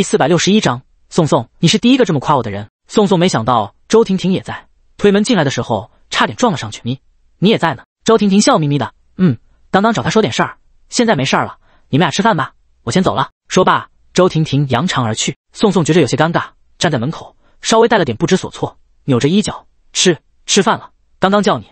第四百六十一章，宋宋，你是第一个这么夸我的人。宋宋没想到周婷婷也在，推门进来的时候差点撞了上去。你，你也在呢？周婷婷笑眯眯的，嗯，刚刚找他说点事儿，现在没事儿了，你们俩吃饭吧，我先走了。说罢，周婷婷扬长而去。宋宋觉着有些尴尬，站在门口，稍微带了点不知所措，扭着衣角，吃吃饭了，刚刚叫你，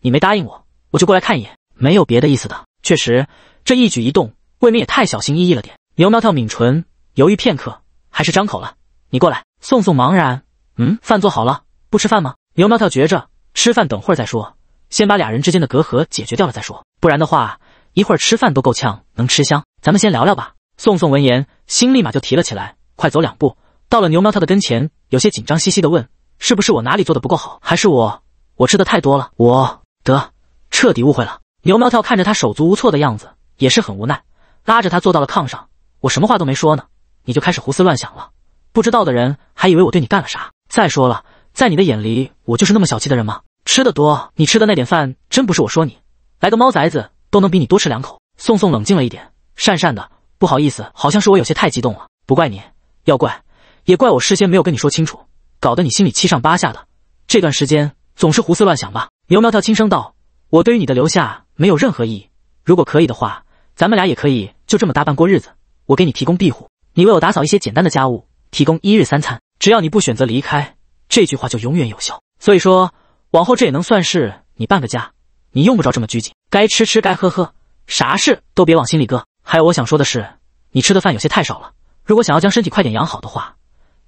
你没答应我，我就过来看一眼，没有别的意思的。确实，这一举一动，未免也太小心翼翼了点。牛苗跳抿唇。犹豫片刻，还是张口了：“你过来。”宋宋茫然，嗯，饭做好了，不吃饭吗？牛苗条觉着吃饭等会儿再说，先把俩人之间的隔阂解决掉了再说，不然的话，一会儿吃饭都够呛，能吃香？咱们先聊聊吧。宋宋闻言，心立马就提了起来，快走两步，到了牛苗跳的跟前，有些紧张兮兮的问：“是不是我哪里做的不够好，还是我我吃的太多了？我得彻底误会了。”牛苗跳看着他手足无措的样子，也是很无奈，拉着他坐到了炕上，我什么话都没说呢。你就开始胡思乱想了，不知道的人还以为我对你干了啥。再说了，在你的眼里，我就是那么小气的人吗？吃的多，你吃的那点饭真不是我说你，来个猫崽子都能比你多吃两口。宋宋冷静了一点，讪讪的，不好意思，好像是我有些太激动了，不怪你，要怪也怪我事先没有跟你说清楚，搞得你心里七上八下的。这段时间总是胡思乱想吧？牛苗条轻声道：“我对于你的留下没有任何意义，如果可以的话，咱们俩也可以就这么搭伴过日子，我给你提供庇护。”你为我打扫一些简单的家务，提供一日三餐，只要你不选择离开，这句话就永远有效。所以说，往后这也能算是你半个家，你用不着这么拘谨，该吃吃，该喝喝，啥事都别往心里搁。还有我想说的是，你吃的饭有些太少了，如果想要将身体快点养好的话，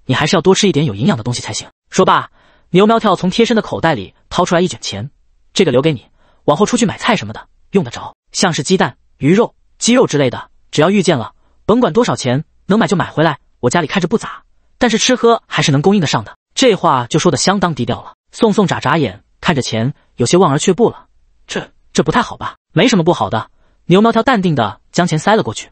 你还是要多吃一点有营养的东西才行。说罢，牛苗跳从贴身的口袋里掏出来一卷钱，这个留给你，往后出去买菜什么的用得着，像是鸡蛋、鱼肉、鸡肉之类的，只要遇见了，甭管多少钱。能买就买回来，我家里看着不咋，但是吃喝还是能供应得上的。这话就说的相当低调了。宋宋眨眨眼，看着钱，有些望而却步了。这这不太好吧？没什么不好的。牛苗条淡定的将钱塞了过去。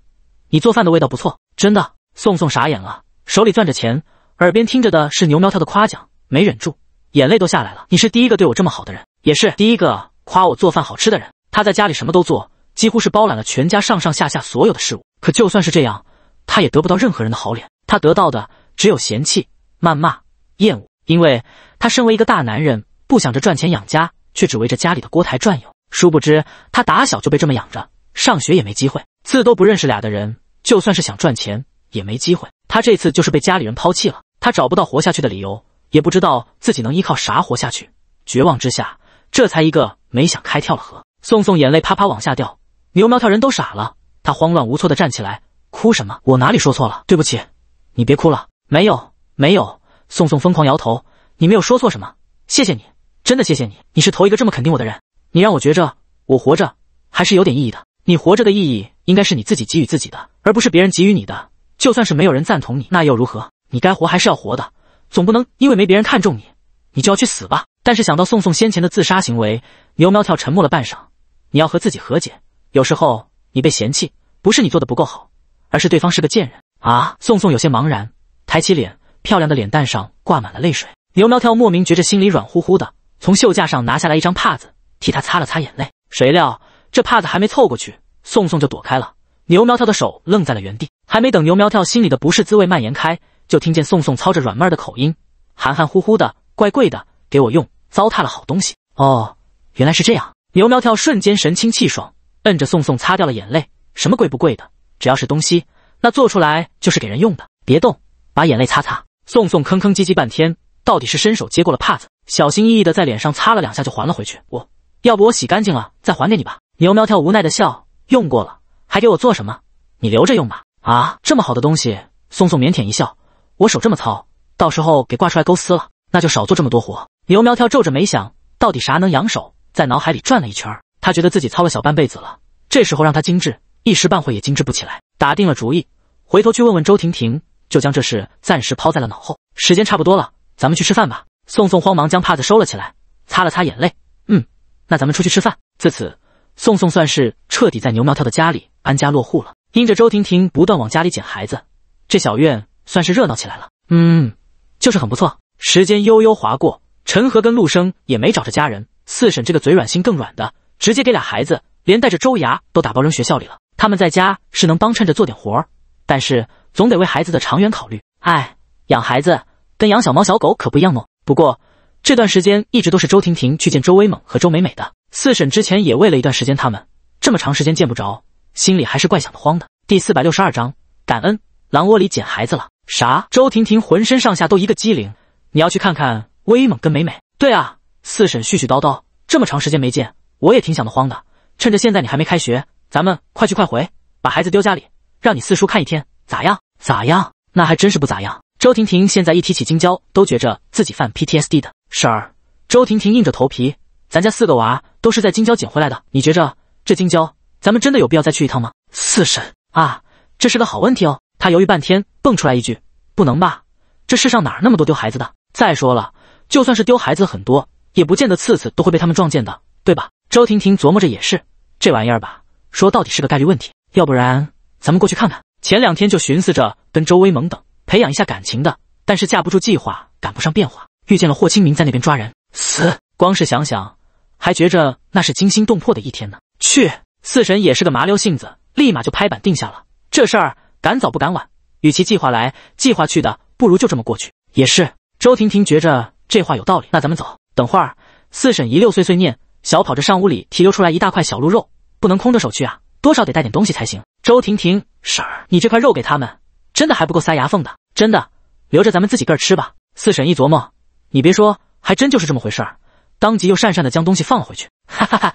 你做饭的味道不错，真的。宋宋傻眼了，手里攥着钱，耳边听着的是牛苗条的夸奖，没忍住，眼泪都下来了。你是第一个对我这么好的人，也是第一个夸我做饭好吃的人。他在家里什么都做，几乎是包揽了全家上上下下所有的事物。可就算是这样。他也得不到任何人的好脸，他得到的只有嫌弃、谩骂、厌恶。因为他身为一个大男人，不想着赚钱养家，却只围着家里的锅台转悠。殊不知，他打小就被这么养着，上学也没机会，字都不认识俩的人，就算是想赚钱也没机会。他这次就是被家里人抛弃了，他找不到活下去的理由，也不知道自己能依靠啥活下去。绝望之下，这才一个没想开，跳了河。宋宋眼泪啪啪往下掉，牛苗条人都傻了，他慌乱无措的站起来。哭什么？我哪里说错了？对不起，你别哭了。没有，没有。宋宋疯狂摇头，你没有说错什么。谢谢你，真的谢谢你。你是头一个这么肯定我的人，你让我觉着我活着还是有点意义的。你活着的意义应该是你自己给予自己的，而不是别人给予你的。就算是没有人赞同你，那又如何？你该活还是要活的，总不能因为没别人看中你，你就要去死吧？但是想到宋宋先前的自杀行为，牛苗跳沉默了半晌。你要和自己和解，有时候你被嫌弃，不是你做的不够好。而是对方是个贱人啊！宋宋有些茫然，抬起脸，漂亮的脸蛋上挂满了泪水。牛苗条莫名觉着心里软乎乎的，从袖架上拿下来一张帕子，替她擦了擦眼泪。谁料这帕子还没凑过去，宋宋就躲开了。牛苗条的手愣在了原地，还没等牛苗条心里的不是滋味蔓延开，就听见宋宋操着软妹儿的口音，含含糊糊的：“怪贵的，给我用，糟蹋了好东西。”哦，原来是这样。牛苗条瞬间神清气爽，摁着宋宋擦掉了眼泪。什么贵不贵的？只要是东西，那做出来就是给人用的。别动，把眼泪擦擦。宋宋吭吭唧唧半天，到底是伸手接过了帕子，小心翼翼的在脸上擦了两下，就还了回去。我要不我洗干净了再还给你吧。牛苗条无奈的笑，用过了还给我做什么？你留着用吧。啊，这么好的东西。宋宋腼腆一笑，我手这么糙，到时候给挂出来钩丝了，那就少做这么多活。牛苗条皱着眉想，到底啥能养手？在脑海里转了一圈，他觉得自己操了小半辈子了，这时候让他精致。一时半会也精致不起来，打定了主意，回头去问问周婷婷，就将这事暂时抛在了脑后。时间差不多了，咱们去吃饭吧。宋宋慌忙将帕子收了起来，擦了擦眼泪。嗯，那咱们出去吃饭。自此，宋宋算是彻底在牛苗条的家里安家落户了。因着周婷婷不断往家里捡孩子，这小院算是热闹起来了。嗯，就是很不错。时间悠悠划过，陈和跟陆生也没找着家人。四婶这个嘴软心更软的，直接给俩孩子连带着周牙都打包扔学校里了。他们在家是能帮衬着做点活儿，但是总得为孩子的长远考虑。哎，养孩子跟养小猫小狗可不一样哦。不过这段时间一直都是周婷婷去见周威猛和周美美的四婶，之前也喂了一段时间他们，这么长时间见不着，心里还是怪想得慌的。第四百六十二章感恩狼窝里捡孩子了啥？周婷婷浑身上下都一个机灵，你要去看看威猛跟美美。对啊，四婶絮絮叨叨，这么长时间没见，我也挺想得慌的。趁着现在你还没开学。咱们快去快回，把孩子丢家里，让你四叔看一天，咋样？咋样？那还真是不咋样。周婷婷现在一提起金郊，都觉着自己犯 P T S D 的。婶儿，周婷婷硬着头皮，咱家四个娃都是在金郊捡回来的，你觉着这金郊，咱们真的有必要再去一趟吗？四婶啊，这是个好问题哦。他犹豫半天，蹦出来一句：“不能吧？这世上哪儿那么多丢孩子的？再说了，就算是丢孩子很多，也不见得次次都会被他们撞见的，对吧？”周婷婷琢磨着也是，这玩意儿吧。说到底是个概率问题，要不然咱们过去看看。前两天就寻思着跟周威猛等培养一下感情的，但是架不住计划赶不上变化，遇见了霍清明在那边抓人，死。光是想想，还觉着那是惊心动魄的一天呢。去，四婶也是个麻溜性子，立马就拍板定下了这事儿，赶早不赶晚，与其计划来计划去的，不如就这么过去。也是，周婷婷觉着这话有道理，那咱们走。等会儿，四婶一溜碎碎念，小跑着上屋里提溜出来一大块小鹿肉。不能空着手去啊，多少得带点东西才行。周婷婷婶儿，你这块肉给他们，真的还不够塞牙缝的，真的留着咱们自己个儿吃吧。四婶一琢磨，你别说，还真就是这么回事儿，当即又讪讪的将东西放了回去。哈哈哈，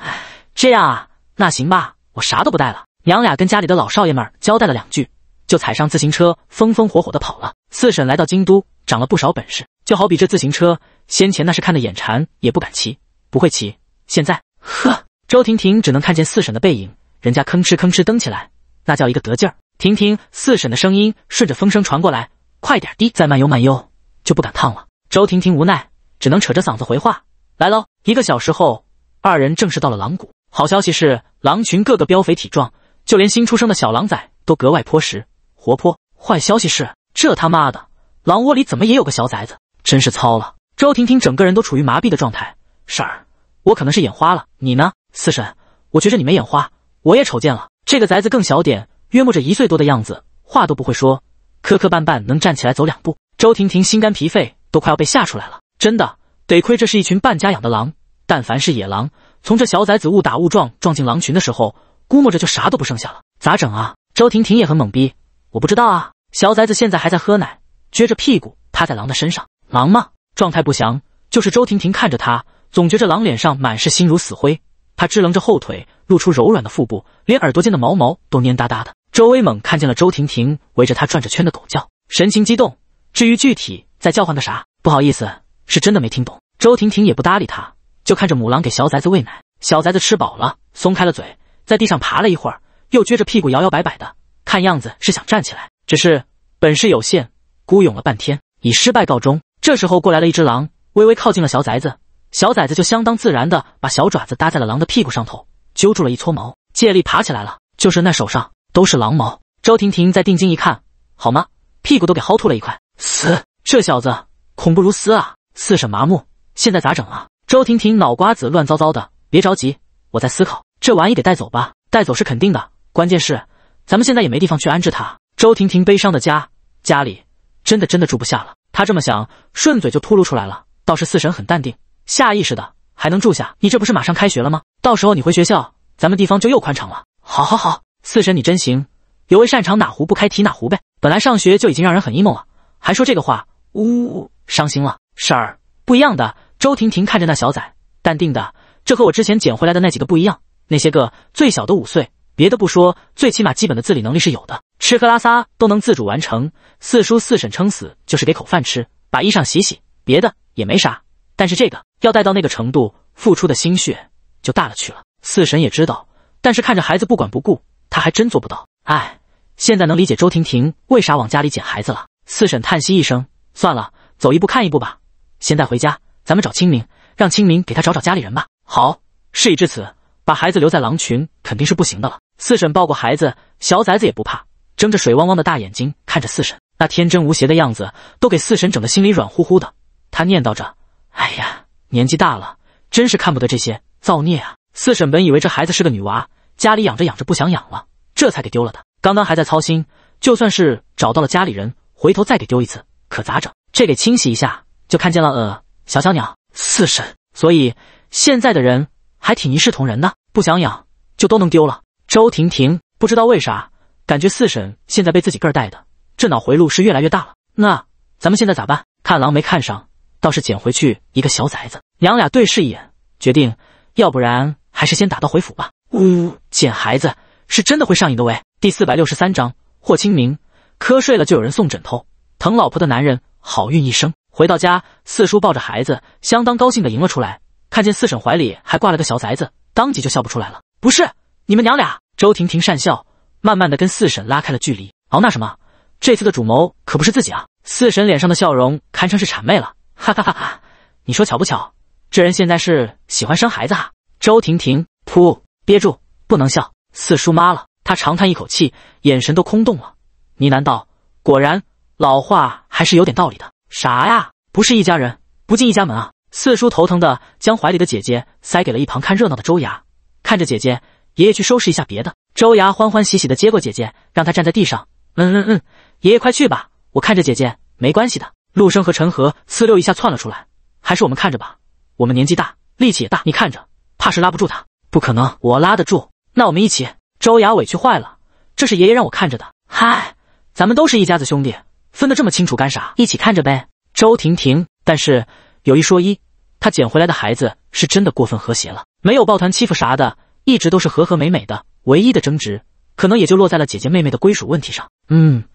这样啊，那行吧，我啥都不带了。娘俩跟家里的老少爷们儿交代了两句，就踩上自行车，风风火火的跑了。四婶来到京都，长了不少本事，就好比这自行车，先前那是看的眼馋也不敢骑，不会骑，现在，呵。周婷婷只能看见四婶的背影，人家吭哧吭哧蹬起来，那叫一个得劲儿。婷婷，四婶的声音顺着风声传过来：“快点滴，再慢悠慢悠，就不敢烫了。”周婷婷无奈，只能扯着嗓子回话：“来喽！”一个小时后，二人正式到了狼谷。好消息是，狼群个个膘肥体壮，就连新出生的小狼崽都格外泼实活泼。坏消息是，这他妈的狼窝里怎么也有个小崽子？真是操了！周婷婷整个人都处于麻痹的状态。婶儿，我可能是眼花了，你呢？四婶，我觉着你没眼花，我也瞅见了。这个崽子更小点，约摸着一岁多的样子，话都不会说，磕磕绊绊能站起来走两步。周婷婷心肝脾肺都快要被吓出来了。真的，得亏这是一群半家养的狼，但凡是野狼，从这小崽子误打误撞撞进狼群的时候，估摸着就啥都不剩下了。咋整啊？周婷婷也很懵逼，我不知道啊。小崽子现在还在喝奶，撅着屁股趴在狼的身上，狼吗？状态不详。就是周婷婷看着他，总觉着狼脸上满是心如死灰。他支棱着后腿，露出柔软的腹部，连耳朵间的毛毛都蔫哒哒的。周威猛看见了周婷婷围着他转着圈的狗叫，神情激动。至于具体在叫唤个啥，不好意思，是真的没听懂。周婷婷也不搭理他，就看着母狼给小崽子喂奶。小崽子吃饱了，松开了嘴，在地上爬了一会儿，又撅着屁股摇摇摆摆的，看样子是想站起来，只是本事有限，孤勇了半天，以失败告终。这时候过来了一只狼，微微靠近了小崽子。小崽子就相当自然的把小爪子搭在了狼的屁股上头，揪住了一撮毛，借力爬起来了。就是那手上都是狼毛。周婷婷再定睛一看，好吗？屁股都给薅秃了一块，死这小子恐怖如斯啊！四婶麻木，现在咋整啊？周婷婷脑瓜子乱糟糟的，别着急，我在思考。这玩意得带走吧？带走是肯定的，关键是咱们现在也没地方去安置他。周婷婷悲伤的家家里真的真的住不下了，她这么想，顺嘴就秃噜出来了。倒是四婶很淡定。下意识的还能住下？你这不是马上开学了吗？到时候你回学校，咱们地方就又宽敞了。好，好，好，四婶你真行，有位擅长哪壶不开提哪壶呗。本来上学就已经让人很 emo 了，还说这个话，呜，伤心了。婶儿不一样的。周婷婷看着那小崽，淡定的，这和我之前捡回来的那几个不一样。那些个最小的五岁，别的不说，最起码基本的自理能力是有的，吃喝拉撒都能自主完成。四叔四婶撑死就是给口饭吃，把衣裳洗洗，别的也没啥。但是这个。要带到那个程度，付出的心血就大了去了。四婶也知道，但是看着孩子不管不顾，她还真做不到。哎，现在能理解周婷婷为啥往家里捡孩子了。四婶叹息一声，算了，走一步看一步吧。先带回家，咱们找清明，让清明给他找找家里人吧。好，事已至此，把孩子留在狼群肯定是不行的了。四婶抱过孩子，小崽子也不怕，睁着水汪汪的大眼睛看着四婶，那天真无邪的样子都给四婶整得心里软乎乎的。他念叨着：“哎呀。”年纪大了，真是看不得这些造孽啊！四婶本以为这孩子是个女娃，家里养着养着不想养了，这才给丢了的。刚刚还在操心，就算是找到了家里人，回头再给丢一次，可咋整？这给清洗一下，就看见了呃，小小鸟。四婶，所以现在的人还挺一视同仁的，不想养就都能丢了。周婷婷不知道为啥，感觉四婶现在被自己个儿带的，这脑回路是越来越大了。那咱们现在咋办？看狼没看上。倒是捡回去一个小崽子，娘俩对视一眼，决定要不然还是先打道回府吧。呜，捡孩子是真的会上瘾的喂。第四百六十三章，霍清明瞌睡了就有人送枕头，疼老婆的男人好运一生。回到家，四叔抱着孩子，相当高兴的迎了出来，看见四婶怀里还挂了个小崽子，当即就笑不出来了。不是你们娘俩，周婷婷讪笑，慢慢的跟四婶拉开了距离。哦，那什么，这次的主谋可不是自己啊。四婶脸上的笑容堪称是谄媚了。哈哈哈！哈，你说巧不巧？这人现在是喜欢生孩子哈。周婷婷，噗，憋住，不能笑。四叔妈了，她长叹一口气，眼神都空洞了，呢喃道：“果然，老话还是有点道理的。”啥呀？不是一家人，不进一家门啊！四叔头疼的将怀里的姐姐塞给了一旁看热闹的周牙，看着姐姐，爷爷去收拾一下别的。周牙欢欢喜喜的接过姐姐，让她站在地上。嗯嗯嗯，爷爷快去吧，我看着姐姐，没关系的。陆生和陈和呲溜一下窜了出来，还是我们看着吧。我们年纪大，力气也大，你看着，怕是拉不住他。不可能，我拉得住。那我们一起。周雅委屈坏了，这是爷爷让我看着的。嗨，咱们都是一家子兄弟，分得这么清楚干啥？一起看着呗。周婷婷，但是有一说一，她捡回来的孩子是真的过分和谐了，没有抱团欺负啥的，一直都是和和美美的。唯一的争执，可能也就落在了姐姐妹妹的归属问题上。嗯，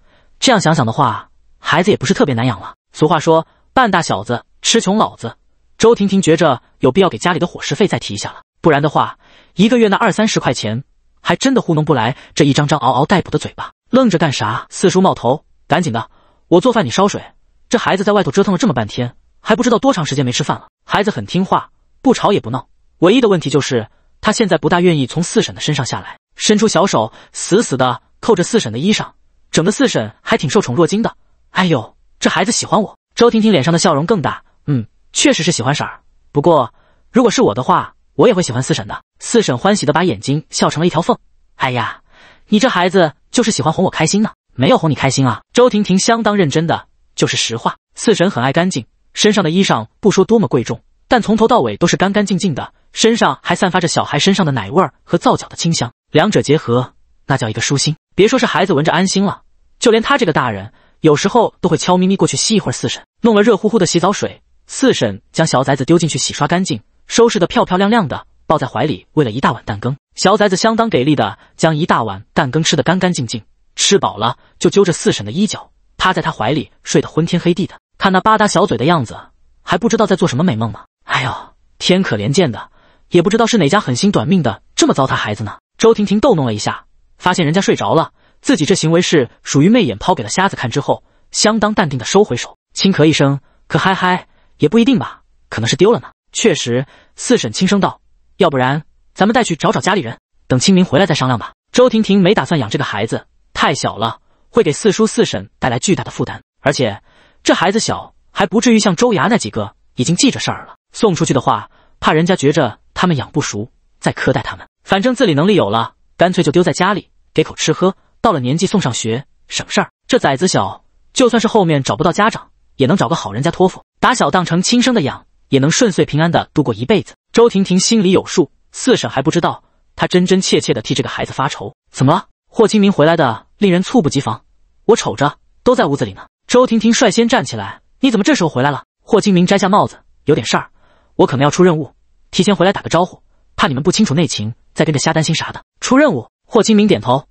这样想想的话，孩子也不是特别难养了。俗话说：“半大小子吃穷老子。”周婷婷觉着有必要给家里的伙食费再提一下了，不然的话，一个月那二三十块钱还真的糊弄不来这一张张嗷嗷待哺的嘴巴。愣着干啥？四叔冒头，赶紧的，我做饭，你烧水。这孩子在外头折腾了这么半天，还不知道多长时间没吃饭了。孩子很听话，不吵也不闹，唯一的问题就是他现在不大愿意从四婶的身上下来，伸出小手死死的扣着四婶的衣裳，整个四婶还挺受宠若惊的。哎呦！这孩子喜欢我，周婷婷脸上的笑容更大。嗯，确实是喜欢婶儿。不过如果是我的话，我也会喜欢四婶的。四婶欢喜的把眼睛笑成了一条缝。哎呀，你这孩子就是喜欢哄我开心呢，没有哄你开心啊。周婷婷相当认真的，就是实话。四婶很爱干净，身上的衣裳不说多么贵重，但从头到尾都是干干净净的，身上还散发着小孩身上的奶味儿和皂角的清香，两者结合，那叫一个舒心。别说是孩子闻着安心了，就连他这个大人。有时候都会悄咪咪过去吸一会儿。四婶弄了热乎乎的洗澡水，四婶将小崽子丢进去洗刷干净，收拾得漂漂亮亮的，抱在怀里喂了一大碗蛋羹。小崽子相当给力的，将一大碗蛋羹吃得干干净净。吃饱了就揪着四婶的衣角，趴在她怀里睡得昏天黑地的。看那吧嗒小嘴的样子，还不知道在做什么美梦呢。哎呦，天可怜见的，也不知道是哪家狠心短命的这么糟蹋孩子呢。周婷婷逗弄了一下，发现人家睡着了。自己这行为是属于媚眼抛给了瞎子看之后，相当淡定的收回手，轻咳一声，可嗨嗨也不一定吧，可能是丢了呢。确实，四婶轻声道：“要不然咱们带去找找家里人，等清明回来再商量吧。”周婷婷没打算养这个孩子，太小了，会给四叔四婶带来巨大的负担，而且这孩子小还不至于像周牙那几个已经记着事儿了。送出去的话，怕人家觉着他们养不熟，再苛待他们。反正自理能力有了，干脆就丢在家里，给口吃喝。到了年纪送上学省事儿，这崽子小，就算是后面找不到家长，也能找个好人家托付，打小当成亲生的养，也能顺遂平安的度过一辈子。周婷婷心里有数，四婶还不知道，她真真切切的替这个孩子发愁。怎么了？霍清明回来的令人猝不及防，我瞅着都在屋子里呢。周婷婷率先站起来，你怎么这时候回来了？霍清明摘下帽子，有点事儿，我可能要出任务，提前回来打个招呼，怕你们不清楚内情，再跟着瞎担心啥的。出任务？霍清明点头。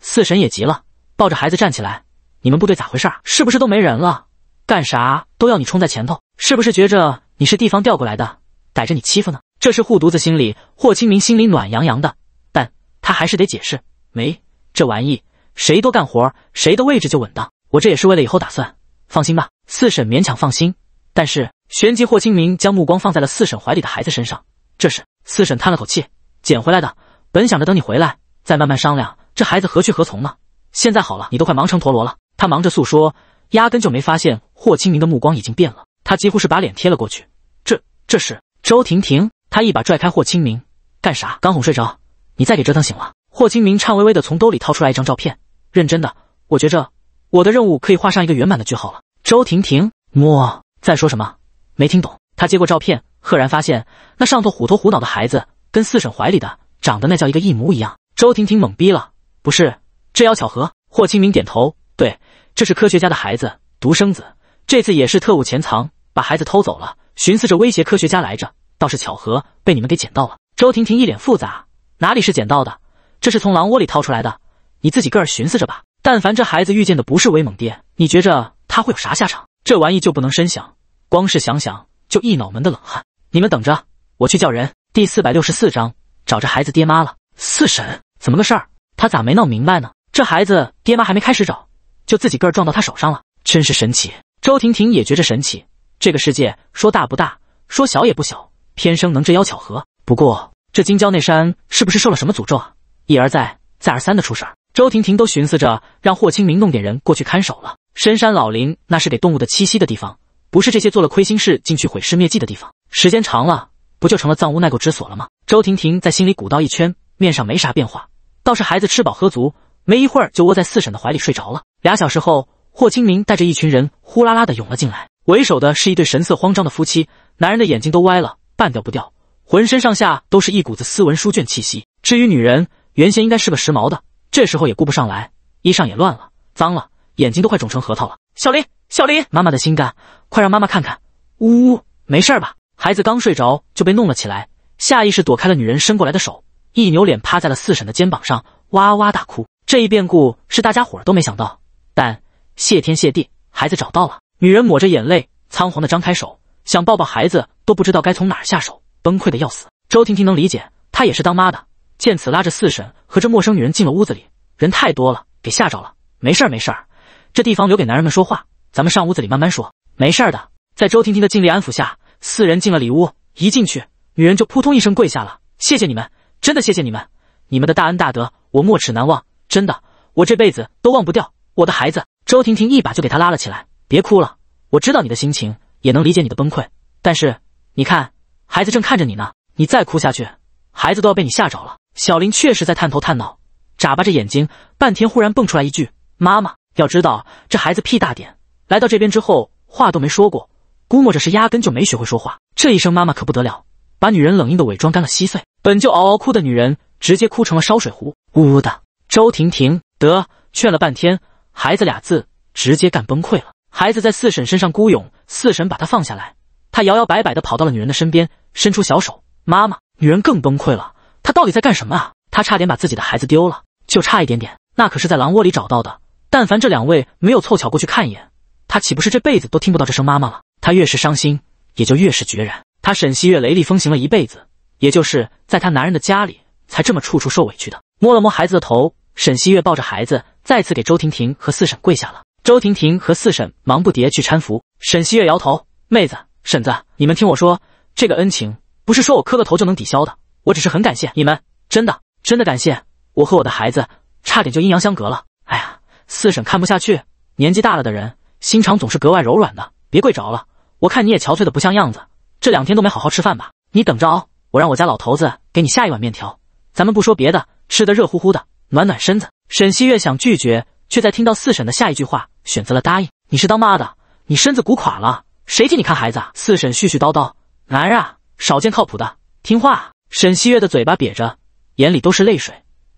四婶也急了，抱着孩子站起来：“你们部队咋回事？是不是都没人了？干啥都要你冲在前头？是不是觉着你是地方调过来的，逮着你欺负呢？”这是护犊子，心里霍清明心里暖洋洋的，但他还是得解释：“没这玩意，谁多干活，谁的位置就稳当。我这也是为了以后打算。放心吧。”四婶勉强放心，但是旋即霍清明将目光放在了四婶怀里的孩子身上。这是四婶叹了口气：“捡回来的，本想着等你回来再慢慢商量。”这孩子何去何从呢？现在好了，你都快忙成陀螺了。他忙着诉说，压根就没发现霍清明的目光已经变了。他几乎是把脸贴了过去。这这是周婷婷？他一把拽开霍清明，干啥？刚哄睡着，你再给折腾醒了。霍清明颤巍巍的从兜里掏出来一张照片，认真的，我觉着我的任务可以画上一个圆满的句号了。周婷婷，么？在说什么？没听懂。他接过照片，赫然发现那上头虎头虎脑的孩子跟四婶怀里的长得那叫一个一模一样。周婷婷懵逼了。不是，这要巧合？霍清明点头，对，这是科学家的孩子，独生子。这次也是特务潜藏，把孩子偷走了，寻思着威胁科学家来着。倒是巧合，被你们给捡到了。周婷婷一脸复杂，哪里是捡到的？这是从狼窝里掏出来的。你自己个儿寻思着吧。但凡这孩子遇见的不是威猛爹，你觉着他会有啥下场？这玩意就不能深想，光是想想就一脑门的冷汗。你们等着，我去叫人。第四百六十四章，找着孩子爹妈了。四婶，怎么个事儿？他咋没闹明白呢？这孩子爹妈还没开始找，就自己个儿撞到他手上了，真是神奇。周婷婷也觉着神奇，这个世界说大不大，说小也不小，天生能这妖巧合。不过这京郊那山是不是受了什么诅咒啊？一而再再而三的出事儿，周婷婷都寻思着让霍清明弄点人过去看守了。深山老林那是给动物的栖息的地方，不是这些做了亏心事进去毁尸灭迹的地方。时间长了，不就成了藏污纳垢之所了吗？周婷婷在心里鼓捣一圈，面上没啥变化。倒是孩子吃饱喝足，没一会儿就窝在四婶的怀里睡着了。俩小时后，霍清明带着一群人呼啦啦的涌了进来，为首的是一对神色慌张的夫妻，男人的眼睛都歪了，半吊不掉，浑身上下都是一股子斯文书卷气息。至于女人，原先应该是个时髦的，这时候也顾不上来，衣裳也乱了，脏了，眼睛都快肿成核桃了。小林，小林，妈妈的心肝，快让妈妈看看，呜呜，没事吧？孩子刚睡着就被弄了起来，下意识躲开了女人伸过来的手。一扭脸趴在了四婶的肩膀上，哇哇大哭。这一变故是大家伙儿都没想到，但谢天谢地，孩子找到了。女人抹着眼泪，仓皇的张开手，想抱抱孩子，都不知道该从哪儿下手，崩溃的要死。周婷婷能理解，她也是当妈的。见此，拉着四婶和这陌生女人进了屋子里。人太多了，给吓着了。没事儿，没事儿，这地方留给男人们说话，咱们上屋子里慢慢说。没事儿的。在周婷婷的尽力安抚下，四人进了里屋。一进去，女人就扑通一声跪下了，谢谢你们。真的谢谢你们，你们的大恩大德我没齿难忘。真的，我这辈子都忘不掉。我的孩子，周婷婷一把就给他拉了起来，别哭了。我知道你的心情，也能理解你的崩溃。但是你看，孩子正看着你呢，你再哭下去，孩子都要被你吓着了。小林确实在探头探脑，眨巴着眼睛，半天忽然蹦出来一句：“妈妈。”要知道，这孩子屁大点，来到这边之后话都没说过，估摸着是压根就没学会说话。这一声“妈妈”可不得了，把女人冷硬的伪装干了稀碎。本就嗷嗷哭的女人，直接哭成了烧水壶，呜呜的。周婷婷得劝了半天，孩子俩字直接干崩溃了。孩子在四婶身上孤勇，四婶把她放下来，她摇摇摆摆的跑到了女人的身边，伸出小手，妈妈。女人更崩溃了，她到底在干什么啊？她差点把自己的孩子丢了，就差一点点。那可是在狼窝里找到的，但凡这两位没有凑巧过去看一眼，她岂不是这辈子都听不到这声妈妈了？她越是伤心，也就越是决然。她沈西月雷厉风行了一辈子。也就是在她男人的家里才这么处处受委屈的，摸了摸孩子的头，沈西月抱着孩子，再次给周婷婷和四婶跪下了。周婷婷和四婶忙不迭去搀扶。沈西月摇头：“妹子，婶子，你们听我说，这个恩情不是说我磕个头就能抵消的，我只是很感谢你们，真的，真的感谢。我和我的孩子差点就阴阳相隔了。哎呀，四婶看不下去，年纪大了的人心肠总是格外柔软的，别跪着了，我看你也憔悴的不像样子，这两天都没好好吃饭吧？你等着哦。”我让我家老头子给你下一碗面条，咱们不说别的，吃的热乎乎的，暖暖身子。沈西月想拒绝，却在听到四婶的下一句话，选择了答应。你是当妈的，你身子骨垮了，谁替你看孩子？四婶絮絮叨叨，男人啊，少见靠谱的，听话。沈西月的嘴巴瘪着，眼里都是泪水。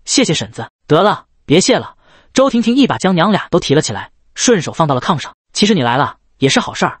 谢谢婶子，得了，别谢了。周婷婷一把将娘俩都提了起来，顺手放到了炕上。其实你来了也是好事儿。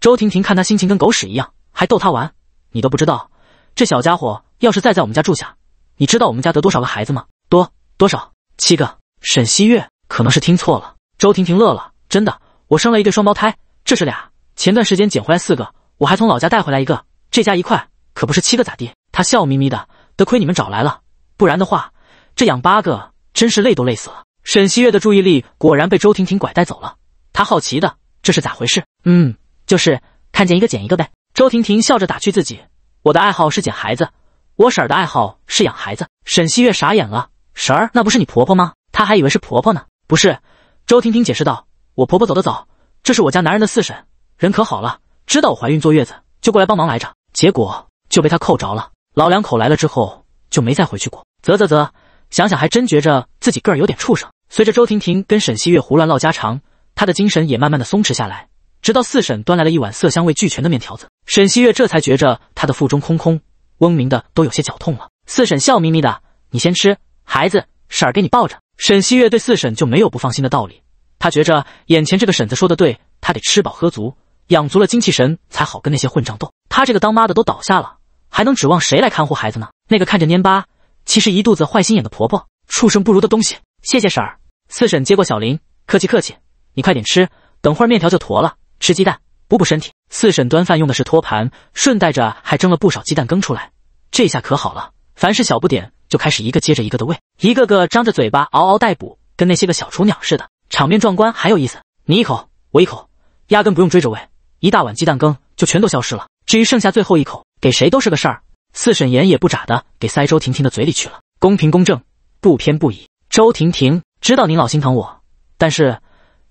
周婷婷看他心情跟狗屎一样，还逗他玩，你都不知道。这小家伙要是再在我们家住下，你知道我们家得多少个孩子吗？多多少？七个。沈希月可能是听错了。周婷婷乐了，真的，我生了一对双胞胎，这是俩。前段时间捡回来四个，我还从老家带回来一个。这家一块，可不是七个咋地？他笑眯眯的，得亏你们找来了，不然的话，这养八个真是累都累死了。沈希月的注意力果然被周婷婷拐带走了，她好奇的，这是咋回事？嗯，就是看见一个捡一个呗。周婷婷笑着打趣自己。我的爱好是捡孩子，我婶儿的爱好是养孩子。沈希月傻眼了，婶儿，那不是你婆婆吗？她还以为是婆婆呢。不是，周婷婷解释道，我婆婆走得早，这是我家男人的四婶，人可好了，知道我怀孕坐月子，就过来帮忙来着，结果就被她扣着了。老两口来了之后，就没再回去过。啧啧啧，想想还真觉着自己个儿有点畜生。随着周婷婷跟沈希月胡乱唠家常，她的精神也慢慢的松弛下来。直到四婶端来了一碗色香味俱全的面条子，沈西月这才觉着她的腹中空空，嗡鸣的都有些绞痛了。四婶笑眯眯的：“你先吃，孩子，婶儿给你抱着。”沈西月对四婶就没有不放心的道理，她觉着眼前这个婶子说的对，她得吃饱喝足，养足了精气神才好跟那些混账斗。她这个当妈的都倒下了，还能指望谁来看护孩子呢？那个看着蔫巴，其实一肚子坏心眼的婆婆，畜生不如的东西。谢谢婶儿。四婶接过小林，客气客气，你快点吃，等会儿面条就坨了。吃鸡蛋补补身体。四婶端饭用的是托盘，顺带着还蒸了不少鸡蛋羹出来。这下可好了，凡是小不点就开始一个接着一个的喂，一个个张着嘴巴嗷嗷待哺，跟那些个小雏鸟似的，场面壮观还有意思。你一口我一口，压根不用追着喂，一大碗鸡蛋羹就全都消失了。至于剩下最后一口，给谁都是个事儿。四婶眼也不眨的给塞周婷婷的嘴里去了，公平公正，不偏不倚。周婷婷，知道您老心疼我，但是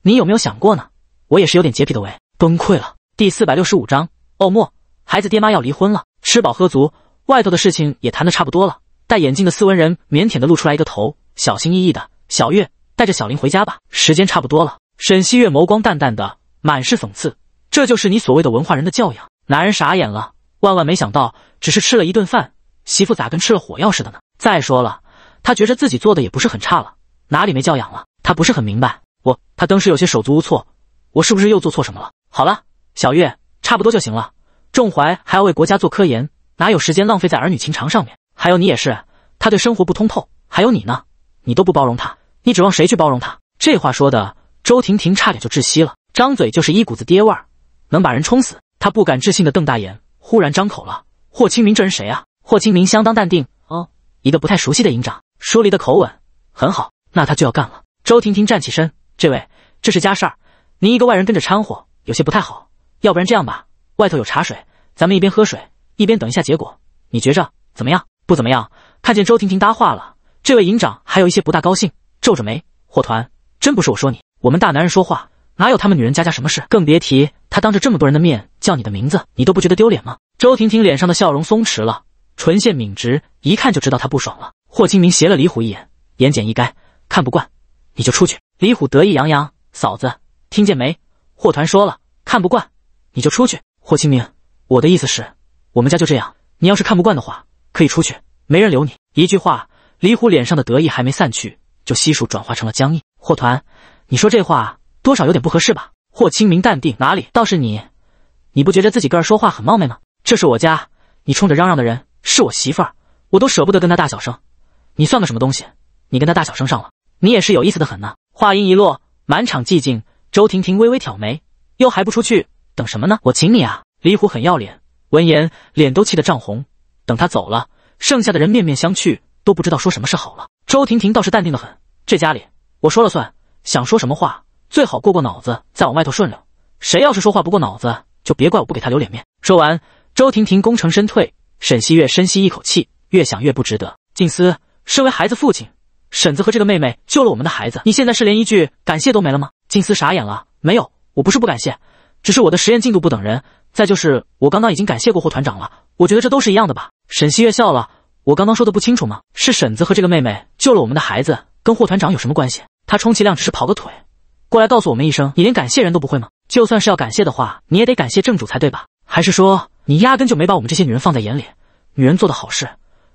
您有没有想过呢？我也是有点洁癖的，喂，崩溃了。第四百六十五章，哦莫，孩子爹妈要离婚了。吃饱喝足，外头的事情也谈得差不多了。戴眼镜的斯文人腼腆的露出来一个头，小心翼翼的，小月带着小林回家吧，时间差不多了。沈西月眸光淡淡的，满是讽刺，这就是你所谓的文化人的教养？男人傻眼了，万万没想到，只是吃了一顿饭，媳妇咋跟吃了火药似的呢？再说了，他觉着自己做的也不是很差了，哪里没教养了？他不是很明白，我，他当时有些手足无措。我是不是又做错什么了？好了，小月，差不多就行了。仲怀还要为国家做科研，哪有时间浪费在儿女情长上面？还有你也是，他对生活不通透。还有你呢，你都不包容他，你指望谁去包容他？这话说的，周婷婷差点就窒息了，张嘴就是一股子爹味儿，能把人冲死。她不敢置信的瞪大眼，忽然张口了：“霍清明这人谁啊？”霍清明相当淡定，哦，一个不太熟悉的营长，疏离的口吻，很好，那他就要干了。周婷婷站起身：“这位，这是家事儿。”您一个外人跟着掺和，有些不太好。要不然这样吧，外头有茶水，咱们一边喝水一边等一下结果。你觉着怎么样？不怎么样。看见周婷婷搭话了，这位营长还有一些不大高兴，皱着眉。霍团，真不是我说你，我们大男人说话哪有他们女人家家什么事？更别提他当着这么多人的面叫你的名字，你都不觉得丢脸吗？周婷婷脸上的笑容松弛了，唇线抿直，一看就知道她不爽了。霍清明斜了李虎一眼，言简意赅：看不惯你就出去。李虎得意洋洋，嫂子。听见没？霍团说了，看不惯你就出去。霍清明，我的意思是，我们家就这样。你要是看不惯的话，可以出去，没人留你。一句话，李虎脸上的得意还没散去，就悉数转化成了僵硬。霍团，你说这话多少有点不合适吧？霍清明淡定，哪里？倒是你，你不觉得自己个儿说话很冒昧吗？这是我家，你冲着嚷嚷的人是我媳妇儿，我都舍不得跟她大小声。你算个什么东西？你跟她大小声上了，你也是有意思的很呢。话音一落，满场寂静。周婷婷微微挑眉，又还不出去，等什么呢？我请你啊！李虎很要脸，闻言脸都气得涨红。等他走了，剩下的人面面相觑，都不知道说什么是好了。周婷婷倒是淡定的很，这家里我说了算，想说什么话最好过过脑子再往外头顺溜。谁要是说话不过脑子，就别怪我不给他留脸面。说完，周婷婷功成身退。沈希月深吸一口气，越想越不值得。静思，身为孩子父亲，婶子和这个妹妹救了我们的孩子，你现在是连一句感谢都没了吗？静思傻眼了，没有，我不是不感谢，只是我的实验进度不等人。再就是我刚刚已经感谢过霍团长了，我觉得这都是一样的吧。沈西月笑了，我刚刚说的不清楚吗？是婶子和这个妹妹救了我们的孩子，跟霍团长有什么关系？他充其量只是跑个腿，过来告诉我们一声，你连感谢人都不会吗？就算是要感谢的话，你也得感谢正主才对吧？还是说你压根就没把我们这些女人放在眼里？女人做的好事，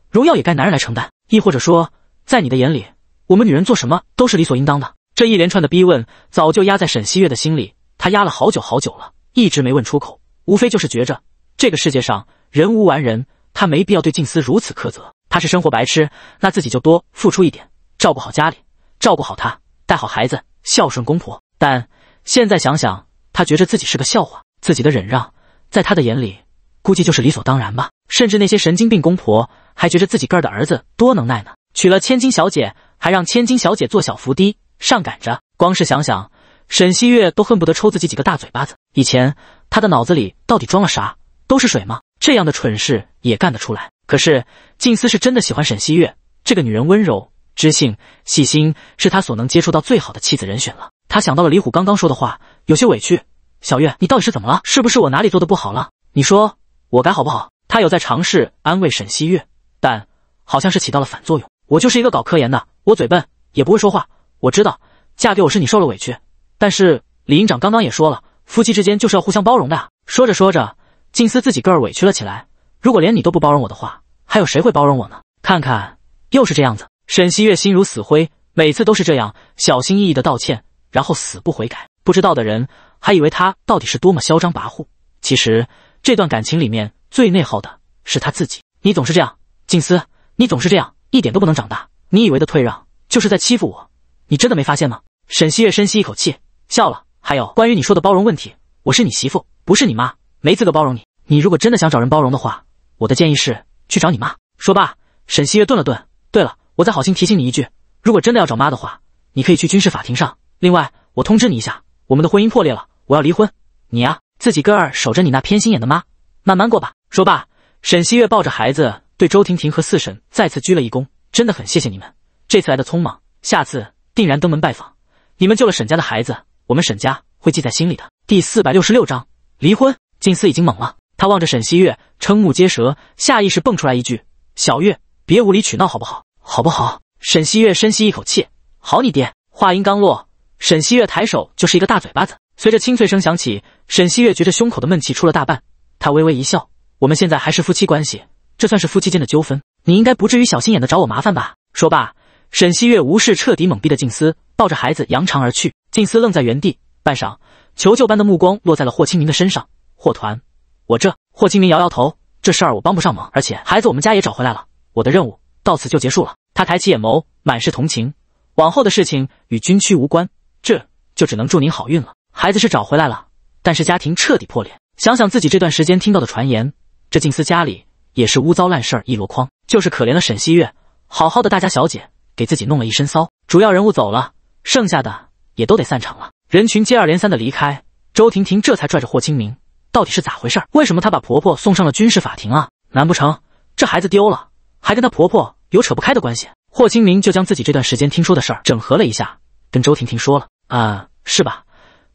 荣耀也该男人来承担，亦或者说，在你的眼里，我们女人做什么都是理所应当的？这一连串的逼问早就压在沈希月的心里，他压了好久好久了，一直没问出口。无非就是觉着这个世界上人无完人，他没必要对静思如此苛责。他是生活白痴，那自己就多付出一点，照顾好家里，照顾好他，带好孩子，孝顺公婆。但现在想想，他觉着自己是个笑话，自己的忍让在他的眼里估计就是理所当然吧。甚至那些神经病公婆还觉着自己个儿的儿子多能耐呢，娶了千金小姐还让千金小姐做小伏低。上赶着，光是想想，沈西月都恨不得抽自己几个大嘴巴子。以前她的脑子里到底装了啥？都是水吗？这样的蠢事也干得出来？可是静思是真的喜欢沈西月这个女人，温柔、知性、细心，是他所能接触到最好的妻子人选了。他想到了李虎刚刚说的话，有些委屈：“小月，你到底是怎么了？是不是我哪里做的不好了？你说我改好不好？”他有在尝试安慰沈西月，但好像是起到了反作用。我就是一个搞科研的，我嘴笨，也不会说话。我知道嫁给我是你受了委屈，但是李营长刚刚也说了，夫妻之间就是要互相包容的。说着说着，静思自己个儿委屈了起来。如果连你都不包容我的话，还有谁会包容我呢？看看，又是这样子。沈西月心如死灰，每次都是这样，小心翼翼的道歉，然后死不悔改。不知道的人还以为他到底是多么嚣张跋扈，其实这段感情里面最内耗的是他自己。你总是这样，静思，你总是这样，一点都不能长大。你以为的退让就是在欺负我。你真的没发现吗？沈希月深吸一口气，笑了。还有关于你说的包容问题，我是你媳妇，不是你妈，没资格包容你。你如果真的想找人包容的话，我的建议是去找你妈。说罢，沈希月顿了顿，对了，我再好心提醒你一句，如果真的要找妈的话，你可以去军事法庭上。另外，我通知你一下，我们的婚姻破裂了，我要离婚。你啊，自己个儿守着你那偏心眼的妈，慢慢过吧。说罢，沈希月抱着孩子，对周婷婷和四婶再次鞠了一躬，真的很谢谢你们，这次来的匆忙，下次。定然登门拜访，你们救了沈家的孩子，我们沈家会记在心里的。第四百六十六章离婚。静思已经懵了，他望着沈西月，瞠目结舌，下意识蹦出来一句：“小月，别无理取闹，好不好？好不好？”沈西月深吸一口气：“好，你爹。”话音刚落，沈西月抬手就是一个大嘴巴子，随着清脆声响起，沈西月觉着胸口的闷气出了大半，他微微一笑：“我们现在还是夫妻关系，这算是夫妻间的纠纷，你应该不至于小心眼的找我麻烦吧？”说罢。沈西月无视彻底懵逼的静思，抱着孩子扬长而去。静思愣在原地，半晌，求救般的目光落在了霍清明的身上。霍团，我这……霍清明摇摇头，这事儿我帮不上忙，而且孩子我们家也找回来了。我的任务到此就结束了。他抬起眼眸，满是同情。往后的事情与军区无关，这就只能祝您好运了。孩子是找回来了，但是家庭彻底破裂。想想自己这段时间听到的传言，这静思家里也是污糟烂事儿一箩筐，就是可怜了沈西月，好好的大家小姐。给自己弄了一身骚，主要人物走了，剩下的也都得散场了。人群接二连三的离开，周婷婷这才拽着霍清明：“到底是咋回事？为什么她把婆婆送上了军事法庭啊？难不成这孩子丢了，还跟她婆婆有扯不开的关系？”霍清明就将自己这段时间听说的事儿整合了一下，跟周婷婷说了：“啊，是吧？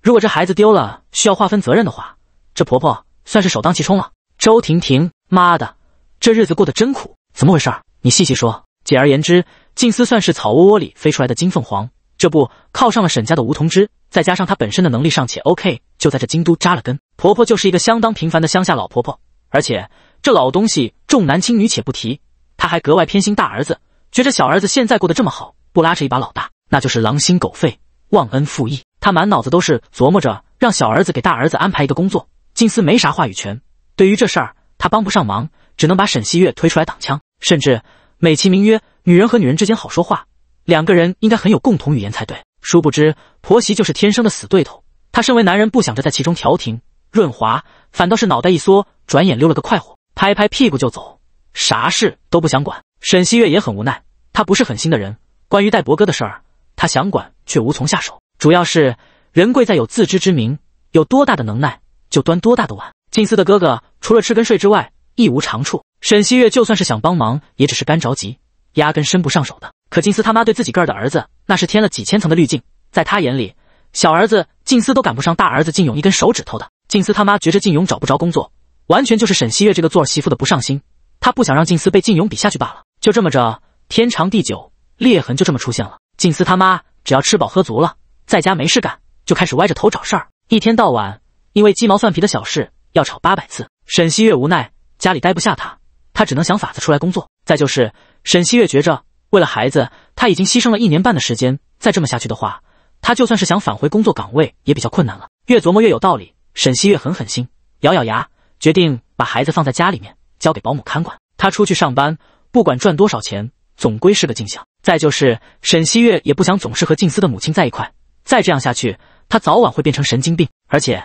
如果这孩子丢了，需要划分责任的话，这婆婆算是首当其冲了。”周婷婷：“妈的，这日子过得真苦，怎么回事？你细细说。简而言之。”静思算是草窝窝里飞出来的金凤凰，这不靠上了沈家的梧桐枝，再加上她本身的能力尚且 OK，就在这京都扎了根。婆婆就是一个相当平凡的乡下老婆婆，而且这老东西重男轻女且不提，他还格外偏心大儿子，觉着小儿子现在过得这么好，不拉扯一把老大，那就是狼心狗肺、忘恩负义。他满脑子都是琢磨着让小儿子给大儿子安排一个工作，静思没啥话语权，对于这事儿他帮不上忙，只能把沈希月推出来挡枪，甚至。美其名曰，女人和女人之间好说话，两个人应该很有共同语言才对。殊不知，婆媳就是天生的死对头。他身为男人，不想着在其中调停润滑，反倒是脑袋一缩，转眼溜了个快活，拍拍屁股就走，啥事都不想管。沈希月也很无奈，他不是狠心的人。关于戴伯哥的事儿，他想管却无从下手，主要是人贵在有自知之明，有多大的能耐就端多大的碗。静思的哥哥除了吃跟睡之外，一无长处。沈西月就算是想帮忙，也只是干着急，压根伸不上手的。可静思他妈对自己个儿的儿子，那是添了几千层的滤镜，在他眼里，小儿子静思都赶不上大儿子靳勇一根手指头的。静思他妈觉着靳勇找不着工作，完全就是沈西月这个做儿媳妇的不上心，他不想让静思被靳勇比下去罢了。就这么着，天长地久，裂痕就这么出现了。静思他妈只要吃饱喝足了，在家没事干，就开始歪着头找事儿，一天到晚因为鸡毛蒜皮的小事要吵八百次。沈西月无奈，家里待不下他。他只能想法子出来工作。再就是，沈西月觉着为了孩子，他已经牺牲了一年半的时间。再这么下去的话，他就算是想返回工作岗位也比较困难了。越琢磨越有道理，沈西月狠狠心，咬咬牙，决定把孩子放在家里面，交给保姆看管。他出去上班，不管赚多少钱，总归是个镜像。再就是，沈西月也不想总是和静思的母亲在一块。再这样下去，他早晚会变成神经病。而且，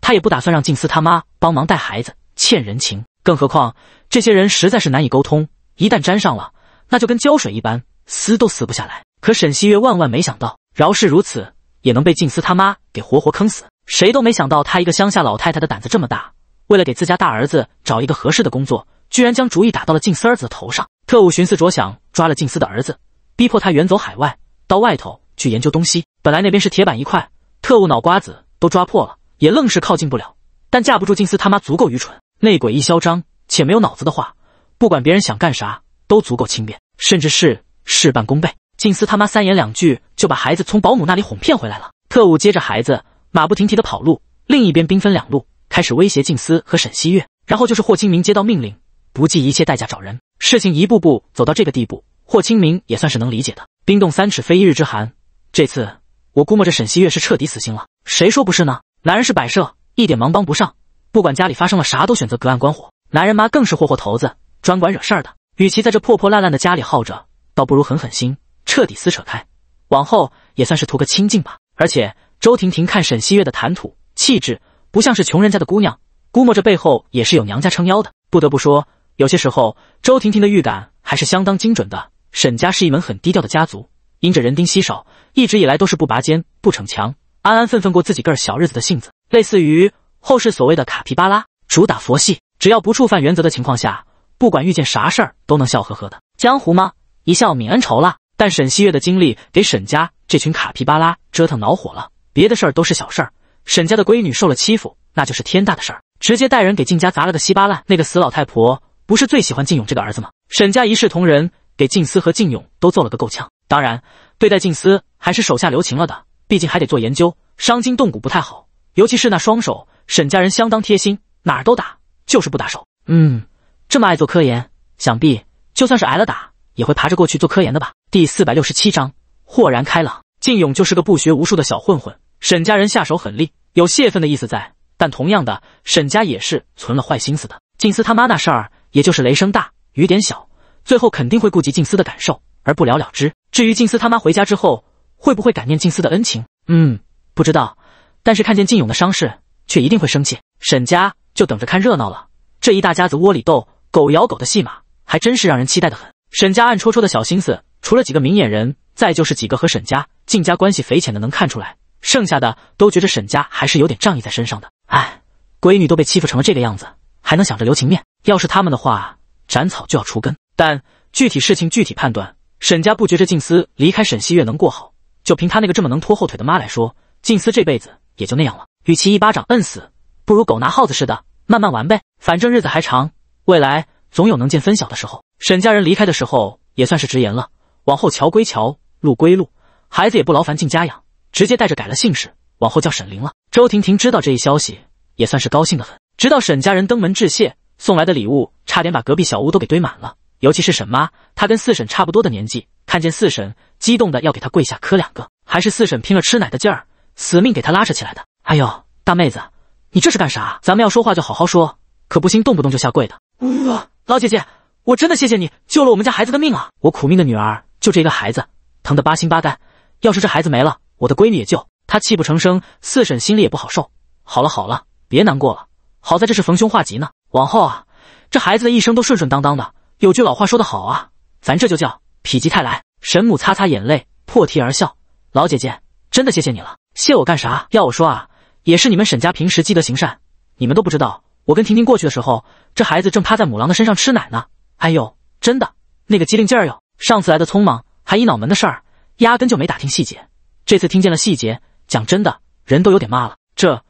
他也不打算让静思他妈帮忙带孩子，欠人情。更何况这些人实在是难以沟通，一旦沾上了，那就跟胶水一般，撕都撕不下来。可沈西月万万没想到，饶是如此，也能被静思他妈给活活坑死。谁都没想到，她一个乡下老太太的胆子这么大，为了给自家大儿子找一个合适的工作，居然将主意打到了静思儿子的头上。特务寻思着想，抓了静思的儿子，逼迫他远走海外，到外头去研究东西。本来那边是铁板一块，特务脑瓜子都抓破了，也愣是靠近不了。但架不住静思他妈足够愚蠢。内鬼一嚣张且没有脑子的话，不管别人想干啥，都足够轻便，甚至是事半功倍。静思他妈三言两句就把孩子从保姆那里哄骗回来了。特务接着孩子，马不停蹄的跑路。另一边兵分两路，开始威胁静思和沈曦月。然后就是霍清明接到命令，不计一切代价找人。事情一步步走到这个地步，霍清明也算是能理解的。冰冻三尺非一日之寒。这次我估摸着沈曦月是彻底死心了。谁说不是呢？男人是摆设，一点忙帮不上。不管家里发生了啥，都选择隔岸观火。男人妈更是霍霍头子，专管惹事儿的。与其在这破破烂烂的家里耗着，倒不如狠狠心，彻底撕扯开，往后也算是图个清净吧。而且周婷婷看沈希月的谈吐气质，不像是穷人家的姑娘，估摸着背后也是有娘家撑腰的。不得不说，有些时候周婷婷的预感还是相当精准的。沈家是一门很低调的家族，因着人丁稀少，一直以来都是不拔尖、不逞强，安安分分过自己个儿小日子的性子，类似于。后世所谓的卡皮巴拉，主打佛系，只要不触犯原则的情况下，不管遇见啥事儿都能笑呵呵的。江湖吗？一笑泯恩仇了。但沈希月的经历给沈家这群卡皮巴拉折腾恼火了。别的事儿都是小事儿，沈家的闺女受了欺负，那就是天大的事儿，直接带人给靳家砸了个稀巴烂。那个死老太婆不是最喜欢靳勇这个儿子吗？沈家一视同仁，给靳思和靳勇都揍了个够呛。当然，对待靳思还是手下留情了的，毕竟还得做研究，伤筋动骨不太好，尤其是那双手。沈家人相当贴心，哪儿都打，就是不打手。嗯，这么爱做科研，想必就算是挨了打，也会爬着过去做科研的吧。第四百六十七章，豁然开朗。靳勇就是个不学无术的小混混，沈家人下手狠厉，有泄愤的意思在。但同样的，沈家也是存了坏心思的。静思他妈那事儿，也就是雷声大雨点小，最后肯定会顾及静思的感受而不了了之。至于静思他妈回家之后会不会感念静思的恩情，嗯，不知道。但是看见靳勇的伤势。却一定会生气，沈家就等着看热闹了。这一大家子窝里斗、狗咬狗的戏码，还真是让人期待的很。沈家暗戳戳的小心思，除了几个明眼人，再就是几个和沈家、靳家关系匪浅的能看出来，剩下的都觉着沈家还是有点仗义在身上的。哎，闺女都被欺负成了这个样子，还能想着留情面？要是他们的话，斩草就要除根。但具体事情具体判断，沈家不觉着靳思离开沈西月能过好，就凭他那个这么能拖后腿的妈来说，靳思这辈子也就那样了。与其一巴掌摁死，不如狗拿耗子似的慢慢玩呗。反正日子还长，未来总有能见分晓的时候。沈家人离开的时候也算是直言了，往后桥归桥，路归路，孩子也不劳烦进家养，直接带着改了姓氏，往后叫沈凌了。周婷婷知道这一消息，也算是高兴的很。直到沈家人登门致谢，送来的礼物差点把隔壁小屋都给堆满了。尤其是沈妈，她跟四婶差不多的年纪，看见四婶激动的要给她跪下磕两个，还是四婶拼了吃奶的劲儿，死命给她拉扯起来的。哎呦，大妹子，你这是干啥？咱们要说话就好好说，可不行动不动就下跪的。呜，老姐姐，我真的谢谢你救了我们家孩子的命啊！我苦命的女儿，就这一个孩子，疼得八心八肝。要是这孩子没了，我的闺女也就……她泣不成声，四婶心里也不好受。好了好了，别难过了。好在这是逢凶化吉呢，往后啊，这孩子的一生都顺顺当当的。有句老话说得好啊，咱这就叫否极泰来。神母擦擦眼泪，破涕而笑。老姐姐，真的谢谢你了。谢我干啥？要我说啊。也是你们沈家平时积德行善，你们都不知道，我跟婷婷过去的时候，这孩子正趴在母狼的身上吃奶呢。哎呦，真的，那个机灵劲儿哟！上次来的匆忙，还一脑门的事儿，压根就没打听细节。这次听见了细节，讲真的，人都有点麻了。这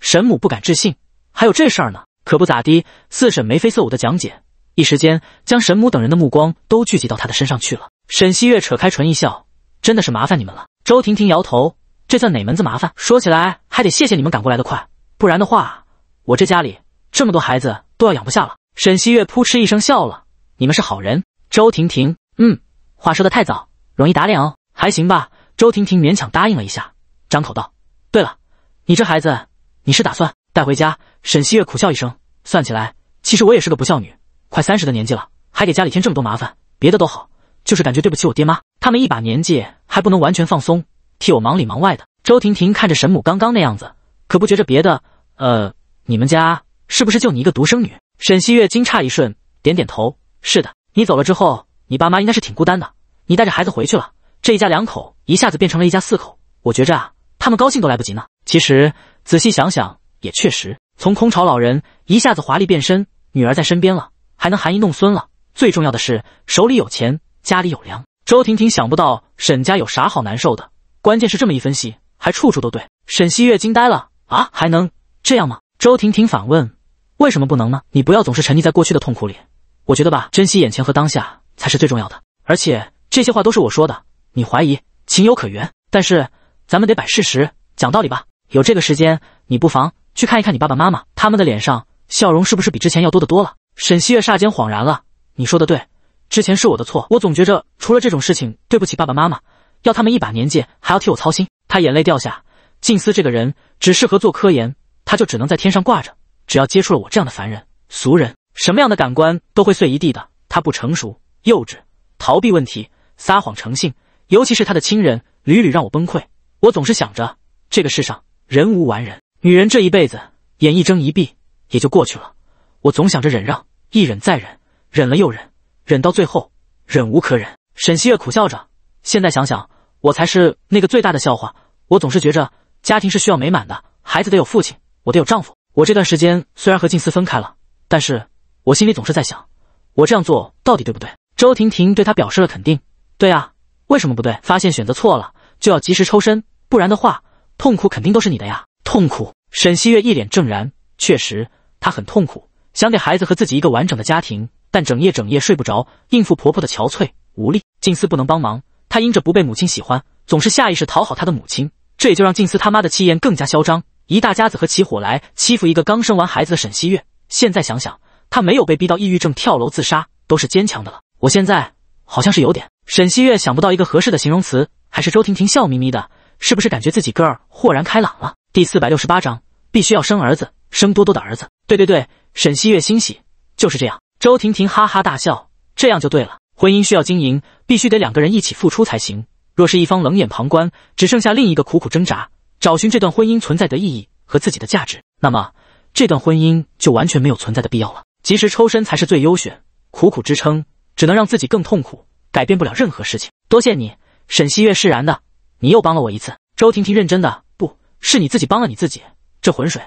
沈母不敢置信，还有这事儿呢？可不咋的。四婶眉飞色舞的讲解，一时间将沈母等人的目光都聚集到她的身上去了。沈西月扯开唇一笑，真的是麻烦你们了。周婷婷摇头。这算哪门子麻烦？说起来还得谢谢你们赶过来的快，不然的话，我这家里这么多孩子都要养不下了。沈西月扑哧一声笑了：“你们是好人。”周婷婷，嗯，话说的太早，容易打脸哦。还行吧？周婷婷勉强答应了一下，张口道：“对了，你这孩子，你是打算带回家？”沈西月苦笑一声：“算起来，其实我也是个不孝女，快三十的年纪了，还给家里添这么多麻烦。别的都好，就是感觉对不起我爹妈，他们一把年纪还不能完全放松。”替我忙里忙外的周婷婷看着沈母刚刚那样子，可不觉着别的。呃，你们家是不是就你一个独生女？沈希月惊诧一瞬，点点头，是的。你走了之后，你爸妈应该是挺孤单的。你带着孩子回去了，这一家两口一下子变成了一家四口。我觉着啊，他们高兴都来不及呢。其实仔细想想，也确实，从空巢老人一下子华丽变身，女儿在身边了，还能含饴弄孙了。最重要的是手里有钱，家里有粮。周婷婷想不到沈家有啥好难受的。关键是这么一分析，还处处都对。沈西月惊呆了啊，还能这样吗？周婷婷反问：“为什么不能呢？你不要总是沉溺在过去的痛苦里。我觉得吧，珍惜眼前和当下才是最重要的。而且这些话都是我说的，你怀疑情有可原。但是咱们得摆事实，讲道理吧。有这个时间，你不妨去看一看你爸爸妈妈，他们的脸上笑容是不是比之前要多得多了？”沈西月霎间恍然了，你说的对，之前是我的错，我总觉着除了这种事情，对不起爸爸妈妈。要他们一把年纪还要替我操心，他眼泪掉下。静思这个人只适合做科研，他就只能在天上挂着。只要接触了我这样的凡人俗人，什么样的感官都会碎一地的。他不成熟，幼稚，逃避问题，撒谎成性，尤其是他的亲人，屡屡让我崩溃。我总是想着这个世上人无完人，女人这一辈子眼一睁一闭也就过去了。我总想着忍让，一忍再忍，忍了又忍，忍到最后忍无可忍。沈希月苦笑着，现在想想。我才是那个最大的笑话。我总是觉着家庭是需要美满的，孩子得有父亲，我得有丈夫。我这段时间虽然和静思分开了，但是我心里总是在想，我这样做到底对不对？周婷婷对他表示了肯定。对啊，为什么不对？发现选择错了就要及时抽身，不然的话，痛苦肯定都是你的呀。痛苦。沈希月一脸怔然，确实，她很痛苦，想给孩子和自己一个完整的家庭，但整夜整夜睡不着，应付婆婆的憔悴无力，静思不能帮忙。他因着不被母亲喜欢，总是下意识讨好他的母亲，这也就让静思他妈的气焰更加嚣张。一大家子和起火来欺负一个刚生完孩子的沈西月。现在想想，他没有被逼到抑郁症跳楼自杀，都是坚强的了。我现在好像是有点……沈西月想不到一个合适的形容词，还是周婷婷笑眯眯的，是不是感觉自己个儿豁然开朗了？第四百六十八章，必须要生儿子，生多多的儿子。对对对，沈西月欣喜，就是这样。周婷婷哈哈大笑，这样就对了。婚姻需要经营，必须得两个人一起付出才行。若是一方冷眼旁观，只剩下另一个苦苦挣扎，找寻这段婚姻存在的意义和自己的价值，那么这段婚姻就完全没有存在的必要了。及时抽身才是最优选，苦苦支撑只能让自己更痛苦，改变不了任何事情。多谢你，沈希月，释然的，你又帮了我一次。周婷婷认真的，不是你自己帮了你自己，这浑水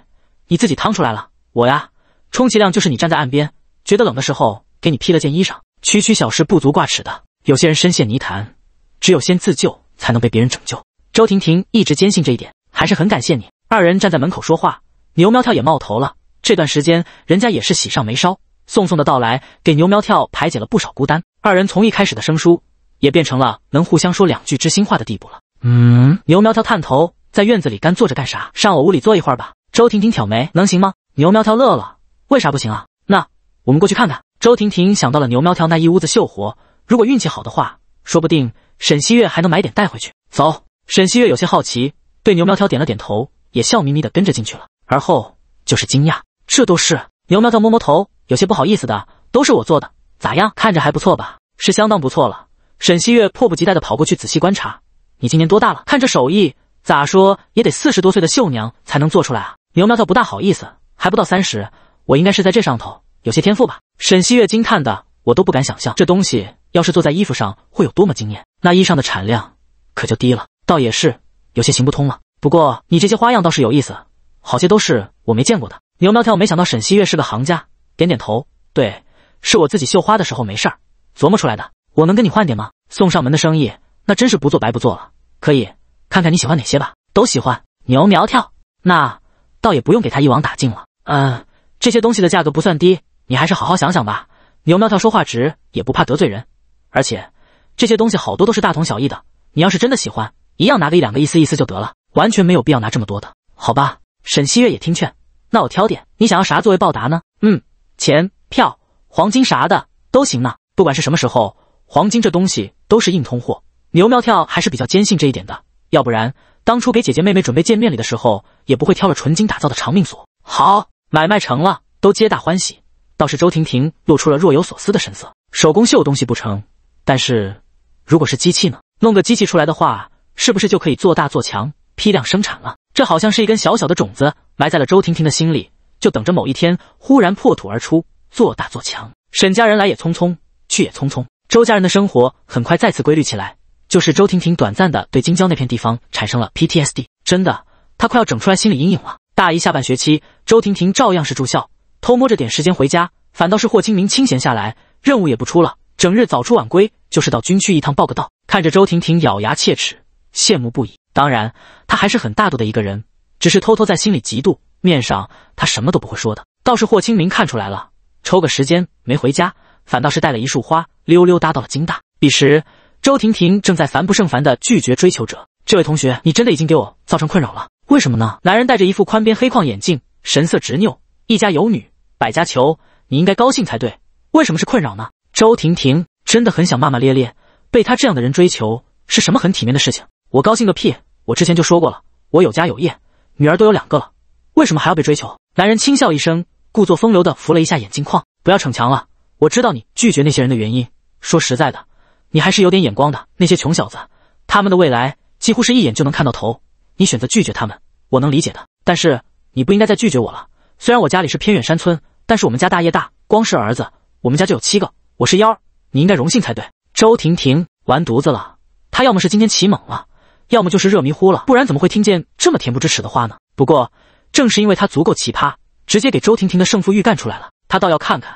你自己趟出来了。我呀，充其量就是你站在岸边觉得冷的时候，给你披了件衣裳。区区小事不足挂齿的。有些人深陷泥潭，只有先自救，才能被别人拯救。周婷婷一直坚信这一点，还是很感谢你。二人站在门口说话，牛苗跳也冒头了。这段时间，人家也是喜上眉梢。宋宋的到来，给牛苗跳排解了不少孤单。二人从一开始的生疏，也变成了能互相说两句知心话的地步了。嗯，牛苗跳探头在院子里干坐着干啥？上我屋里坐一会儿吧。周婷婷挑眉，能行吗？牛苗跳乐了，为啥不行啊？那我们过去看看。周婷婷想到了牛苗条那一屋子绣活，如果运气好的话，说不定沈西月还能买点带回去。走，沈西月有些好奇，对牛苗条点了点头，也笑眯眯的跟着进去了。而后就是惊讶，这都是牛苗条摸摸头，有些不好意思的，都是我做的，咋样？看着还不错吧？是相当不错了。沈西月迫不及待的跑过去仔细观察，你今年多大了？看这手艺，咋说也得四十多岁的绣娘才能做出来啊！牛苗条不大好意思，还不到三十，我应该是在这上头有些天赋吧？沈西月惊叹的：“我都不敢想象，这东西要是坐在衣服上会有多么惊艳，那衣裳的产量可就低了。倒也是，有些行不通了。不过你这些花样倒是有意思，好些都是我没见过的。”牛苗条没想到沈西月是个行家，点点头：“对，是我自己绣花的时候没事儿琢磨出来的。我能跟你换点吗？送上门的生意，那真是不做白不做了。可以看看你喜欢哪些吧，都喜欢。”牛苗条那倒也不用给他一网打尽了。嗯，这些东西的价格不算低。你还是好好想想吧。牛苗跳说话直，也不怕得罪人。而且这些东西好多都是大同小异的，你要是真的喜欢，一样拿个一两个、意思意思就得了，完全没有必要拿这么多的，好吧？沈希月也听劝，那我挑点。你想要啥作为报答呢？嗯，钱、票、黄金啥的都行呢。不管是什么时候，黄金这东西都是硬通货。牛苗跳还是比较坚信这一点的，要不然当初给姐姐妹妹准备见面礼的时候，也不会挑了纯金打造的长命锁。好，买卖成了，都皆大欢喜。倒是周婷婷露出了若有所思的神色。手工绣东西不成，但是如果是机器呢？弄个机器出来的话，是不是就可以做大做强、批量生产了？这好像是一根小小的种子，埋在了周婷婷的心里，就等着某一天忽然破土而出，做大做强。沈家人来也匆匆，去也匆匆。周家人的生活很快再次规律起来。就是周婷婷短暂的对京郊那片地方产生了 PTSD，真的，她快要整出来心理阴影了。大一下半学期，周婷婷照样是住校。偷摸着点时间回家，反倒是霍清明清闲下来，任务也不出了，整日早出晚归，就是到军区一趟报个到。看着周婷婷咬牙切齿，羡慕不已。当然，他还是很大度的一个人，只是偷偷在心里嫉妒，面上他什么都不会说的。倒是霍清明看出来了，抽个时间没回家，反倒是带了一束花溜溜达到了金大。彼时，周婷婷正在烦不胜烦的拒绝追求者：“这位同学，你真的已经给我造成困扰了，为什么呢？”男人戴着一副宽边黑框眼镜，神色执拗，一家有女。百家求，你应该高兴才对，为什么是困扰呢？周婷婷真的很想骂骂咧咧，被他这样的人追求是什么很体面的事情？我高兴个屁！我之前就说过了，我有家有业，女儿都有两个了，为什么还要被追求？男人轻笑一声，故作风流的扶了一下眼镜框，不要逞强了。我知道你拒绝那些人的原因，说实在的，你还是有点眼光的。那些穷小子，他们的未来几乎是一眼就能看到头，你选择拒绝他们，我能理解的。但是你不应该再拒绝我了。虽然我家里是偏远山村。但是我们家大业大，光是儿子，我们家就有七个。我是幺儿，你应该荣幸才对。周婷婷，完犊子了！她要么是今天起猛了，要么就是热迷糊了，不然怎么会听见这么恬不知耻的话呢？不过，正是因为他足够奇葩，直接给周婷婷的胜负欲干出来了。他倒要看看，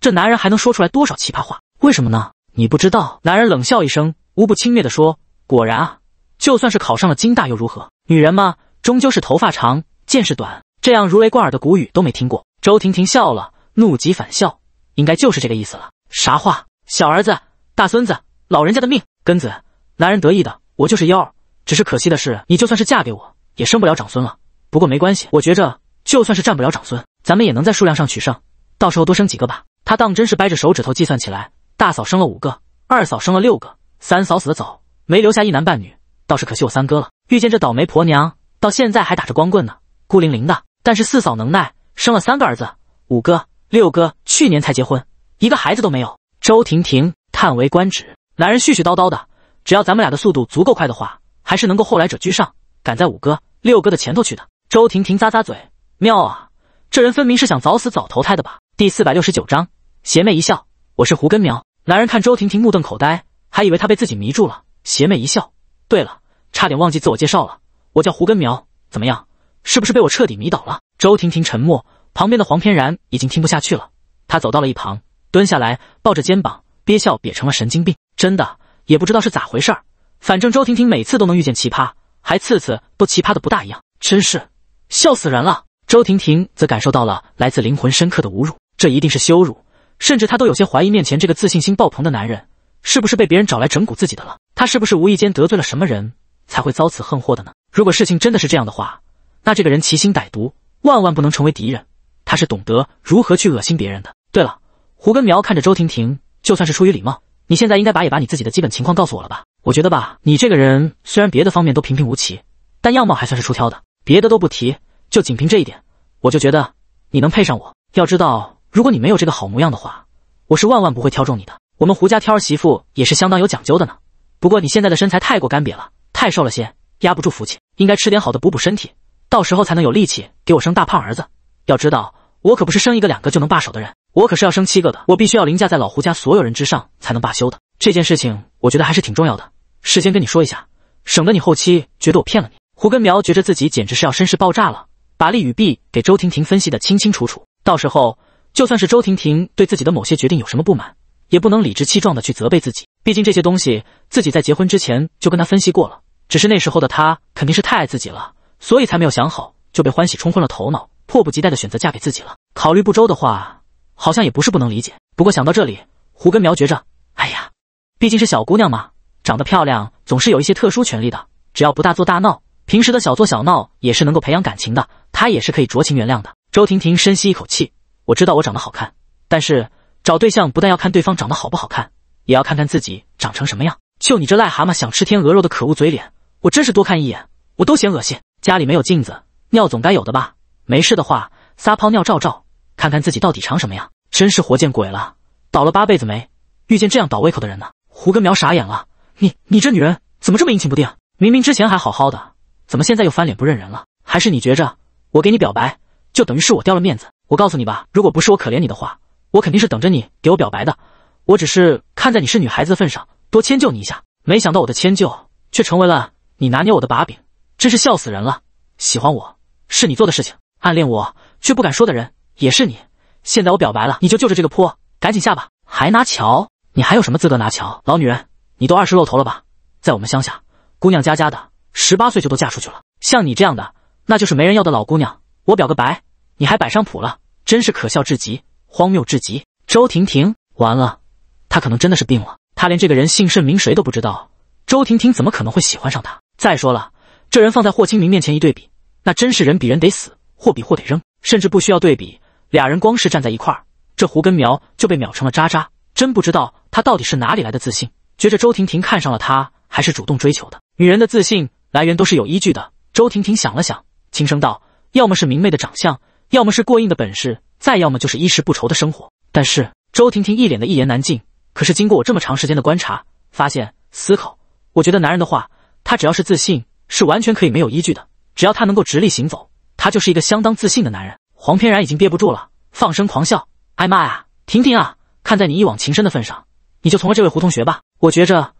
这男人还能说出来多少奇葩话？为什么呢？你不知道。男人冷笑一声，无不轻蔑地说：“果然啊，就算是考上了金大又如何？女人嘛，终究是头发长，见识短，这样如雷贯耳的古语都没听过。”周婷婷笑了，怒极反笑，应该就是这个意思了。啥话？小儿子、大孙子，老人家的命。根子，男人得意的，我就是幺儿。只是可惜的是，你就算是嫁给我，也生不了长孙了。不过没关系，我觉着就算是占不了长孙，咱们也能在数量上取胜。到时候多生几个吧。他当真是掰着手指头计算起来，大嫂生了五个，二嫂生了六个，三嫂死的早，没留下一男半女，倒是可惜我三哥了。遇见这倒霉婆娘，到现在还打着光棍呢，孤零零的。但是四嫂能耐。生了三个儿子，五哥、六哥去年才结婚，一个孩子都没有。周婷婷叹为观止，男人絮絮叨叨的，只要咱们俩的速度足够快的话，还是能够后来者居上，赶在五哥、六哥的前头去的。周婷婷咂咂嘴，妙啊，这人分明是想早死早投胎的吧？第四百六十九章，邪魅一笑，我是胡根苗。男人看周婷婷目瞪口呆，还以为他被自己迷住了，邪魅一笑，对了，差点忘记自我介绍了，我叫胡根苗，怎么样？是不是被我彻底迷倒了？周婷婷沉默，旁边的黄翩然已经听不下去了。他走到了一旁，蹲下来，抱着肩膀，憋笑瘪成了神经病。真的也不知道是咋回事儿，反正周婷婷每次都能遇见奇葩，还次次都奇葩的不大一样，真是笑死人了。周婷婷则感受到了来自灵魂深刻的侮辱，这一定是羞辱，甚至她都有些怀疑面前这个自信心爆棚的男人是不是被别人找来整蛊自己的了？他是不是无意间得罪了什么人才会遭此横祸的呢？如果事情真的是这样的话，那这个人其心歹毒，万万不能成为敌人。他是懂得如何去恶心别人的。对了，胡根苗看着周婷婷，就算是出于礼貌，你现在应该把也把你自己的基本情况告诉我了吧？我觉得吧，你这个人虽然别的方面都平平无奇，但样貌还算是出挑的。别的都不提，就仅凭这一点，我就觉得你能配上我。要知道，如果你没有这个好模样的话，我是万万不会挑中你的。我们胡家挑儿媳妇也是相当有讲究的呢。不过你现在的身材太过干瘪了，太瘦了些，压不住福气，应该吃点好的补补身体。到时候才能有力气给我生大胖儿子。要知道，我可不是生一个两个就能罢手的人，我可是要生七个的。我必须要凌驾在老胡家所有人之上才能罢休的。这件事情，我觉得还是挺重要的，事先跟你说一下，省得你后期觉得我骗了你。胡根苗觉着自己简直是要身世爆炸了，把利与弊给周婷婷分析的清清楚楚。到时候，就算是周婷婷对自己的某些决定有什么不满，也不能理直气壮的去责备自己。毕竟这些东西，自己在结婚之前就跟他分析过了，只是那时候的他肯定是太爱自己了。所以才没有想好，就被欢喜冲昏了头脑，迫不及待的选择嫁给自己了。考虑不周的话，好像也不是不能理解。不过想到这里，胡根苗觉着，哎呀，毕竟是小姑娘嘛，长得漂亮总是有一些特殊权利的。只要不大做大闹，平时的小做小闹也是能够培养感情的，他也是可以酌情原谅的。周婷婷深吸一口气，我知道我长得好看，但是找对象不但要看对方长得好不好看，也要看看自己长成什么样。就你这癞蛤蟆想吃天鹅肉的可恶嘴脸，我真是多看一眼我都嫌恶心。家里没有镜子，尿总该有的吧？没事的话，撒泡尿照照，看看自己到底长什么样。真是活见鬼了，倒了八辈子霉，遇见这样倒胃口的人呢！胡根苗傻眼了，你你这女人怎么这么阴晴不定？明明之前还好好的，怎么现在又翻脸不认人了？还是你觉着我给你表白，就等于是我掉了面子？我告诉你吧，如果不是我可怜你的话，我肯定是等着你给我表白的。我只是看在你是女孩子的份上，多迁就你一下。没想到我的迁就，却成为了你拿捏我的把柄。真是笑死人了！喜欢我是你做的事情，暗恋我却不敢说的人也是你。现在我表白了，你就就着这个坡赶紧下吧！还拿桥？你还有什么资格拿桥？老女人，你都二十露头了吧？在我们乡下，姑娘家家的十八岁就都嫁出去了，像你这样的那就是没人要的老姑娘。我表个白，你还摆上谱了，真是可笑至极，荒谬至极！周婷婷，完了，她可能真的是病了，她连这个人姓甚名谁都不知道。周婷婷怎么可能会喜欢上他？再说了。这人放在霍清明面前一对比，那真是人比人得死，货比货得扔。甚至不需要对比，俩人光是站在一块儿，这胡根苗就被秒成了渣渣。真不知道他到底是哪里来的自信，觉着周婷婷看上了他，还是主动追求的。女人的自信来源都是有依据的。周婷婷想了想，轻声道：“要么是明媚的长相，要么是过硬的本事，再要么就是衣食不愁的生活。”但是周婷婷一脸的一言难尽。可是经过我这么长时间的观察，发现思考，我觉得男人的话，他只要是自信。是完全可以没有依据的，只要他能够直立行走，他就是一个相当自信的男人。黄翩然已经憋不住了，放声狂笑：“哎妈呀，婷婷啊，看在你一往情深的份上，你就从了这位胡同学吧。我觉着，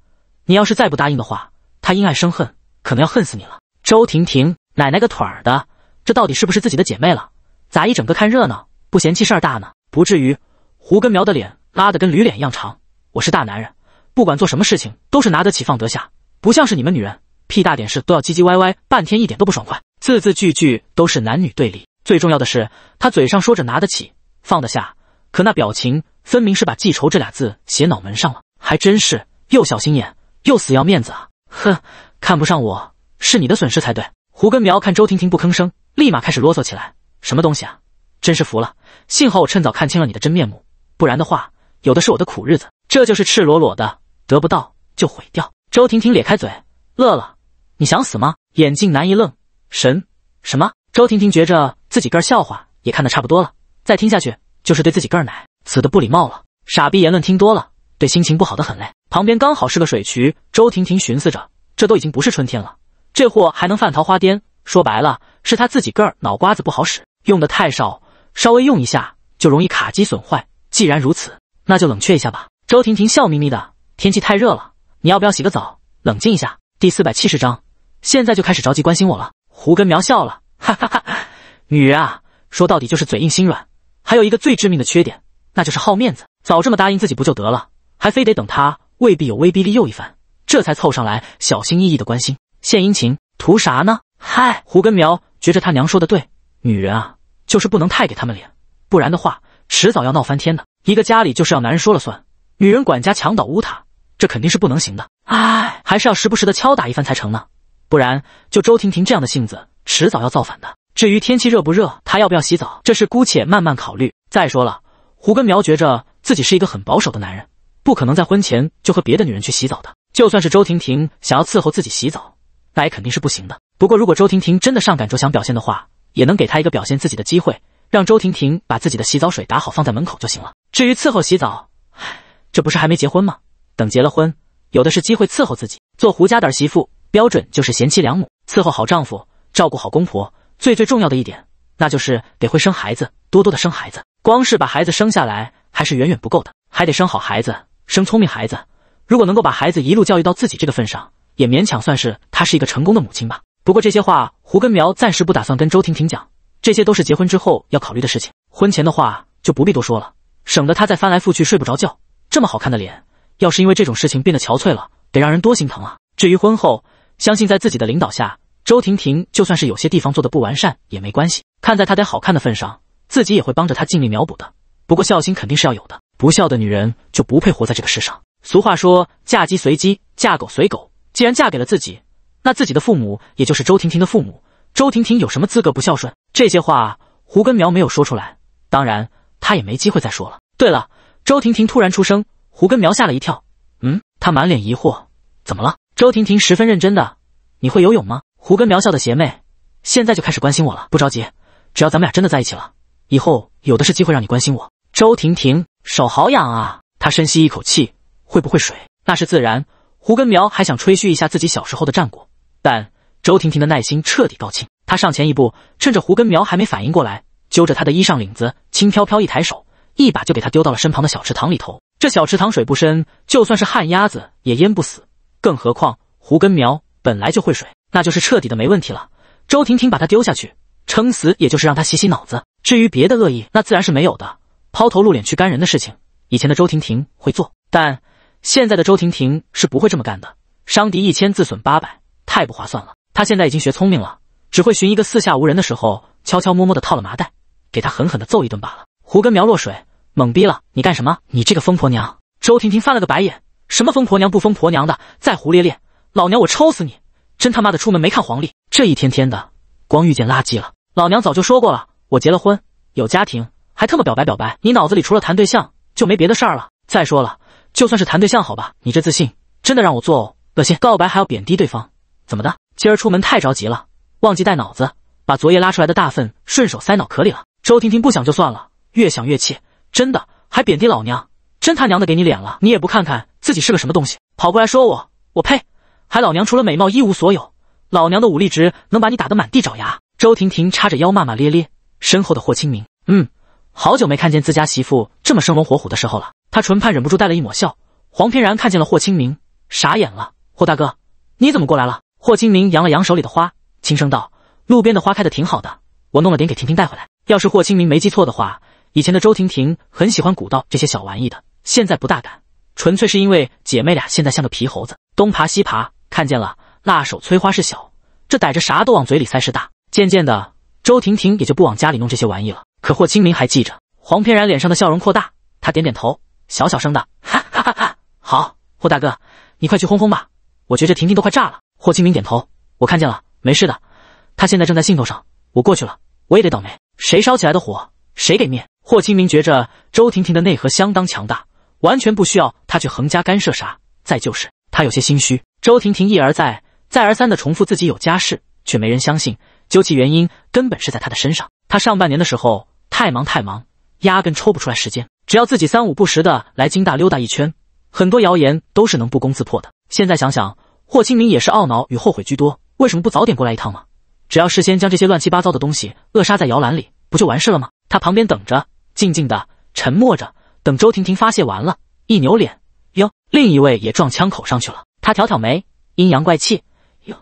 你要是再不答应的话，他因爱生恨，可能要恨死你了。”周婷婷，奶奶个腿儿的，这到底是不是自己的姐妹了？咋一整个看热闹不嫌弃事儿大呢？不至于。胡根苗的脸拉得跟驴脸一样长，我是大男人，不管做什么事情都是拿得起放得下，不像是你们女人。屁大点事都要唧唧歪歪，半天一点都不爽快，字字句句都是男女对立。最重要的是，他嘴上说着拿得起放得下，可那表情分明是把记仇这俩字写脑门上了。还真是又小心眼又死要面子啊！哼，看不上我是你的损失才对。胡根苗看周婷婷不吭声，立马开始啰嗦起来：“什么东西啊，真是服了！幸好我趁早看清了你的真面目，不然的话，有的是我的苦日子。这就是赤裸裸的得不到就毁掉。”周婷婷咧开嘴乐了。你想死吗？眼镜男一愣，神什么？周婷婷觉着自己个儿笑话也看的差不多了，再听下去就是对自己个儿奶死的不礼貌了。傻逼言论听多了，对心情不好的很嘞。旁边刚好是个水渠，周婷婷寻思着，这都已经不是春天了，这货还能犯桃花癫？说白了，是他自己个儿脑瓜子不好使，用的太少，稍微用一下就容易卡机损坏。既然如此，那就冷却一下吧。周婷婷笑眯眯的，天气太热了，你要不要洗个澡，冷静一下？第四百七十章。现在就开始着急关心我了，胡根苗笑了，哈哈哈！女人啊，说到底就是嘴硬心软，还有一个最致命的缺点，那就是好面子。早这么答应自己不就得了，还非得等他未必有威逼利诱一番，这才凑上来小心翼翼的关心献殷勤，图啥呢？嗨，胡根苗觉着他娘说的对，女人啊，就是不能太给他们脸，不然的话迟早要闹翻天的。一个家里就是要男人说了算，女人管家墙倒屋塌，这肯定是不能行的。哎，还是要时不时的敲打一番才成呢。不然，就周婷婷这样的性子，迟早要造反的。至于天气热不热，她要不要洗澡，这是姑且慢慢考虑。再说了，胡根苗觉着自己是一个很保守的男人，不可能在婚前就和别的女人去洗澡的。就算是周婷婷想要伺候自己洗澡，那也肯定是不行的。不过，如果周婷婷真的上赶着想表现的话，也能给他一个表现自己的机会，让周婷婷把自己的洗澡水打好放在门口就行了。至于伺候洗澡，这不是还没结婚吗？等结了婚，有的是机会伺候自己。做胡家的儿媳妇。标准就是贤妻良母，伺候好丈夫，照顾好公婆。最最重要的一点，那就是得会生孩子，多多的生孩子。光是把孩子生下来还是远远不够的，还得生好孩子，生聪明孩子。如果能够把孩子一路教育到自己这个份上，也勉强算是她是一个成功的母亲吧。不过这些话，胡根苗暂时不打算跟周婷婷讲。这些都是结婚之后要考虑的事情。婚前的话就不必多说了，省得她再翻来覆去睡不着觉。这么好看的脸，要是因为这种事情变得憔悴了，得让人多心疼啊。至于婚后，相信在自己的领导下，周婷婷就算是有些地方做的不完善也没关系。看在她得好看的份上，自己也会帮着她尽力弥补的。不过孝心肯定是要有的，不孝的女人就不配活在这个世上。俗话说，嫁鸡随鸡，嫁狗随狗。既然嫁给了自己，那自己的父母也就是周婷婷的父母。周婷婷有什么资格不孝顺？这些话胡根苗没有说出来，当然他也没机会再说了。对了，周婷婷突然出声，胡根苗吓了一跳。嗯，他满脸疑惑，怎么了？周婷婷十分认真的：“你会游泳吗？”胡根苗笑的邪魅，现在就开始关心我了，不着急，只要咱们俩真的在一起了，以后有的是机会让你关心我。周婷婷手好痒啊，她深吸一口气：“会不会水？那是自然。”胡根苗还想吹嘘一下自己小时候的战果，但周婷婷的耐心彻底告罄，她上前一步，趁着胡根苗还没反应过来，揪着他的衣裳领子，轻飘飘一抬手，一把就给他丢到了身旁的小池塘里头。这小池塘水不深，就算是旱鸭子也淹不死。更何况胡根苗本来就会水，那就是彻底的没问题了。周婷婷把他丢下去，撑死也就是让他洗洗脑子。至于别的恶意，那自然是没有的。抛头露脸去干人的事情，以前的周婷婷会做，但现在的周婷婷是不会这么干的。伤敌一千，自损八百，太不划算了。她现在已经学聪明了，只会寻一个四下无人的时候，悄悄摸摸的套了麻袋，给他狠狠的揍一顿罢了。胡根苗落水，懵逼了，你干什么？你这个疯婆娘！周婷婷翻了个白眼。什么疯婆娘不疯婆娘的，再胡咧咧，老娘我抽死你！真他妈的出门没看黄历，这一天天的光遇见垃圾了。老娘早就说过了，我结了婚，有家庭，还特么表白表白？你脑子里除了谈对象就没别的事儿了？再说了，就算是谈对象，好吧，你这自信真的让我作恶心。告白还要贬低对方，怎么的？今儿出门太着急了，忘记带脑子，把昨夜拉出来的大粪顺手塞脑壳里了。周婷婷不想就算了，越想越气，真的还贬低老娘，真他娘的给你脸了，你也不看看。自己是个什么东西，跑过来说我我呸！还老娘除了美貌一无所有，老娘的武力值能把你打得满地找牙！周婷婷叉着腰骂骂咧咧，身后的霍清明，嗯，好久没看见自家媳妇这么生龙活虎的时候了，他唇畔忍不住带了一抹笑。黄翩然看见了霍清明，傻眼了，霍大哥你怎么过来了？霍清明扬了扬手里的花，轻声道：“路边的花开的挺好的，我弄了点给婷婷带回来。要是霍清明没记错的话，以前的周婷婷很喜欢古道这些小玩意的，现在不大敢。”纯粹是因为姐妹俩现在像个皮猴子，东爬西爬，看见了辣手摧花是小，这逮着啥都往嘴里塞是大。渐渐的，周婷婷也就不往家里弄这些玩意了。可霍清明还记着。黄翩然脸上的笑容扩大，他点点头，小小声的，哈哈哈！哈，好，霍大哥，你快去轰轰吧，我觉着婷婷都快炸了。霍清明点头，我看见了，没事的，她现在正在兴头上，我过去了，我也得倒霉。谁烧起来的火，谁给灭。霍清明觉着周婷婷的内核相当强大。完全不需要他去横加干涉啥。再就是他有些心虚。周婷婷一而再、再而三的重复自己有家事，却没人相信。究其原因，根本是在他的身上。他上半年的时候太忙太忙，压根抽不出来时间。只要自己三五不时的来金大溜达一圈，很多谣言都是能不攻自破的。现在想想，霍清明也是懊恼与后悔居多。为什么不早点过来一趟吗？只要事先将这些乱七八糟的东西扼杀在摇篮里，不就完事了吗？他旁边等着，静静的，沉默着。等周婷婷发泄完了，一扭脸，哟，另一位也撞枪口上去了。他挑挑眉，阴阳怪气，哟，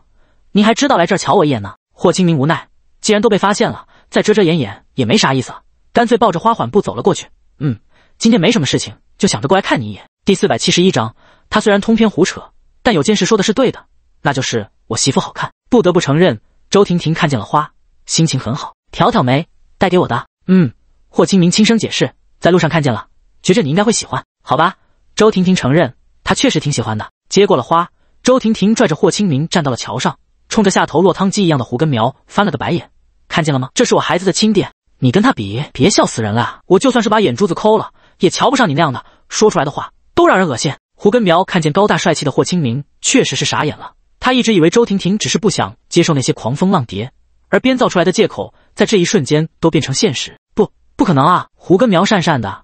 你还知道来这儿瞧我一眼呢？霍清明无奈，既然都被发现了，再遮遮掩掩也没啥意思了，干脆抱着花缓步走了过去。嗯，今天没什么事情，就想着过来看你一眼。第四百七十一章，他虽然通篇胡扯，但有件事说的是对的，那就是我媳妇好看。不得不承认，周婷婷看见了花，心情很好，挑挑眉，带给我的。嗯，霍清明轻声解释，在路上看见了。觉着你应该会喜欢，好吧？周婷婷承认，她确实挺喜欢的。接过了花，周婷婷拽着霍清明站到了桥上，冲着下头落汤鸡一样的胡根苗翻了个白眼。看见了吗？这是我孩子的亲爹，你跟他比，别笑死人了！我就算是把眼珠子抠了，也瞧不上你那样的。说出来的话都让人恶心。胡根苗看见高大帅气的霍清明，确实是傻眼了。他一直以为周婷婷只是不想接受那些狂风浪蝶，而编造出来的借口，在这一瞬间都变成现实。不，不可能啊！胡根苗讪讪的。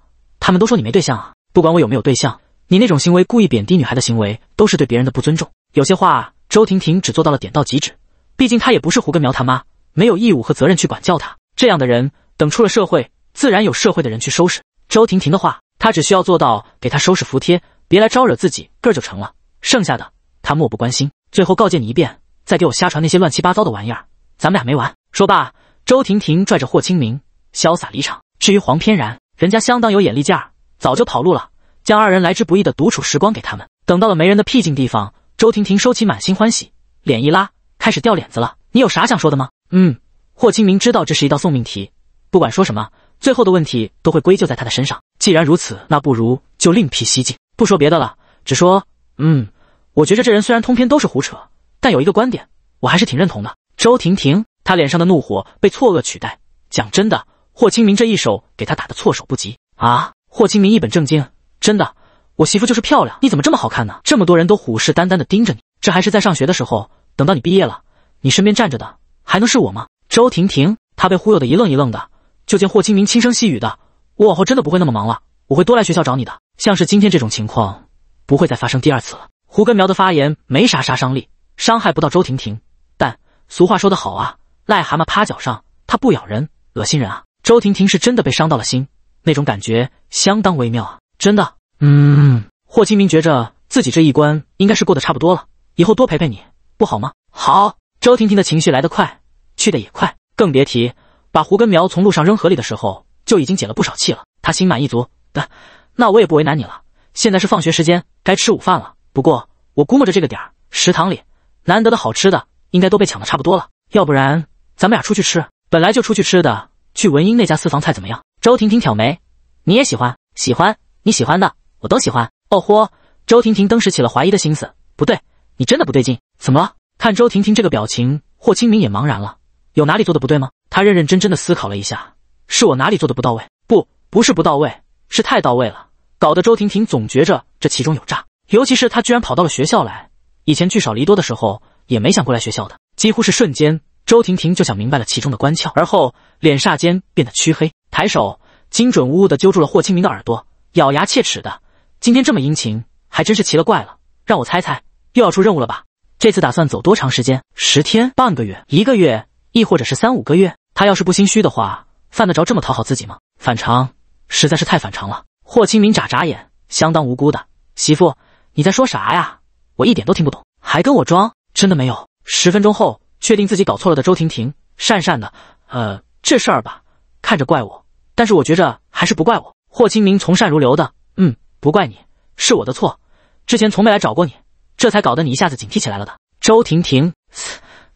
他们都说你没对象啊！不管我有没有对象，你那种行为，故意贬低女孩的行为，都是对别人的不尊重。有些话，周婷婷只做到了点到即止。毕竟她也不是胡根苗他妈，没有义务和责任去管教他这样的人。等出了社会，自然有社会的人去收拾。周婷婷的话，她只需要做到给他收拾服帖，别来招惹自己个儿就成了。剩下的他漠不关心。最后告诫你一遍，再给我瞎传那些乱七八糟的玩意儿，咱们俩没完。说罢，周婷婷拽着霍清明潇洒离场。至于黄翩然。人家相当有眼力劲儿，早就跑路了，将二人来之不易的独处时光给他们。等到了没人的僻静地方，周婷婷收起满心欢喜，脸一拉，开始掉脸子了。你有啥想说的吗？嗯，霍清明知道这是一道送命题，不管说什么，最后的问题都会归咎在他的身上。既然如此，那不如就另辟蹊径，不说别的了，只说，嗯，我觉着这人虽然通篇都是胡扯，但有一个观点我还是挺认同的。周婷婷，她脸上的怒火被错愕取代。讲真的。霍清明这一手给他打的措手不及啊！霍清明一本正经：“真的，我媳妇就是漂亮，你怎么这么好看呢？这么多人都虎视眈眈的盯着你，这还是在上学的时候。等到你毕业了，你身边站着的还能是我吗？”周婷婷，她被忽悠的一愣一愣的，就见霍清明轻声细语的：“我往后真的不会那么忙了，我会多来学校找你的。像是今天这种情况，不会再发生第二次了。”胡根苗的发言没啥杀伤力，伤害不到周婷婷，但俗话说得好啊，癞蛤蟆趴脚上，它不咬人，恶心人啊！周婷婷是真的被伤到了心，那种感觉相当微妙啊！真的，嗯。霍清明觉着自己这一关应该是过得差不多了，以后多陪陪你不好吗？好。周婷婷的情绪来得快，去得也快，更别提把胡根苗从路上扔河里的时候就已经解了不少气了。她心满意足的，那我也不为难你了。现在是放学时间，该吃午饭了。不过我估摸着这个点儿，食堂里难得的好吃的应该都被抢的差不多了，要不然咱们俩出去吃。本来就出去吃的。去文英那家私房菜怎么样？周婷婷挑眉，你也喜欢？喜欢，你喜欢的我都喜欢。哦豁，周婷婷登时起了怀疑的心思，不对，你真的不对劲，怎么了？看周婷婷这个表情，霍清明也茫然了，有哪里做的不对吗？他认认真真的思考了一下，是我哪里做的不到位？不，不是不到位，是太到位了，搞得周婷婷总觉着这其中有诈。尤其是他居然跑到了学校来，以前聚少离多的时候也没想过来学校的，几乎是瞬间。周婷婷就想明白了其中的关窍，而后脸霎间变得黢黑，抬手精准无误的揪住了霍清明的耳朵，咬牙切齿的：“今天这么殷勤，还真是奇了怪了。让我猜猜，又要出任务了吧？这次打算走多长时间？十天、半个月、一个月，亦或者是三五个月？他要是不心虚的话，犯得着这么讨好自己吗？反常实在是太反常了。”霍清明眨眨眼，相当无辜的：“媳妇，你在说啥呀？我一点都听不懂，还跟我装？真的没有。”十分钟后。确定自己搞错了的周婷婷讪讪的，呃，这事儿吧，看着怪我，但是我觉着还是不怪我。霍清明从善如流的，嗯，不怪你，是我的错。之前从没来找过你，这才搞得你一下子警惕起来了的。周婷婷，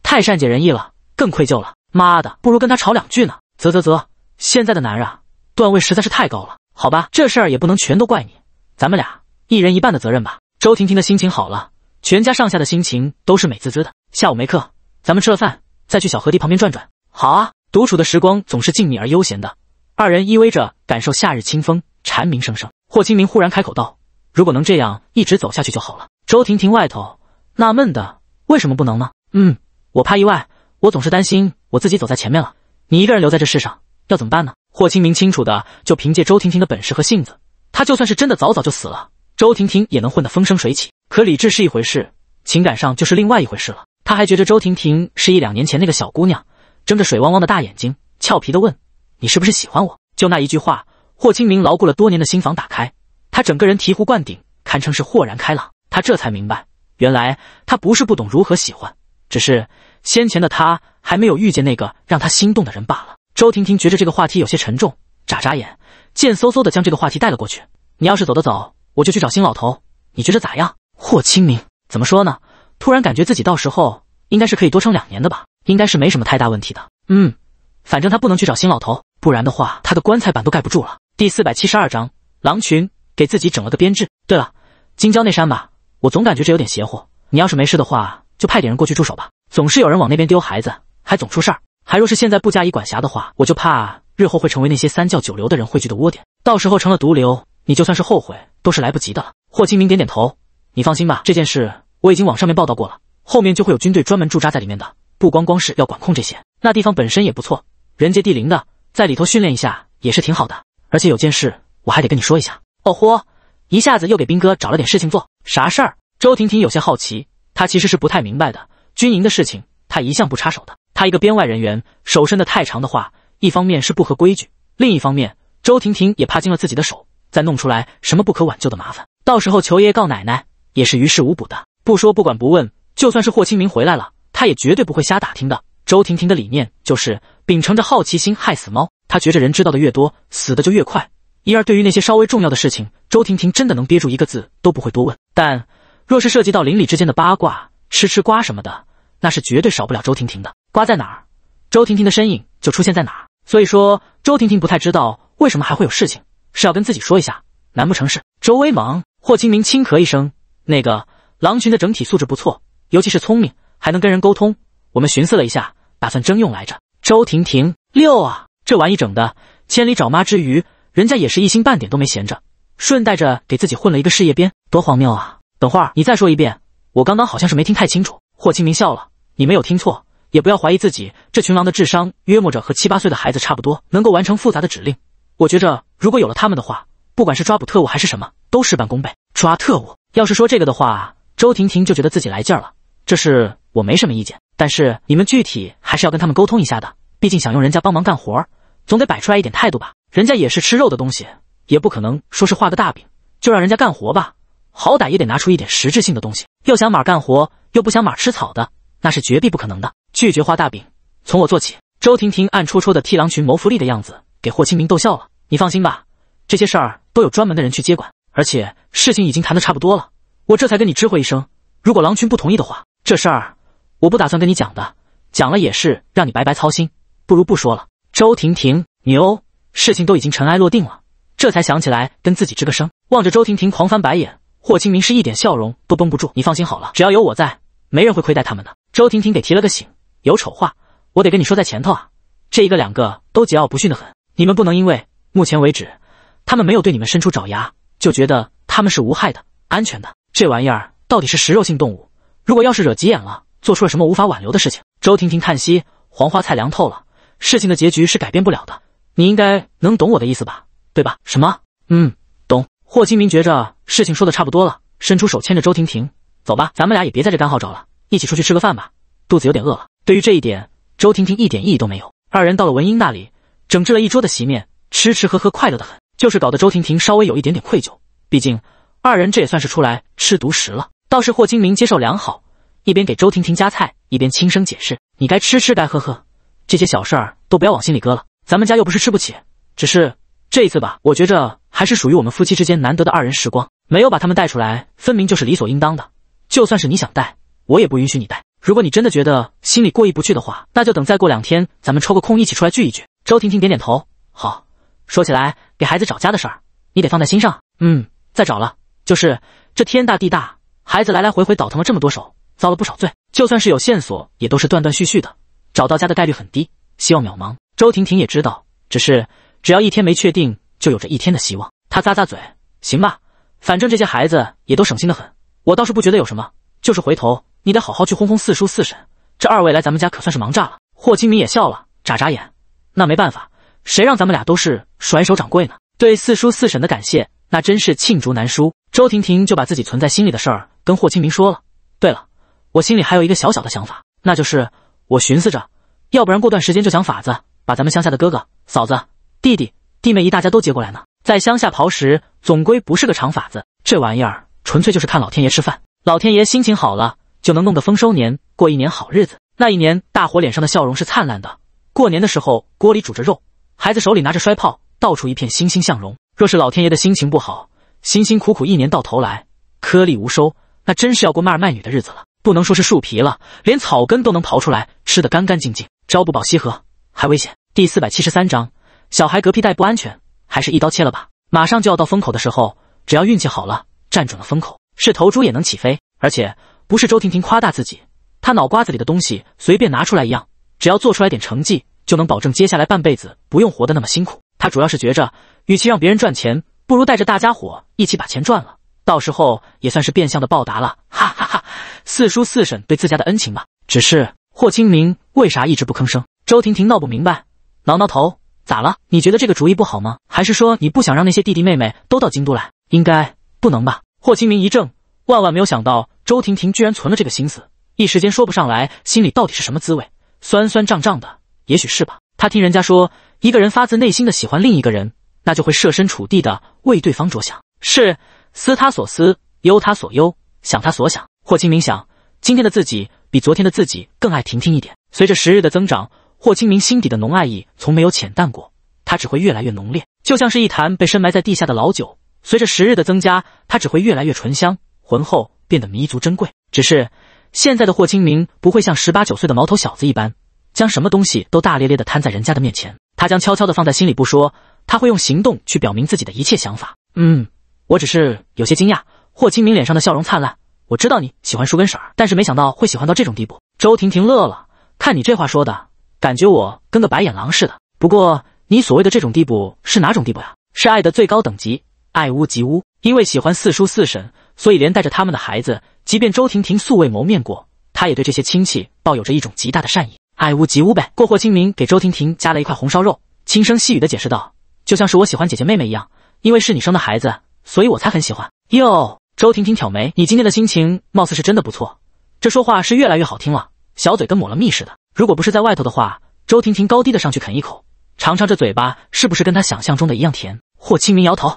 太善解人意了，更愧疚了。妈的，不如跟他吵两句呢。啧啧啧，现在的男人啊，段位实在是太高了。好吧，这事儿也不能全都怪你，咱们俩一人一半的责任吧。周婷婷的心情好了，全家上下的心情都是美滋滋的。下午没课。咱们吃了饭，再去小河堤旁边转转。好啊，独处的时光总是静谧而悠闲的。二人依偎着，感受夏日清风，蝉鸣声声。霍清明忽然开口道：“如果能这样一直走下去就好了。”周婷婷外头纳闷的：“为什么不能呢？”“嗯，我怕意外。我总是担心我自己走在前面了，你一个人留在这世上要怎么办呢？”霍清明清楚的，就凭借周婷婷的本事和性子，他就算是真的早早就死了，周婷婷也能混得风生水起。可理智是一回事，情感上就是另外一回事了。他还觉着周婷婷是一两年前那个小姑娘，睁着水汪汪的大眼睛，俏皮的问：“你是不是喜欢我？”就那一句话，霍清明牢固了多年的心房打开，他整个人醍醐灌顶，堪称是豁然开朗。他这才明白，原来他不是不懂如何喜欢，只是先前的他还没有遇见那个让他心动的人罢了。周婷婷觉着这个话题有些沉重，眨眨眼，贱嗖嗖的将这个话题带了过去：“你要是走得早，我就去找新老头，你觉着咋样？”霍清明怎么说呢？突然感觉自己到时候应该是可以多撑两年的吧，应该是没什么太大问题的。嗯，反正他不能去找新老头，不然的话他的棺材板都盖不住了。第四百七十二章，狼群给自己整了个编制。对了，京郊那山吧，我总感觉这有点邪乎。你要是没事的话，就派点人过去驻守吧。总是有人往那边丢孩子，还总出事儿，还若是现在不加以管辖的话，我就怕日后会成为那些三教九流的人汇聚的窝点，到时候成了毒瘤，你就算是后悔都是来不及的了。霍清明点点头，你放心吧，这件事。我已经往上面报道过了，后面就会有军队专门驻扎在里面的。不光光是要管控这些，那地方本身也不错，人杰地灵的，在里头训练一下也是挺好的。而且有件事我还得跟你说一下。哦豁，一下子又给兵哥找了点事情做。啥事儿？周婷婷有些好奇，她其实是不太明白的。军营的事情，她一向不插手的。她一个编外人员，手伸的太长的话，一方面是不合规矩，另一方面，周婷婷也怕进了自己的手，再弄出来什么不可挽救的麻烦，到时候求爷爷告奶奶也是于事无补的。不说，不管，不问。就算是霍清明回来了，他也绝对不会瞎打听的。周婷婷的理念就是秉承着好奇心害死猫，她觉着人知道的越多，死的就越快。因而，对于那些稍微重要的事情，周婷婷真的能憋住一个字都不会多问。但若是涉及到邻里之间的八卦、吃吃瓜什么的，那是绝对少不了周婷婷的。瓜在哪儿，周婷婷的身影就出现在哪儿。所以说，周婷婷不太知道为什么还会有事情是要跟自己说一下。难不成是周威猛？霍清明轻咳一声，那个。狼群的整体素质不错，尤其是聪明，还能跟人沟通。我们寻思了一下，打算征用来着。周婷婷，六啊！这玩意整的，千里找妈之余，人家也是一星半点都没闲着，顺带着给自己混了一个事业编，多荒谬啊！等会儿你再说一遍，我刚刚好像是没听太清楚。霍清明笑了，你没有听错，也不要怀疑自己。这群狼的智商约摸着和七八岁的孩子差不多，能够完成复杂的指令。我觉着，如果有了他们的话，不管是抓捕特务还是什么，都事半功倍。抓特务，要是说这个的话。周婷婷就觉得自己来劲儿了，这事我没什么意见，但是你们具体还是要跟他们沟通一下的，毕竟想用人家帮忙干活，总得摆出来一点态度吧。人家也是吃肉的东西，也不可能说是画个大饼就让人家干活吧，好歹也得拿出一点实质性的东西。又想马干活，又不想马吃草的，那是绝壁不可能的。拒绝画大饼，从我做起。周婷婷暗戳戳的替狼群谋福利的样子，给霍清明逗笑了。你放心吧，这些事儿都有专门的人去接管，而且事情已经谈得差不多了。我这才跟你知会一声，如果狼群不同意的话，这事儿我不打算跟你讲的，讲了也是让你白白操心，不如不说了。周婷婷，牛，事情都已经尘埃落定了，这才想起来跟自己吱个声。望着周婷婷狂翻白眼，霍清明是一点笑容都绷不住。你放心好了，只要有我在，没人会亏待他们的。周婷婷给提了个醒，有丑话我得跟你说在前头啊，这一个两个都桀骜不驯的很，你们不能因为目前为止他们没有对你们伸出爪牙，就觉得他们是无害的、安全的。这玩意儿到底是食肉性动物，如果要是惹急眼了，做出了什么无法挽留的事情，周婷婷叹息，黄花菜凉透了，事情的结局是改变不了的，你应该能懂我的意思吧？对吧？什么？嗯，懂。霍清明觉着事情说的差不多了，伸出手牵着周婷婷，走吧，咱们俩也别在这干耗着了，一起出去吃个饭吧，肚子有点饿了。对于这一点，周婷婷一点意义都没有。二人到了文英那里，整治了一桌的席面，吃吃喝喝，快乐的很，就是搞得周婷婷稍微有一点点愧疚，毕竟。二人这也算是出来吃独食了，倒是霍清明接受良好，一边给周婷婷夹菜，一边轻声解释：“你该吃吃，该喝喝，这些小事儿都不要往心里搁了。咱们家又不是吃不起，只是这一次吧，我觉着还是属于我们夫妻之间难得的二人时光，没有把他们带出来，分明就是理所应当的。就算是你想带，我也不允许你带。如果你真的觉得心里过意不去的话，那就等再过两天，咱们抽个空一起出来聚一聚。”周婷婷点点头：“好。”说起来，给孩子找家的事儿，你得放在心上。嗯，再找了。就是这天大地大，孩子来来回回倒腾了这么多手，遭了不少罪。就算是有线索，也都是断断续续的，找到家的概率很低，希望渺茫。周婷婷也知道，只是只要一天没确定，就有着一天的希望。她咂咂嘴，行吧，反正这些孩子也都省心的很，我倒是不觉得有什么。就是回头你得好好去哄哄四叔四婶，这二位来咱们家可算是忙炸了。霍清明也笑了，眨眨眼，那没办法，谁让咱们俩都是甩手掌柜呢？对四叔四婶的感谢，那真是罄竹难书。周婷婷就把自己存在心里的事儿跟霍清明说了。对了，我心里还有一个小小的想法，那就是我寻思着，要不然过段时间就想法子把咱们乡下的哥哥、嫂子、弟弟、弟妹一大家都接过来呢。在乡下刨食总归不是个长法子，这玩意儿纯粹就是看老天爷吃饭。老天爷心情好了，就能弄个丰收年，过一年好日子。那一年，大伙脸上的笑容是灿烂的。过年的时候，锅里煮着肉，孩子手里拿着摔炮，到处一片欣欣向荣。若是老天爷的心情不好，辛辛苦苦一年到头来颗粒无收，那真是要过卖儿卖女的日子了。不能说是树皮了，连草根都能刨出来吃的干干净净，朝不保夕和还危险。第四百七十三章：小孩隔屁带不安全，还是一刀切了吧。马上就要到风口的时候，只要运气好了，站准了风口，是头猪也能起飞。而且不是周婷婷夸大自己，她脑瓜子里的东西随便拿出来一样，只要做出来点成绩，就能保证接下来半辈子不用活得那么辛苦。她主要是觉着，与其让别人赚钱。不如带着大家伙一起把钱赚了，到时候也算是变相的报答了，哈哈哈！四叔四婶对自家的恩情吧。只是霍清明为啥一直不吭声？周婷婷闹不明白，挠挠头，咋了？你觉得这个主意不好吗？还是说你不想让那些弟弟妹妹都到京都来？应该不能吧？霍清明一怔，万万没有想到周婷婷居然存了这个心思，一时间说不上来心里到底是什么滋味，酸酸胀胀的。也许是吧。他听人家说，一个人发自内心的喜欢另一个人。那就会设身处地的为对方着想，是思他所思，忧他所忧，想他所想。霍清明想，今天的自己比昨天的自己更爱婷婷一点。随着时日的增长，霍清明心底的浓爱意从没有浅淡过，他只会越来越浓烈，就像是一坛被深埋在地下的老酒，随着时日的增加，它只会越来越醇香、浑厚，变得弥足珍贵。只是现在的霍清明不会像十八九岁的毛头小子一般，将什么东西都大咧咧的摊在人家的面前，他将悄悄的放在心里不说。他会用行动去表明自己的一切想法。嗯，我只是有些惊讶。霍清明脸上的笑容灿烂。我知道你喜欢叔跟婶儿，但是没想到会喜欢到这种地步。周婷婷乐了，看你这话说的，感觉我跟个白眼狼似的。不过你所谓的这种地步是哪种地步呀？是爱的最高等级，爱屋及乌。因为喜欢四叔四婶，所以连带着他们的孩子。即便周婷婷素未谋面过，她也对这些亲戚抱有着一种极大的善意。爱屋及乌呗。过霍清明给周婷婷夹了一块红烧肉，轻声细语的解释道。就像是我喜欢姐姐妹妹一样，因为是你生的孩子，所以我才很喜欢哟。周婷婷挑眉，你今天的心情貌似是真的不错，这说话是越来越好听了，小嘴跟抹了蜜似的。如果不是在外头的话，周婷婷高低的上去啃一口，尝尝这嘴巴是不是跟她想象中的一样甜。霍清明摇头，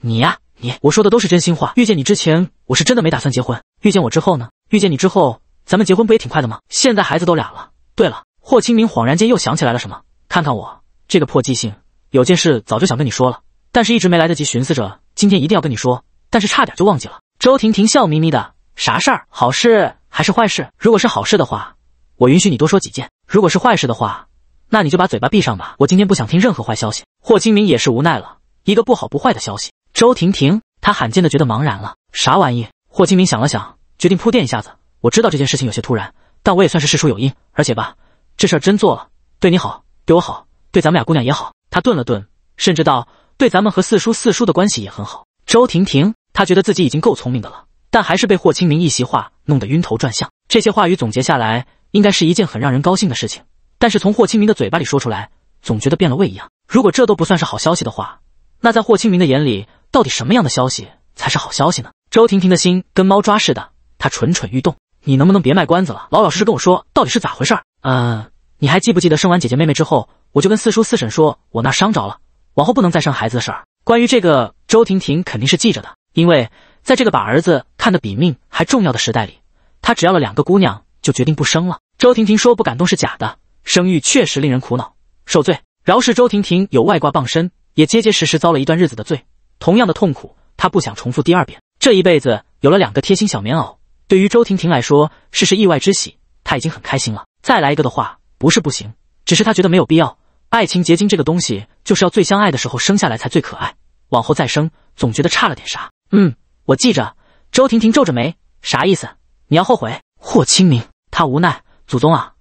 你呀你，我说的都是真心话。遇见你之前，我是真的没打算结婚。遇见我之后呢？遇见你之后，咱们结婚不也挺快的吗？现在孩子都俩了。对了，霍清明恍然间又想起来了什么？看看我这个破记性。有件事早就想跟你说了，但是一直没来得及，寻思着今天一定要跟你说，但是差点就忘记了。周婷婷笑眯眯的，啥事儿？好事还是坏事？如果是好事的话，我允许你多说几件；如果是坏事的话，那你就把嘴巴闭上吧。我今天不想听任何坏消息。霍清明也是无奈了，一个不好不坏的消息。周婷婷，他罕见的觉得茫然了，啥玩意？霍清明想了想，决定铺垫一下子。我知道这件事情有些突然，但我也算是事出有因，而且吧，这事儿真做了，对你好，对我好，对咱们俩姑娘也好。他顿了顿，甚至道：“对咱们和四叔，四叔的关系也很好。”周婷婷，她觉得自己已经够聪明的了，但还是被霍清明一席话弄得晕头转向。这些话语总结下来，应该是一件很让人高兴的事情，但是从霍清明的嘴巴里说出来，总觉得变了味一样。如果这都不算是好消息的话，那在霍清明的眼里，到底什么样的消息才是好消息呢？周婷婷的心跟猫抓似的，她蠢蠢欲动。你能不能别卖关子了，老老实实跟我说到底是咋回事？嗯，你还记不记得生完姐姐妹妹之后？我就跟四叔四婶说，我那伤着了，往后不能再生孩子的事儿。关于这个，周婷婷肯定是记着的，因为在这个把儿子看得比命还重要的时代里，她只要了两个姑娘，就决定不生了。周婷婷说不感动是假的，生育确实令人苦恼受罪。饶是周婷婷有外挂傍身，也结结实实遭了一段日子的罪。同样的痛苦，她不想重复第二遍。这一辈子有了两个贴心小棉袄，对于周婷婷来说是是意外之喜，她已经很开心了。再来一个的话，不是不行。只是他觉得没有必要，爱情结晶这个东西就是要最相爱的时候生下来才最可爱，往后再生总觉得差了点啥。嗯，我记着。周婷婷皱着眉，啥意思？你要后悔？霍清明，他无奈，祖宗啊，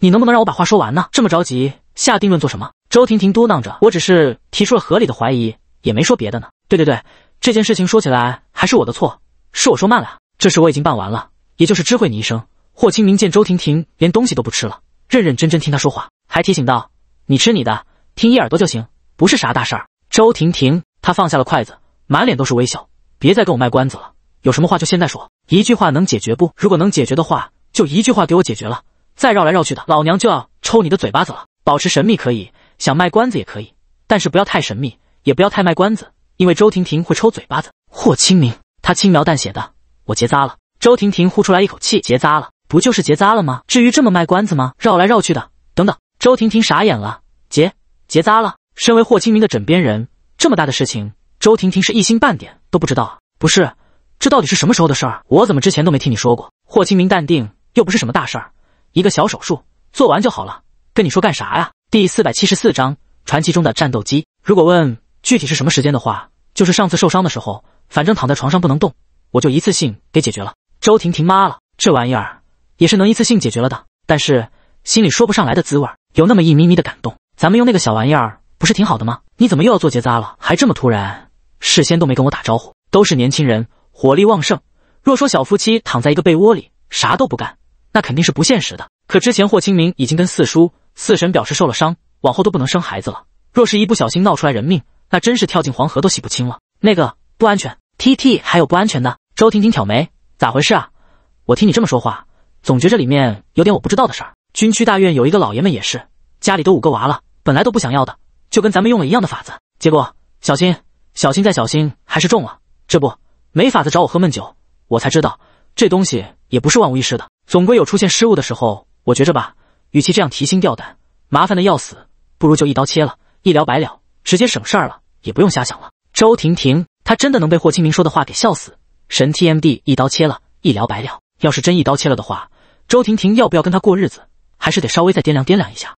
你能不能让我把话说完呢？这么着急下定论做什么？周婷婷嘟囔着，我只是提出了合理的怀疑，也没说别的呢。对对对，这件事情说起来还是我的错，是我说慢了。这事我已经办完了，也就是知会你一声。霍清明见周婷婷连东西都不吃了。认认真真听他说话，还提醒道：“你吃你的，听一耳朵就行，不是啥大事儿。”周婷婷，她放下了筷子，满脸都是微笑。别再跟我卖关子了，有什么话就现在说，一句话能解决不？如果能解决的话，就一句话给我解决了，再绕来绕去的，老娘就要抽你的嘴巴子了。保持神秘可以，想卖关子也可以，但是不要太神秘，也不要太卖关子，因为周婷婷会抽嘴巴子。霍清明，他轻描淡写的：“我结扎了。”周婷婷呼出来一口气：“结扎了。”不就是结扎了吗？至于这么卖关子吗？绕来绕去的。等等，周婷婷傻眼了，结结扎了。身为霍清明的枕边人，这么大的事情，周婷婷是一星半点都不知道不是，这到底是什么时候的事儿？我怎么之前都没听你说过？霍清明淡定，又不是什么大事儿，一个小手术，做完就好了。跟你说干啥呀？第四百七十四章传奇中的战斗机。如果问具体是什么时间的话，就是上次受伤的时候，反正躺在床上不能动，我就一次性给解决了。周婷婷妈了，这玩意儿。也是能一次性解决了的，但是心里说不上来的滋味，有那么一咪咪的感动。咱们用那个小玩意儿不是挺好的吗？你怎么又要做结扎了？还这么突然，事先都没跟我打招呼。都是年轻人，活力旺盛。若说小夫妻躺在一个被窝里啥都不干，那肯定是不现实的。可之前霍清明已经跟四叔四婶表示受了伤，往后都不能生孩子了。若是一不小心闹出来人命，那真是跳进黄河都洗不清了。那个不安全，T T，还有不安全的。周婷婷挑眉，咋回事啊？我听你这么说话。总觉着里面有点我不知道的事儿。军区大院有一个老爷们也是，家里都五个娃了，本来都不想要的，就跟咱们用了一样的法子。结果小心、小心再小心，还是中了。这不没法子找我喝闷酒，我才知道这东西也不是万无一失的，总归有出现失误的时候。我觉着吧，与其这样提心吊胆、麻烦的要死，不如就一刀切了，一了百了，直接省事儿了，也不用瞎想了。周婷婷，她真的能被霍清明说的话给笑死？神 TMD 一刀切了，一了百了。要是真一刀切了的话。周婷婷要不要跟他过日子，还是得稍微再掂量掂量一下。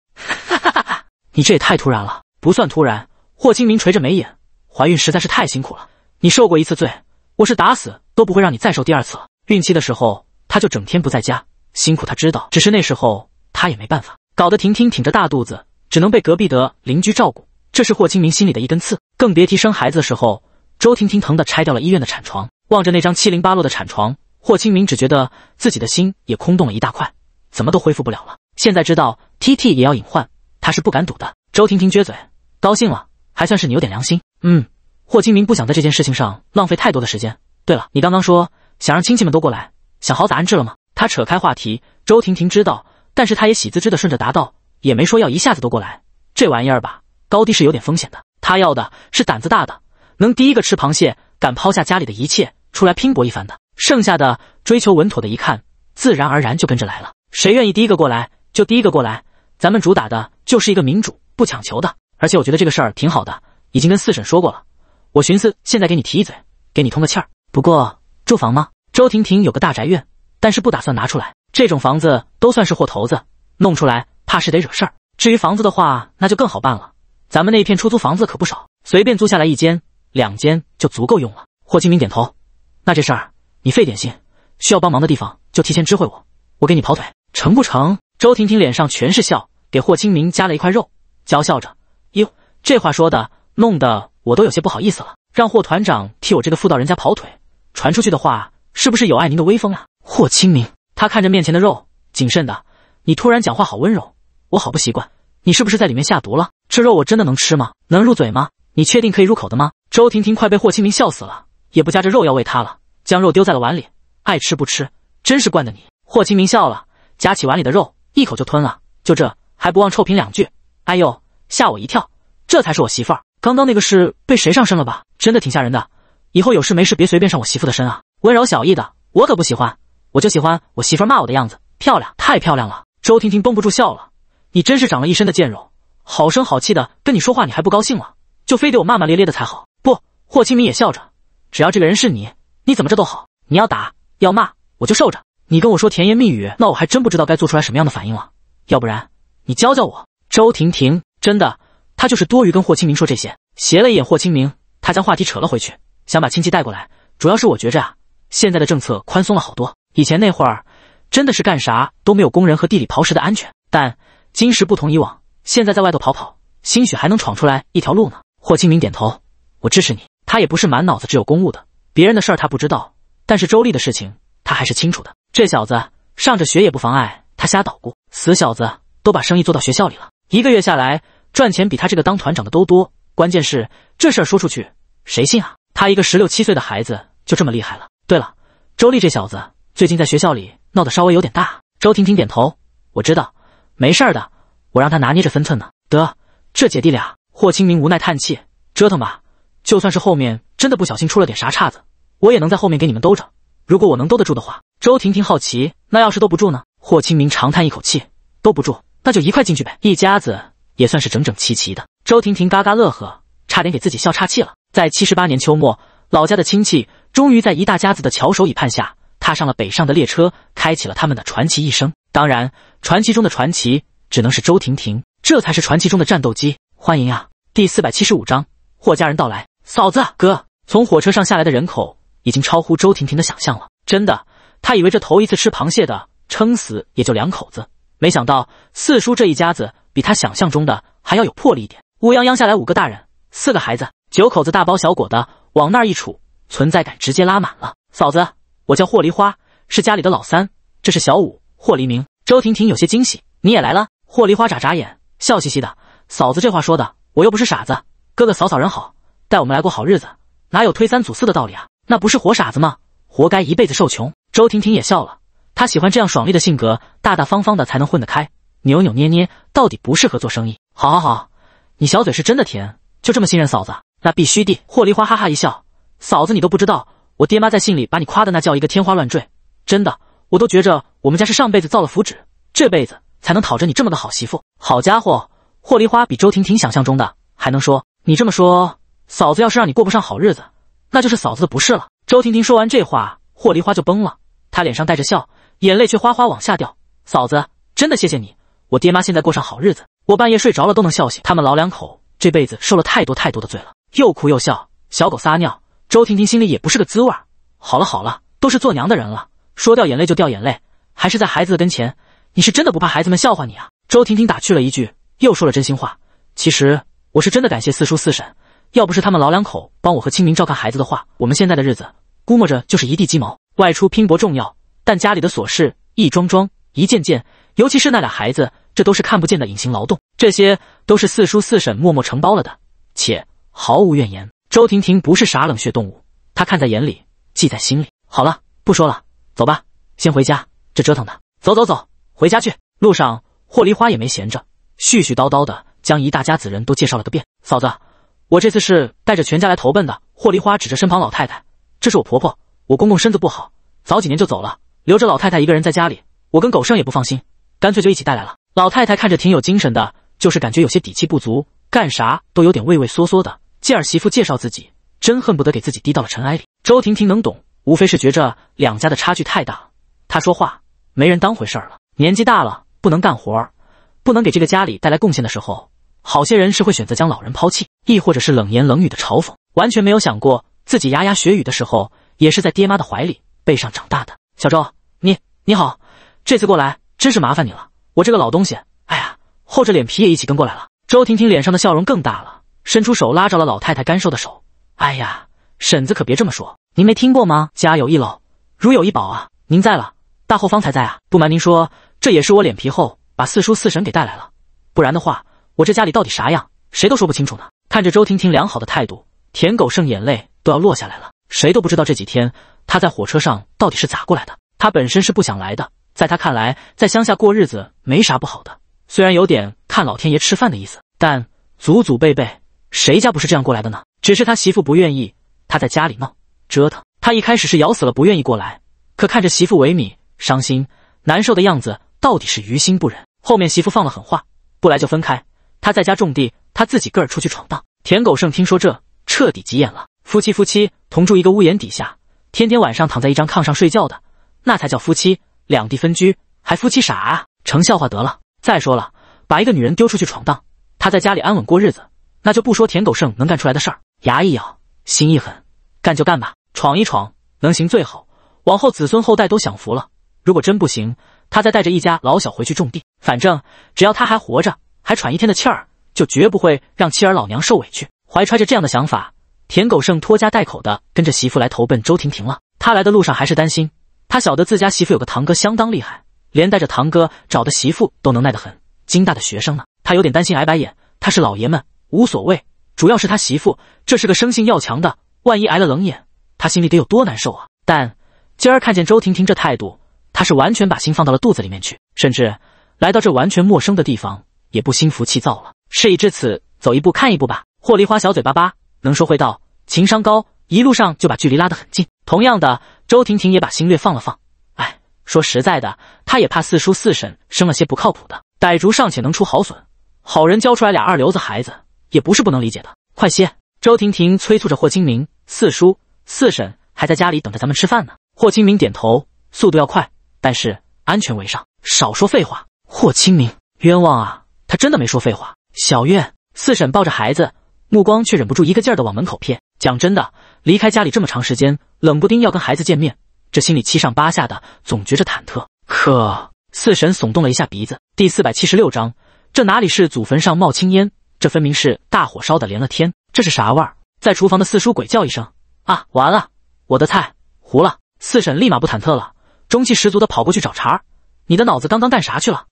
你这也太突然了，不算突然。霍清明垂着眉眼，怀孕实在是太辛苦了。你受过一次罪，我是打死都不会让你再受第二次。孕期的时候，他就整天不在家，辛苦他知道，只是那时候他也没办法，搞得婷婷挺着大肚子，只能被隔壁的邻居照顾。这是霍清明心里的一根刺，更别提生孩子的时候，周婷婷疼得拆掉了医院的产床，望着那张七零八落的产床。霍清明只觉得自己的心也空洞了一大块，怎么都恢复不了了。现在知道 T T 也要隐患，他是不敢赌的。周婷婷撅嘴，高兴了，还算是你有点良心。嗯，霍清明不想在这件事情上浪费太多的时间。对了，你刚刚说想让亲戚们都过来，想好咋安置了吗？他扯开话题。周婷婷知道，但是她也喜滋滋的顺着答道，也没说要一下子都过来。这玩意儿吧，高低是有点风险的。他要的是胆子大的，能第一个吃螃蟹，敢抛下家里的一切出来拼搏一番的。剩下的追求稳妥的，一看自然而然就跟着来了。谁愿意第一个过来，就第一个过来。咱们主打的就是一个民主，不强求的。而且我觉得这个事儿挺好的，已经跟四婶说过了。我寻思现在给你提一嘴，给你通个气儿。不过住房吗？周婷婷有个大宅院，但是不打算拿出来。这种房子都算是货头子，弄出来怕是得惹事儿。至于房子的话，那就更好办了。咱们那片出租房子可不少，随便租下来一间、两间就足够用了。霍金明点头，那这事儿。你费点心，需要帮忙的地方就提前知会我，我给你跑腿成不成？周婷婷脸上全是笑，给霍清明夹了一块肉，娇笑着：“哟，这话说的，弄得我都有些不好意思了。让霍团长替我这个妇道人家跑腿，传出去的话是不是有碍您的威风啊？”霍清明他看着面前的肉，谨慎的：“你突然讲话好温柔，我好不习惯。你是不是在里面下毒了？这肉我真的能吃吗？能入嘴吗？你确定可以入口的吗？”周婷婷快被霍清明笑死了，也不夹着肉要喂他了。将肉丢在了碗里，爱吃不吃，真是惯的你。霍清明笑了，夹起碗里的肉，一口就吞了。就这还不忘臭评两句：“哎呦，吓我一跳！这才是我媳妇儿。刚刚那个是被谁上身了吧？真的挺吓人的。以后有事没事别随便上我媳妇的身啊，温柔小意的，我可不喜欢。我就喜欢我媳妇骂我的样子，漂亮，太漂亮了。”周婷婷绷不住笑了：“你真是长了一身的贱肉，好声好气的跟你说话，你还不高兴了，就非得我骂骂咧咧的才好。”不，霍清明也笑着：“只要这个人是你。”你怎么这都好？你要打要骂我就受着。你跟我说甜言蜜语，那我还真不知道该做出来什么样的反应了。要不然你教教我。周婷婷，真的，她就是多余跟霍清明说这些。斜了一眼霍清明，她将话题扯了回去，想把亲戚带过来。主要是我觉着啊，现在的政策宽松了好多。以前那会儿，真的是干啥都没有工人和地里刨食的安全。但今时不同以往，现在在外头跑跑，兴许还能闯出来一条路呢。霍清明点头，我支持你。他也不是满脑子只有公务的。别人的事儿他不知道，但是周丽的事情他还是清楚的。这小子上着学也不妨碍他瞎捣鼓，死小子都把生意做到学校里了，一个月下来赚钱比他这个当团长的都多。关键是这事儿说出去谁信啊？他一个十六七岁的孩子就这么厉害了？对了，周丽这小子最近在学校里闹得稍微有点大。周婷婷点头，我知道，没事儿的，我让他拿捏着分寸呢。得，这姐弟俩，霍清明无奈叹气，折腾吧，就算是后面真的不小心出了点啥岔子。我也能在后面给你们兜着，如果我能兜得住的话。周婷婷好奇，那要是兜不住呢？霍清明长叹一口气，兜不住，那就一块进去呗，一家子也算是整整齐齐的。周婷婷嘎嘎乐呵，差点给自己笑岔气了。在七十八年秋末，老家的亲戚终于在一大家子的翘首以盼下，踏上了北上的列车，开启了他们的传奇一生。当然，传奇中的传奇，只能是周婷婷，这才是传奇中的战斗机。欢迎啊！第四百七十五章，霍家人到来。嫂子，哥，从火车上下来的人口。已经超乎周婷婷的想象了，真的，她以为这头一次吃螃蟹的撑死也就两口子，没想到四叔这一家子比她想象中的还要有魄力一点。乌泱泱下来五个大人，四个孩子，九口子大包小裹的往那儿一杵，存在感直接拉满了。嫂子，我叫霍梨花，是家里的老三，这是小五霍黎明。周婷婷有些惊喜，你也来了。霍梨花眨眨眼，笑嘻嘻的，嫂子这话说的，我又不是傻子，哥哥嫂嫂人好，带我们来过好日子，哪有推三阻四的道理啊？那不是活傻子吗？活该一辈子受穷。周婷婷也笑了，她喜欢这样爽利的性格，大大方方的才能混得开。扭扭捏捏到底不适合做生意。好，好，好，你小嘴是真的甜，就这么信任嫂子，那必须的。霍梨花哈哈一笑，嫂子你都不知道，我爹妈在信里把你夸的那叫一个天花乱坠。真的，我都觉着我们家是上辈子造了福纸，这辈子才能讨着你这么个好媳妇。好家伙，霍梨花比周婷婷想象中的还能说。你这么说，嫂子要是让你过不上好日子。那就是嫂子的不是了。周婷婷说完这话，霍梨花就崩了。她脸上带着笑，眼泪却哗哗往下掉。嫂子，真的谢谢你，我爹妈现在过上好日子，我半夜睡着了都能笑醒。他们老两口这辈子受了太多太多的罪了，又哭又笑，小狗撒尿。周婷婷心里也不是个滋味。好了好了，都是做娘的人了，说掉眼泪就掉眼泪，还是在孩子的跟前，你是真的不怕孩子们笑话你啊？周婷婷打趣了一句，又说了真心话。其实我是真的感谢四叔四婶。要不是他们老两口帮我和清明照看孩子的话，我们现在的日子估摸着就是一地鸡毛。外出拼搏重要，但家里的琐事一桩桩、一件件，尤其是那俩孩子，这都是看不见的隐形劳动。这些都是四叔四婶默默承包了的，且毫无怨言。周婷婷不是啥冷血动物，她看在眼里，记在心里。好了，不说了，走吧，先回家。这折腾的，走走走，回家去。路上，霍梨花也没闲着，絮絮叨叨的将一大家子人都介绍了个遍，嫂子。我这次是带着全家来投奔的。霍梨花指着身旁老太太：“这是我婆婆，我公公身子不好，早几年就走了，留着老太太一个人在家里。我跟狗剩也不放心，干脆就一起带来了。”老太太看着挺有精神的，就是感觉有些底气不足，干啥都有点畏畏缩缩的。继儿媳妇介绍自己，真恨不得给自己低到了尘埃里。周婷婷能懂，无非是觉着两家的差距太大，她说话没人当回事儿了。年纪大了，不能干活，不能给这个家里带来贡献的时候。好些人是会选择将老人抛弃，亦或者是冷言冷语的嘲讽，完全没有想过自己牙牙学语的时候也是在爹妈的怀里背上长大的。小周，你你好，这次过来真是麻烦你了。我这个老东西，哎呀，厚着脸皮也一起跟过来了。周婷婷脸上的笑容更大了，伸出手拉着了老太太干瘦的手。哎呀，婶子可别这么说，您没听过吗？家有一老，如有一宝啊。您在了，大后方才在啊。不瞒您说，这也是我脸皮厚，把四叔四婶给带来了，不然的话。我这家里到底啥样？谁都说不清楚呢。看着周婷婷良好的态度，舔狗剩眼泪都要落下来了。谁都不知道这几天他在火车上到底是咋过来的。他本身是不想来的，在他看来，在乡下过日子没啥不好的。虽然有点看老天爷吃饭的意思，但祖祖辈辈谁家不是这样过来的呢？只是他媳妇不愿意，他在家里闹折腾。他一开始是咬死了不愿意过来，可看着媳妇萎靡、伤心、难受的样子，到底是于心不忍。后面媳妇放了狠话，不来就分开。他在家种地，他自己个儿出去闯荡。田狗剩听说这，彻底急眼了。夫妻夫妻同住一个屋檐底下，天天晚上躺在一张炕上睡觉的，那才叫夫妻。两地分居，还夫妻啥啊？成笑话得了。再说了，把一个女人丢出去闯荡，他在家里安稳过日子，那就不说田狗剩能干出来的事儿。牙一咬，心一狠，干就干吧，闯一闯，能行最好，往后子孙后代都享福了。如果真不行，他再带着一家老小回去种地。反正只要他还活着。还喘一天的气儿，就绝不会让妻儿老娘受委屈。怀揣着这样的想法，田狗剩拖家带口的跟着媳妇来投奔周婷婷了。他来的路上还是担心，他晓得自家媳妇有个堂哥相当厉害，连带着堂哥找的媳妇都能耐得很，金大的学生呢。他有点担心挨白眼，他是老爷们无所谓，主要是他媳妇这是个生性要强的，万一挨了冷眼，他心里得有多难受啊！但今儿看见周婷婷这态度，他是完全把心放到了肚子里面去，甚至来到这完全陌生的地方。也不心浮气躁了。事已至此，走一步看一步吧。霍梨花小嘴巴巴，能说会道，情商高，一路上就把距离拉得很近。同样的，周婷婷也把心略放了放。哎，说实在的，她也怕四叔四婶生了些不靠谱的歹竹，尚且能出好笋，好人教出来俩二流子孩子，也不是不能理解的。快些，周婷婷催促着霍清明。四叔四婶还在家里等着咱们吃饭呢。霍清明点头，速度要快，但是安全为上。少说废话。霍清明，冤枉啊！他真的没说废话。小月四婶抱着孩子，目光却忍不住一个劲儿的往门口瞥。讲真的，离开家里这么长时间，冷不丁要跟孩子见面，这心里七上八下的，总觉着忐忑。可四婶耸动了一下鼻子。第四百七十六章，这哪里是祖坟上冒青烟，这分明是大火烧的连了天。这是啥味儿？在厨房的四叔鬼叫一声：“啊，完了，我的菜糊了！”四婶立马不忐忑了，中气十足的跑过去找茬：“你的脑子刚刚干啥去了？”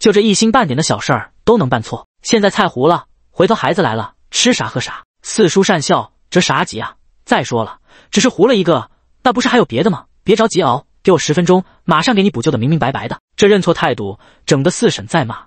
就这一星半点的小事儿都能办错，现在菜糊了，回头孩子来了吃啥喝啥。四叔讪笑：“这啥急啊？再说了，只是糊了一个，那不是还有别的吗？别着急熬，给我十分钟，马上给你补救的明明白白的。”这认错态度，整的四婶再骂，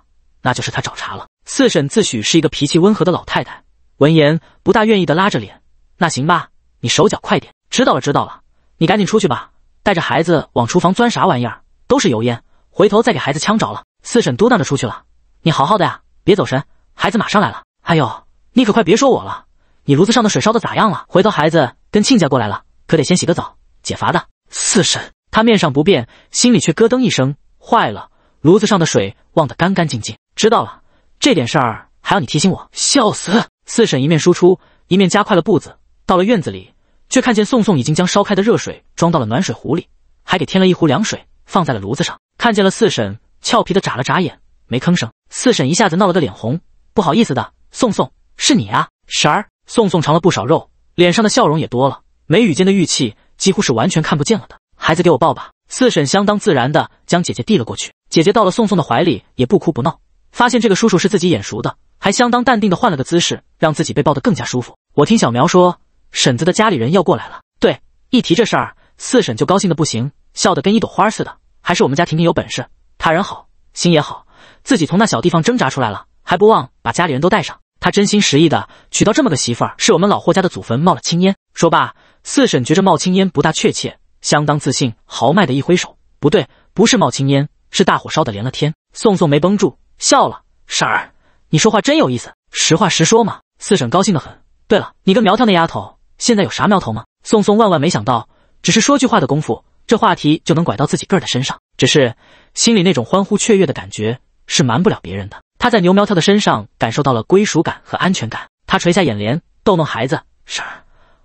那就是他找茬了。四婶自诩是一个脾气温和的老太太，闻言不大愿意的拉着脸：“那行吧，你手脚快点，知道了知道了，你赶紧出去吧，带着孩子往厨房钻，啥玩意儿都是油烟，回头再给孩子呛着了。”四婶嘟囔着出去了。你好好的呀，别走神，孩子马上来了。还有，你可快别说我了。你炉子上的水烧的咋样了？回头孩子跟亲家过来了，可得先洗个澡，解乏的。四婶，她面上不变，心里却咯噔一声，坏了，炉子上的水忘得干干净净。知道了，这点事儿还要你提醒我，笑死。四婶一面输出，一面加快了步子，到了院子里，却看见宋宋已经将烧开的热水装到了暖水壶里，还给添了一壶凉水放在了炉子上，看见了四婶。俏皮的眨了眨眼，没吭声。四婶一下子闹了个脸红，不好意思的。宋宋，是你啊，婶儿。宋宋尝了不少肉，脸上的笑容也多了，眉宇间的玉气几乎是完全看不见了的。孩子，给我抱吧。四婶相当自然的将姐姐递了过去。姐姐到了宋宋的怀里，也不哭不闹。发现这个叔叔是自己眼熟的，还相当淡定的换了个姿势，让自己被抱得更加舒服。我听小苗说，婶子的家里人要过来了。对，一提这事儿，四婶就高兴的不行，笑得跟一朵花似的。还是我们家婷婷有本事。他人好心也好，自己从那小地方挣扎出来了，还不忘把家里人都带上。他真心实意的娶到这么个媳妇儿，是我们老霍家的祖坟冒了青烟。说罢，四婶觉着冒青烟不大确切，相当自信豪迈的一挥手，不对，不是冒青烟，是大火烧的连了天。宋宋没绷住笑了，婶儿，你说话真有意思，实话实说嘛。四婶高兴的很。对了，你跟苗条那丫头现在有啥苗头吗？宋宋万万没想到，只是说句话的功夫。这话题就能拐到自己个儿的身上，只是心里那种欢呼雀跃的感觉是瞒不了别人的。他在牛苗条的身上感受到了归属感和安全感。他垂下眼帘，逗弄孩子：“婶儿，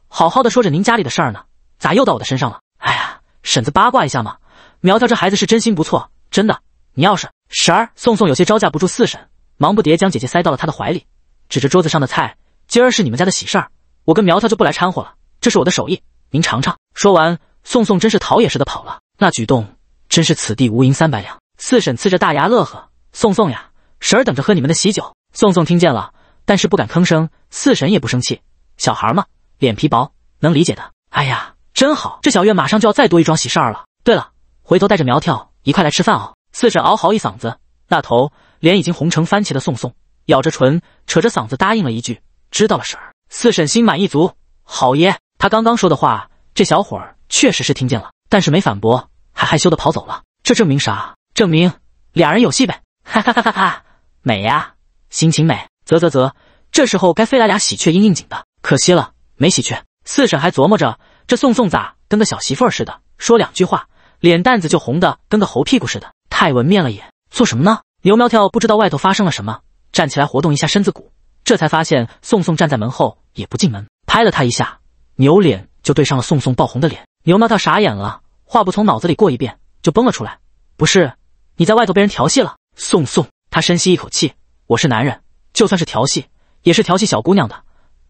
好好的说着您家里的事儿呢，咋又到我的身上了？”“哎呀，婶子八卦一下嘛。”苗条这孩子是真心不错，真的。你要是婶儿，宋宋有些招架不住四婶，忙不迭将姐姐塞到了她的怀里，指着桌子上的菜：“今儿是你们家的喜事儿，我跟苗条就不来掺和了。这是我的手艺，您尝尝。”说完。宋宋真是逃也似的跑了，那举动真是此地无银三百两。四婶呲着大牙乐呵：“宋宋呀，婶儿等着喝你们的喜酒。”宋宋听见了，但是不敢吭声。四婶也不生气，小孩嘛，脸皮薄，能理解的。哎呀，真好，这小月马上就要再多一桩喜事儿了。对了，回头带着苗条一块来吃饭哦。四婶嗷嚎一嗓子，那头脸已经红成番茄的宋宋咬着唇，扯着嗓子答应了一句：“知道了，婶儿。”四婶心满意足，好爷，他刚刚说的话，这小伙儿。确实是听见了，但是没反驳，还害羞的跑走了。这证明啥？证明俩人有戏呗！哈哈哈哈哈哈，美呀，心情美。啧啧啧，这时候该飞来俩喜鹊应应景的，可惜了，没喜鹊。四婶还琢磨着，这宋宋咋跟个小媳妇儿似的，说两句话，脸蛋子就红的跟个猴屁股似的。泰文面了眼，做什么呢？牛苗条不知道外头发生了什么，站起来活动一下身子骨，这才发现宋宋站在门后，也不进门，拍了他一下，扭脸就对上了宋宋爆红的脸。牛苗条傻眼了，话不从脑子里过一遍就崩了出来。不是，你在外头被人调戏了？宋宋，他深吸一口气，我是男人，就算是调戏，也是调戏小姑娘的，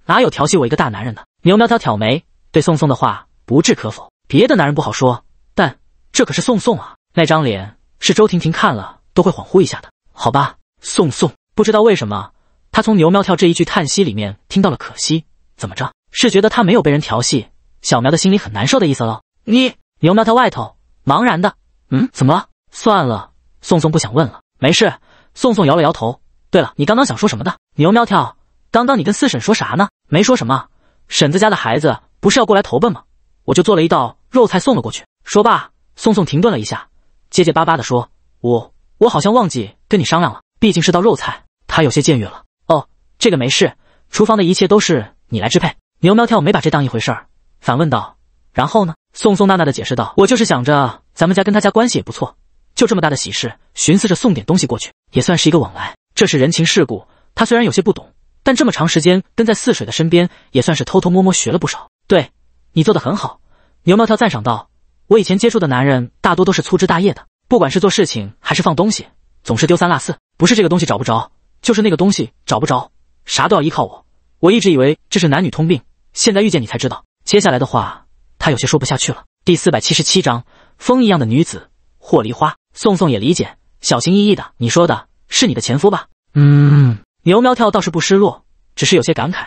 哪有调戏我一个大男人的？牛苗条挑眉，对宋宋的话不置可否。别的男人不好说，但这可是宋宋啊，那张脸是周婷婷看了都会恍惚一下的。好吧，宋宋，不知道为什么，他从牛苗条这一句叹息里面听到了可惜。怎么着？是觉得他没有被人调戏？小苗的心里很难受的意思了。你牛苗跳外头茫然的，嗯，怎么了？算了，宋宋不想问了。没事。宋宋摇了摇头。对了，你刚刚想说什么的？牛苗跳，刚刚你跟四婶说啥呢？没说什么。婶子家的孩子不是要过来投奔吗？我就做了一道肉菜送了过去。说罢，宋宋停顿了一下，结结巴巴的说：“我我好像忘记跟你商量了，毕竟是道肉菜，他有些僭越了。哦，这个没事，厨房的一切都是你来支配。”牛苗跳没把这当一回事儿。反问道：“然后呢？”宋宋娜娜的解释道：“我就是想着咱们家跟他家关系也不错，就这么大的喜事，寻思着送点东西过去，也算是一个往来。这是人情世故。他虽然有些不懂，但这么长时间跟在泗水的身边，也算是偷偷摸摸学了不少。对你做的很好。”牛妙条赞赏道：“我以前接触的男人大多都是粗枝大叶的，不管是做事情还是放东西，总是丢三落四，不是这个东西找不着，就是那个东西找不着，啥都要依靠我。我一直以为这是男女通病，现在遇见你才知道。”接下来的话，他有些说不下去了。第四百七十七章：风一样的女子霍梨花。宋宋也理解，小心翼翼的：“你说的是你的前夫吧？”“嗯。”牛苗跳倒是不失落，只是有些感慨：“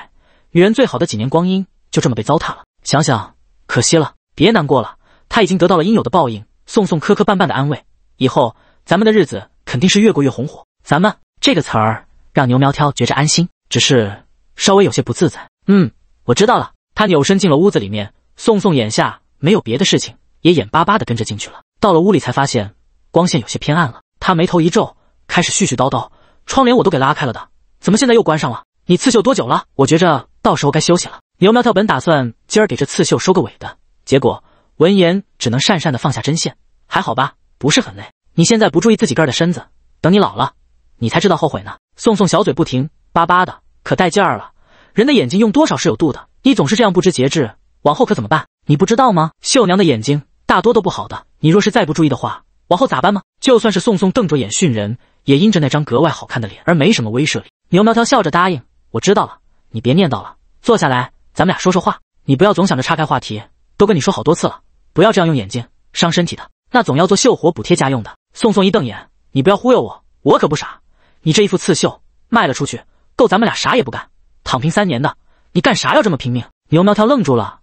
女人最好的几年光阴就这么被糟蹋了，想想可惜了。”“别难过了，他已经得到了应有的报应。”宋宋磕磕绊绊的安慰：“以后咱们的日子肯定是越过越红火。”“咱们”这个词儿让牛苗条觉着安心，只是稍微有些不自在。“嗯，我知道了。”他扭身进了屋子里面，宋宋眼下没有别的事情，也眼巴巴的跟着进去了。到了屋里才发现光线有些偏暗了，他眉头一皱，开始絮絮叨叨：“窗帘我都给拉开了的，怎么现在又关上了？你刺绣多久了？我觉着到时候该休息了。”牛苗条本打算今儿给这刺绣收个尾的，结果闻言只能讪讪的放下针线，还好吧，不是很累。你现在不注意自己个儿的身子，等你老了，你才知道后悔呢。宋宋小嘴不停巴巴的，可带劲儿了。人的眼睛用多少是有度的。你总是这样不知节制，往后可怎么办？你不知道吗？秀娘的眼睛大多都不好的，你若是再不注意的话，往后咋办吗？就算是宋宋瞪着眼训人，也因着那张格外好看的脸而没什么威慑力。牛苗条笑着答应：“我知道了，你别念叨了，坐下来，咱们俩说说话。你不要总想着岔开话题，都跟你说好多次了，不要这样用眼睛伤身体的。那总要做秀活补贴家用的。”宋宋一瞪眼：“你不要忽悠我，我可不傻。你这一副刺绣卖了出去，够咱们俩啥也不干，躺平三年的。”你干啥要这么拼命？牛苗条愣住了，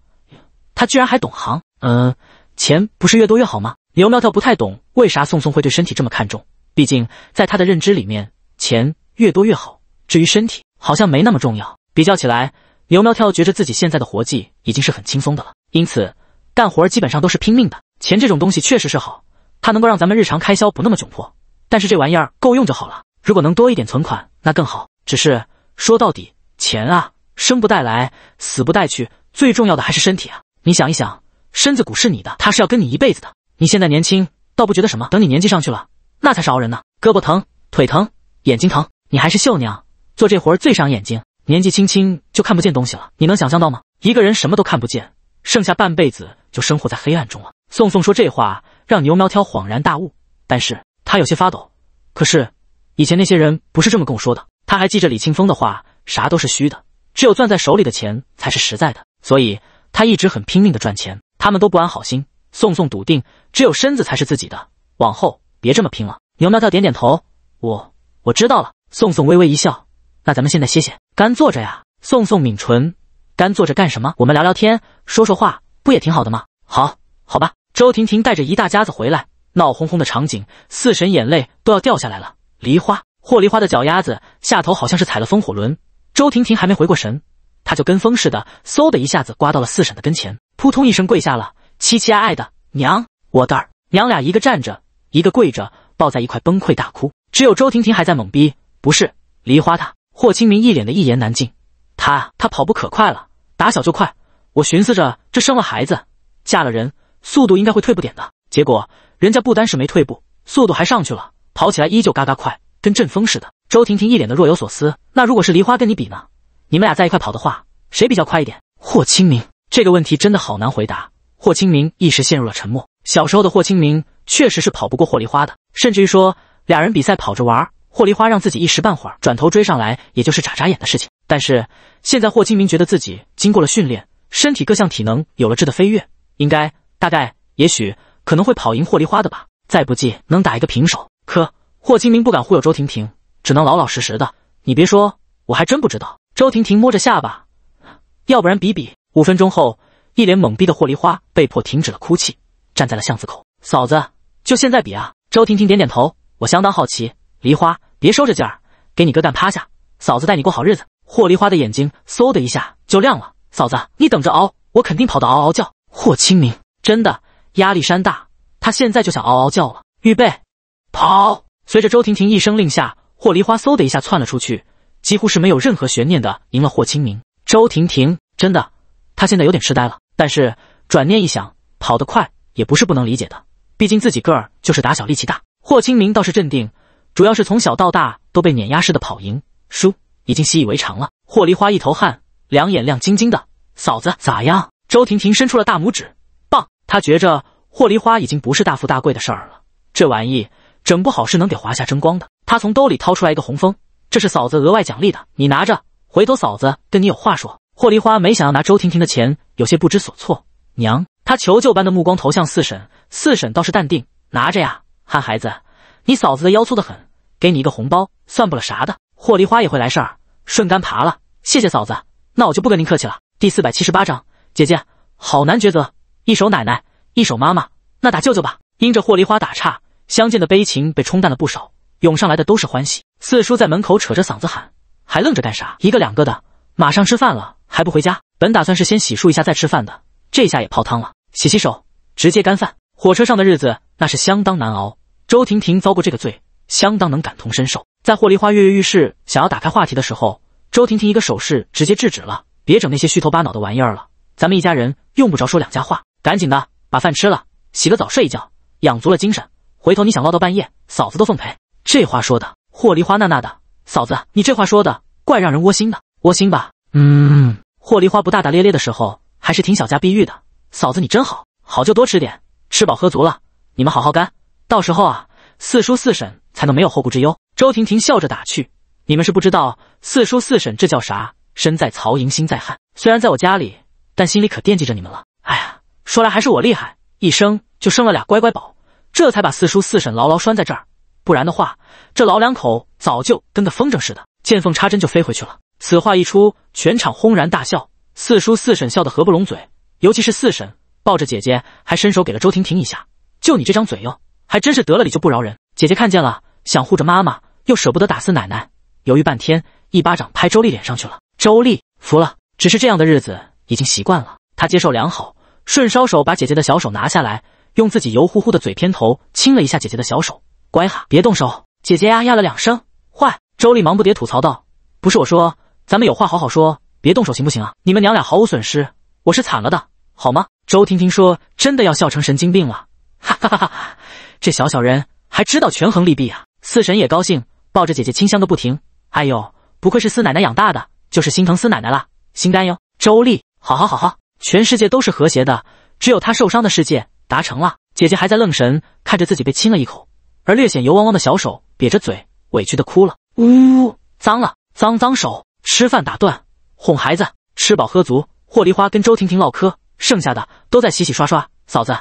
他居然还懂行。嗯，钱不是越多越好吗？牛苗条不太懂为啥宋宋会对身体这么看重，毕竟在他的认知里面，钱越多越好。至于身体，好像没那么重要。比较起来，牛苗条觉着自己现在的活计已经是很轻松的了，因此干活儿基本上都是拼命的。钱这种东西确实是好，它能够让咱们日常开销不那么窘迫。但是这玩意儿够用就好了，如果能多一点存款，那更好。只是说到底，钱啊。生不带来，死不带去，最重要的还是身体啊！你想一想，身子骨是你的，他是要跟你一辈子的。你现在年轻，倒不觉得什么。等你年纪上去了，那才是熬人呢。胳膊疼，腿疼，眼睛疼，你还是绣娘，做这活儿最伤眼睛。年纪轻轻就看不见东西了，你能想象到吗？一个人什么都看不见，剩下半辈子就生活在黑暗中了。宋宋说这话，让牛苗挑恍然大悟，但是他有些发抖。可是，以前那些人不是这么跟我说的。他还记着李清峰的话，啥都是虚的。只有攥在手里的钱才是实在的，所以他一直很拼命的赚钱。他们都不安好心。宋宋笃定，只有身子才是自己的，往后别这么拼了。牛苗条点点头，我我知道了。宋宋微微一笑，那咱们现在歇歇，干坐着呀。宋宋抿唇，干坐着干什么？我们聊聊天，说说话，不也挺好的吗？好，好吧。周婷婷带着一大家子回来，闹哄哄的场景，四婶眼泪都要掉下来了。梨花，霍梨花的脚丫子下头好像是踩了风火轮。周婷婷还没回过神，她就跟风似的，嗖的一下子刮到了四婶的跟前，扑通一声跪下了，凄凄哀哀的：“娘，我的儿！”娘俩一个站着，一个跪着，抱在一块崩溃大哭。只有周婷婷还在懵逼：“不是梨花她？”霍清明一脸的一言难尽：“她啊，她跑步可快了，打小就快。我寻思着这生了孩子，嫁了人，速度应该会退步点的。结果人家不单是没退步，速度还上去了，跑起来依旧嘎嘎快，跟阵风似的。”周婷婷一脸的若有所思。那如果是梨花跟你比呢？你们俩在一块跑的话，谁比较快一点？霍清明，这个问题真的好难回答。霍清明一时陷入了沉默。小时候的霍清明确实是跑不过霍梨花的，甚至于说俩人比赛跑着玩，霍梨花让自己一时半会儿转头追上来，也就是眨眨眼的事情。但是现在霍清明觉得自己经过了训练，身体各项体能有了质的飞跃，应该大概也许可能会跑赢霍梨花的吧。再不济能打一个平手。可霍清明不敢忽悠周婷婷。只能老老实实的。你别说，我还真不知道。周婷婷摸着下巴，要不然比比。五分钟后，一脸懵逼的霍梨花被迫停止了哭泣，站在了巷子口。嫂子，就现在比啊！周婷婷点点头。我相当好奇。梨花，别收着劲儿，给你哥干趴下。嫂子带你过好日子。霍梨花的眼睛嗖的一下就亮了。嫂子，你等着熬，我肯定跑到嗷嗷叫。霍清明真的压力山大，他现在就想嗷嗷叫了。预备，跑！随着周婷婷一声令下。霍梨花嗖的一下窜了出去，几乎是没有任何悬念的赢了霍清明。周婷婷，真的，她现在有点痴呆了。但是转念一想，跑得快也不是不能理解的，毕竟自己个儿就是打小力气大。霍清明倒是镇定，主要是从小到大都被碾压式的跑赢输，已经习以为常了。霍梨花一头汗，两眼亮晶晶的。嫂子咋样？周婷婷伸出了大拇指，棒。她觉着霍梨花已经不是大富大贵的事儿了，这玩意整不好是能给华夏争光的。他从兜里掏出来一个红封，这是嫂子额外奖励的，你拿着。回头嫂子跟你有话说。霍梨花没想要拿周婷婷的钱，有些不知所措。娘，她求救般的目光投向四婶，四婶倒是淡定，拿着呀，憨孩子，你嫂子的腰粗得很，给你一个红包，算不了啥的。霍梨花也会来事儿，顺杆爬了，谢谢嫂子。那我就不跟您客气了。第四百七十八章，姐姐，好难抉择，一手奶奶，一手妈妈，那打舅舅吧。因着霍梨花打岔，相见的悲情被冲淡了不少。涌上来的都是欢喜。四叔在门口扯着嗓子喊：“还愣着干啥？一个两个的，马上吃饭了，还不回家？”本打算是先洗漱一下再吃饭的，这下也泡汤了。洗洗手，直接干饭。火车上的日子那是相当难熬。周婷婷遭过这个罪，相当能感同身受。在霍梨花跃跃欲试想要打开话题的时候，周婷婷一个手势直接制止了：“别整那些虚头巴脑的玩意儿了，咱们一家人用不着说两家话。赶紧的把饭吃了，洗个澡睡一觉，养足了精神，回头你想唠到半夜，嫂子都奉陪。”这话说的，霍梨花娜娜的嫂子，你这话说的怪让人窝心的，窝心吧？嗯，霍梨花不大大咧咧的时候，还是挺小家碧玉的。嫂子，你真好，好就多吃点，吃饱喝足了，你们好好干，到时候啊，四叔四婶才能没有后顾之忧。周婷婷笑着打趣，你们是不知道，四叔四婶这叫啥？身在曹营心在汉。虽然在我家里，但心里可惦记着你们了。哎呀，说来还是我厉害，一生就生了俩乖乖宝，这才把四叔四婶牢牢拴在这儿。不然的话，这老两口早就跟个风筝似的，见缝插针就飞回去了。此话一出，全场轰然大笑。四叔四婶笑得合不拢嘴，尤其是四婶抱着姐姐，还伸手给了周婷婷一下：“就你这张嘴哟，还真是得了理就不饶人。”姐姐看见了，想护着妈妈，又舍不得打四奶奶，犹豫半天，一巴掌拍周丽脸上去了。周丽服了，只是这样的日子已经习惯了，她接受良好，顺捎手把姐姐的小手拿下来，用自己油乎乎的嘴偏头亲了一下姐姐的小手。乖哈，别动手！姐姐呀呀了两声，坏。周丽忙不迭吐槽道：“不是我说，咱们有话好好说，别动手行不行啊？你们娘俩毫无损失，我是惨了的，好吗？”周婷婷说：“真的要笑成神经病了，哈哈哈哈！这小小人还知道权衡利弊啊！”四婶也高兴，抱着姐姐亲香个不停。哎呦，不愧是四奶奶养大的，就是心疼四奶奶了，心肝哟。周丽，好好好好，全世界都是和谐的，只有她受伤的世界达成了。姐姐还在愣神，看着自己被亲了一口。而略显油汪汪的小手瘪着嘴，委屈的哭了。呜，呜，脏了，脏脏手。吃饭打断，哄孩子吃饱喝足。霍梨花跟周婷婷唠嗑，剩下的都在洗洗刷刷。嫂子，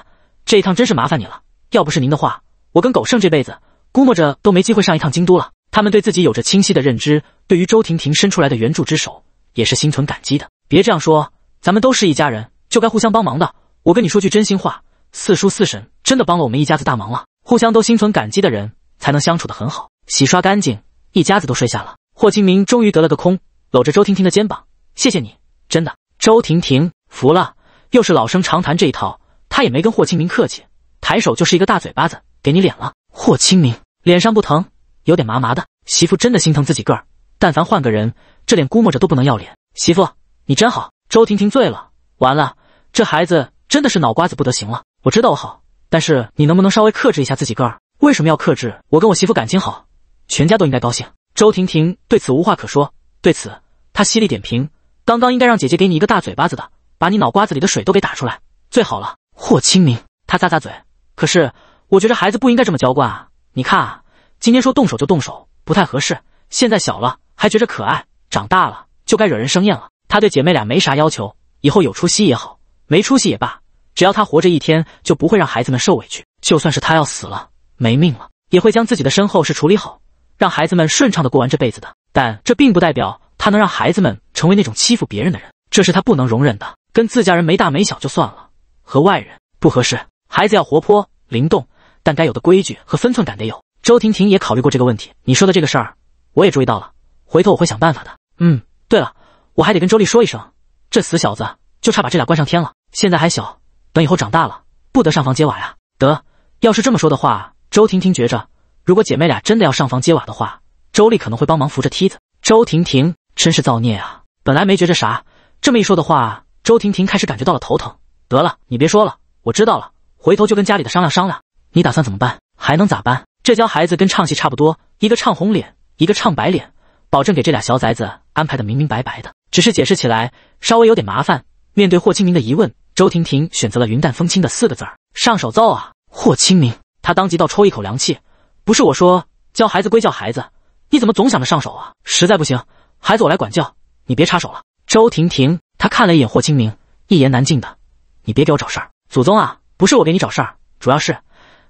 这一趟真是麻烦你了，要不是您的话，我跟狗剩这辈子估摸着都没机会上一趟京都了。他们对自己有着清晰的认知，对于周婷婷伸出来的援助之手，也是心存感激的。别这样说，咱们都是一家人，就该互相帮忙的。我跟你说句真心话，四叔四婶真的帮了我们一家子大忙了。互相都心存感激的人，才能相处得很好。洗刷干净，一家子都睡下了。霍清明终于得了个空，搂着周婷婷的肩膀：“谢谢你，真的。”周婷婷服了，又是老生常谈这一套，她也没跟霍清明客气，抬手就是一个大嘴巴子：“给你脸了。”霍清明脸上不疼，有点麻麻的。媳妇真的心疼自己个儿，但凡换个人，这脸估摸着都不能要脸。媳妇，你真好。周婷婷醉了，完了，这孩子真的是脑瓜子不得行了。我知道我好。但是你能不能稍微克制一下自己个儿？为什么要克制？我跟我媳妇感情好，全家都应该高兴。周婷婷对此无话可说，对此她犀利点评：刚刚应该让姐姐给你一个大嘴巴子的，把你脑瓜子里的水都给打出来，最好了。霍清明他咂咂嘴，可是我觉着孩子不应该这么娇惯啊！你看啊，今天说动手就动手，不太合适。现在小了还觉着可爱，长大了就该惹人生厌了。他对姐妹俩没啥要求，以后有出息也好，没出息也罢。只要他活着一天，就不会让孩子们受委屈。就算是他要死了，没命了，也会将自己的身后事处理好，让孩子们顺畅的过完这辈子的。但这并不代表他能让孩子们成为那种欺负别人的人，这是他不能容忍的。跟自家人没大没小就算了，和外人不合适。孩子要活泼灵动，但该有的规矩和分寸感得有。周婷婷也考虑过这个问题。你说的这个事儿，我也注意到了，回头我会想办法的。嗯，对了，我还得跟周丽说一声，这死小子就差把这俩关上天了，现在还小。等以后长大了，不得上房揭瓦呀！得，要是这么说的话，周婷婷觉着，如果姐妹俩真的要上房揭瓦的话，周丽可能会帮忙扶着梯子。周婷婷真是造孽啊！本来没觉着啥，这么一说的话，周婷婷开始感觉到了头疼。得了，你别说了，我知道了，回头就跟家里的商量商量。你打算怎么办？还能咋办？这教孩子跟唱戏差不多，一个唱红脸，一个唱白脸，保证给这俩小崽子安排的明明白白的。只是解释起来稍微有点麻烦。面对霍清明的疑问。周婷婷选择了云淡风轻的四个字儿，上手揍啊！霍清明，他当即倒抽一口凉气。不是我说，教孩子归教孩子，你怎么总想着上手啊？实在不行，孩子我来管教，你别插手了。周婷婷，他看了一眼霍清明，一言难尽的，你别给我找事儿。祖宗啊，不是我给你找事儿，主要是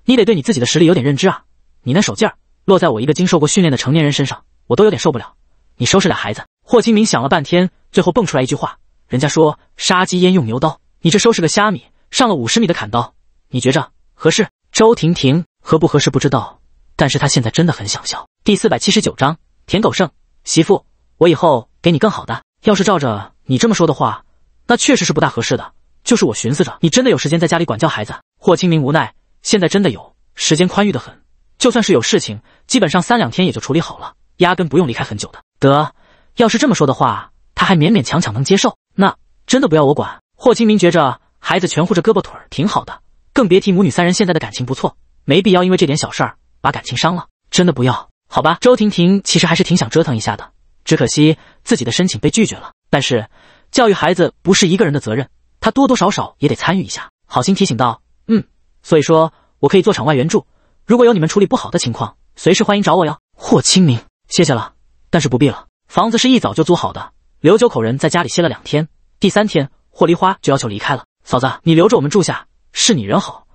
你得对你自己的实力有点认知啊。你那手劲儿，落在我一个经受过训练的成年人身上，我都有点受不了。你收拾俩孩子。霍清明想了半天，最后蹦出来一句话：人家说杀鸡焉用牛刀。你这收拾个虾米，上了五十米的砍刀，你觉着合适？周婷婷合不合适不知道，但是她现在真的很想笑。第四百七十九章舔狗剩媳妇，我以后给你更好的。要是照着你这么说的话，那确实是不大合适的。就是我寻思着，你真的有时间在家里管教孩子？霍清明无奈，现在真的有时间宽裕的很，就算是有事情，基本上三两天也就处理好了，压根不用离开很久的。得，要是这么说的话，他还勉勉强强能接受。那真的不要我管？霍清明觉着孩子全护着胳膊腿儿挺好的，更别提母女三人现在的感情不错，没必要因为这点小事儿把感情伤了。真的不要？好吧。周婷婷其实还是挺想折腾一下的，只可惜自己的申请被拒绝了。但是教育孩子不是一个人的责任，她多多少少也得参与一下。好心提醒道：“嗯，所以说我可以做场外援助，如果有你们处理不好的情况，随时欢迎找我哟。”霍清明，谢谢了，但是不必了。房子是一早就租好的，留九口人在家里歇了两天，第三天。霍梨花就要求离开了。嫂子，你留着我们住下，是你人好。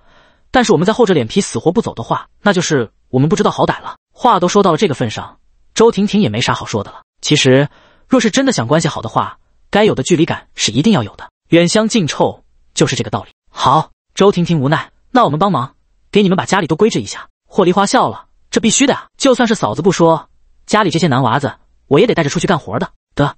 但是我们再厚着脸皮死活不走的话，那就是我们不知道好歹了。话都说到了这个份上，周婷婷也没啥好说的了。其实，若是真的想关系好的话，该有的距离感是一定要有的。远香近臭就是这个道理。好，周婷婷无奈，那我们帮忙给你们把家里都规置一下。霍梨花笑了，这必须的啊。就算是嫂子不说，家里这些男娃子我也得带着出去干活的。得，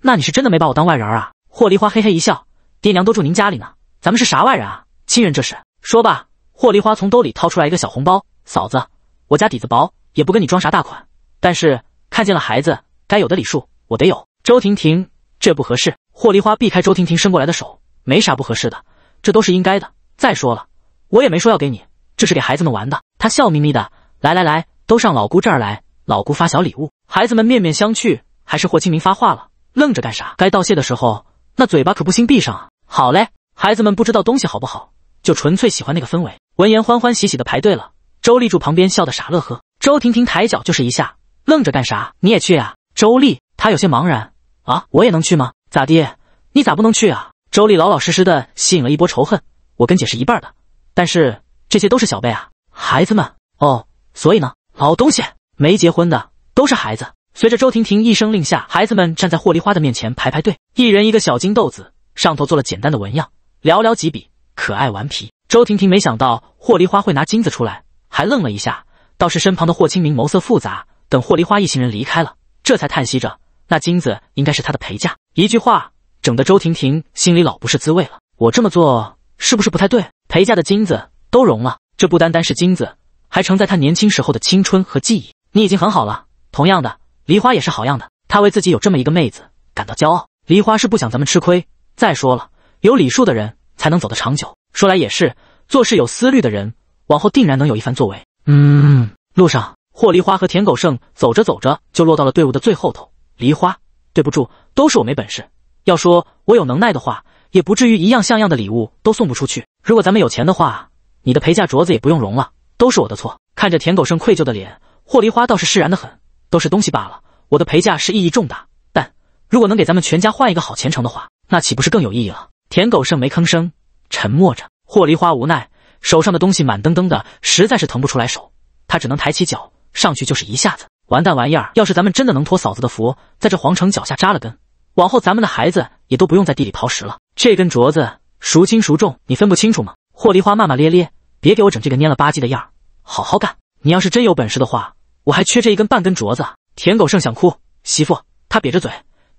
那你是真的没把我当外人啊。霍梨花嘿嘿一笑，爹娘都住您家里呢，咱们是啥外人啊？亲人这是，说吧。霍梨花从兜里掏出来一个小红包，嫂子，我家底子薄，也不跟你装啥大款，但是看见了孩子，该有的礼数我得有。周婷婷，这不合适。霍梨花避开周婷婷伸过来的手，没啥不合适的，这都是应该的。再说了，我也没说要给你，这是给孩子们玩的。她笑眯眯的，来来来，都上老姑这儿来，老姑发小礼物。孩子们面面相觑，还是霍清明发话了，愣着干啥？该道谢的时候。那嘴巴可不兴闭上啊！好嘞，孩子们不知道东西好不好，就纯粹喜欢那个氛围。闻言，欢欢喜喜的排队了。周丽住旁边，笑得傻乐呵。周婷婷抬脚就是一下，愣着干啥？你也去呀？周丽，她有些茫然啊，我也能去吗？咋的？你咋不能去啊？周丽老老实实的吸引了一波仇恨。我跟姐是一半的，但是这些都是小辈啊，孩子们哦，所以呢，老东西没结婚的都是孩子。随着周婷婷一声令下，孩子们站在霍梨花的面前排排队，一人一个小金豆子，上头做了简单的纹样，寥寥几笔，可爱顽皮。周婷婷没想到霍梨花会拿金子出来，还愣了一下。倒是身旁的霍清明眸色复杂。等霍梨花一行人离开了，这才叹息着：“那金子应该是他的陪嫁。”一句话，整得周婷婷心里老不是滋味了。我这么做是不是不太对？陪嫁的金子都融了，这不单单是金子，还承载他年轻时候的青春和记忆。你已经很好了，同样的。梨花也是好样的，她为自己有这么一个妹子感到骄傲。梨花是不想咱们吃亏。再说了，有礼数的人才能走得长久。说来也是，做事有思虑的人，往后定然能有一番作为。嗯，路上，霍梨花和田狗剩走着走着就落到了队伍的最后头。梨花，对不住，都是我没本事。要说我有能耐的话，也不至于一样像样的礼物都送不出去。如果咱们有钱的话，你的陪嫁镯子也不用融了，都是我的错。看着田狗剩愧疚的脸，霍梨花倒是释然的很。都是东西罢了，我的陪嫁是意义重大，但如果能给咱们全家换一个好前程的话，那岂不是更有意义了？田狗剩没吭声，沉默着。霍梨花无奈，手上的东西满登登的，实在是腾不出来手，他只能抬起脚上去就是一下子。完蛋玩意儿！要是咱们真的能托嫂子的福，在这皇城脚下扎了根，往后咱们的孩子也都不用在地里刨食了。这根镯子孰轻孰重，你分不清楚吗？霍梨花骂骂咧咧，别给我整这个蔫了吧唧的样儿，好好干！你要是真有本事的话。我还缺这一根半根镯子，舔狗剩想哭，媳妇，他瘪着嘴，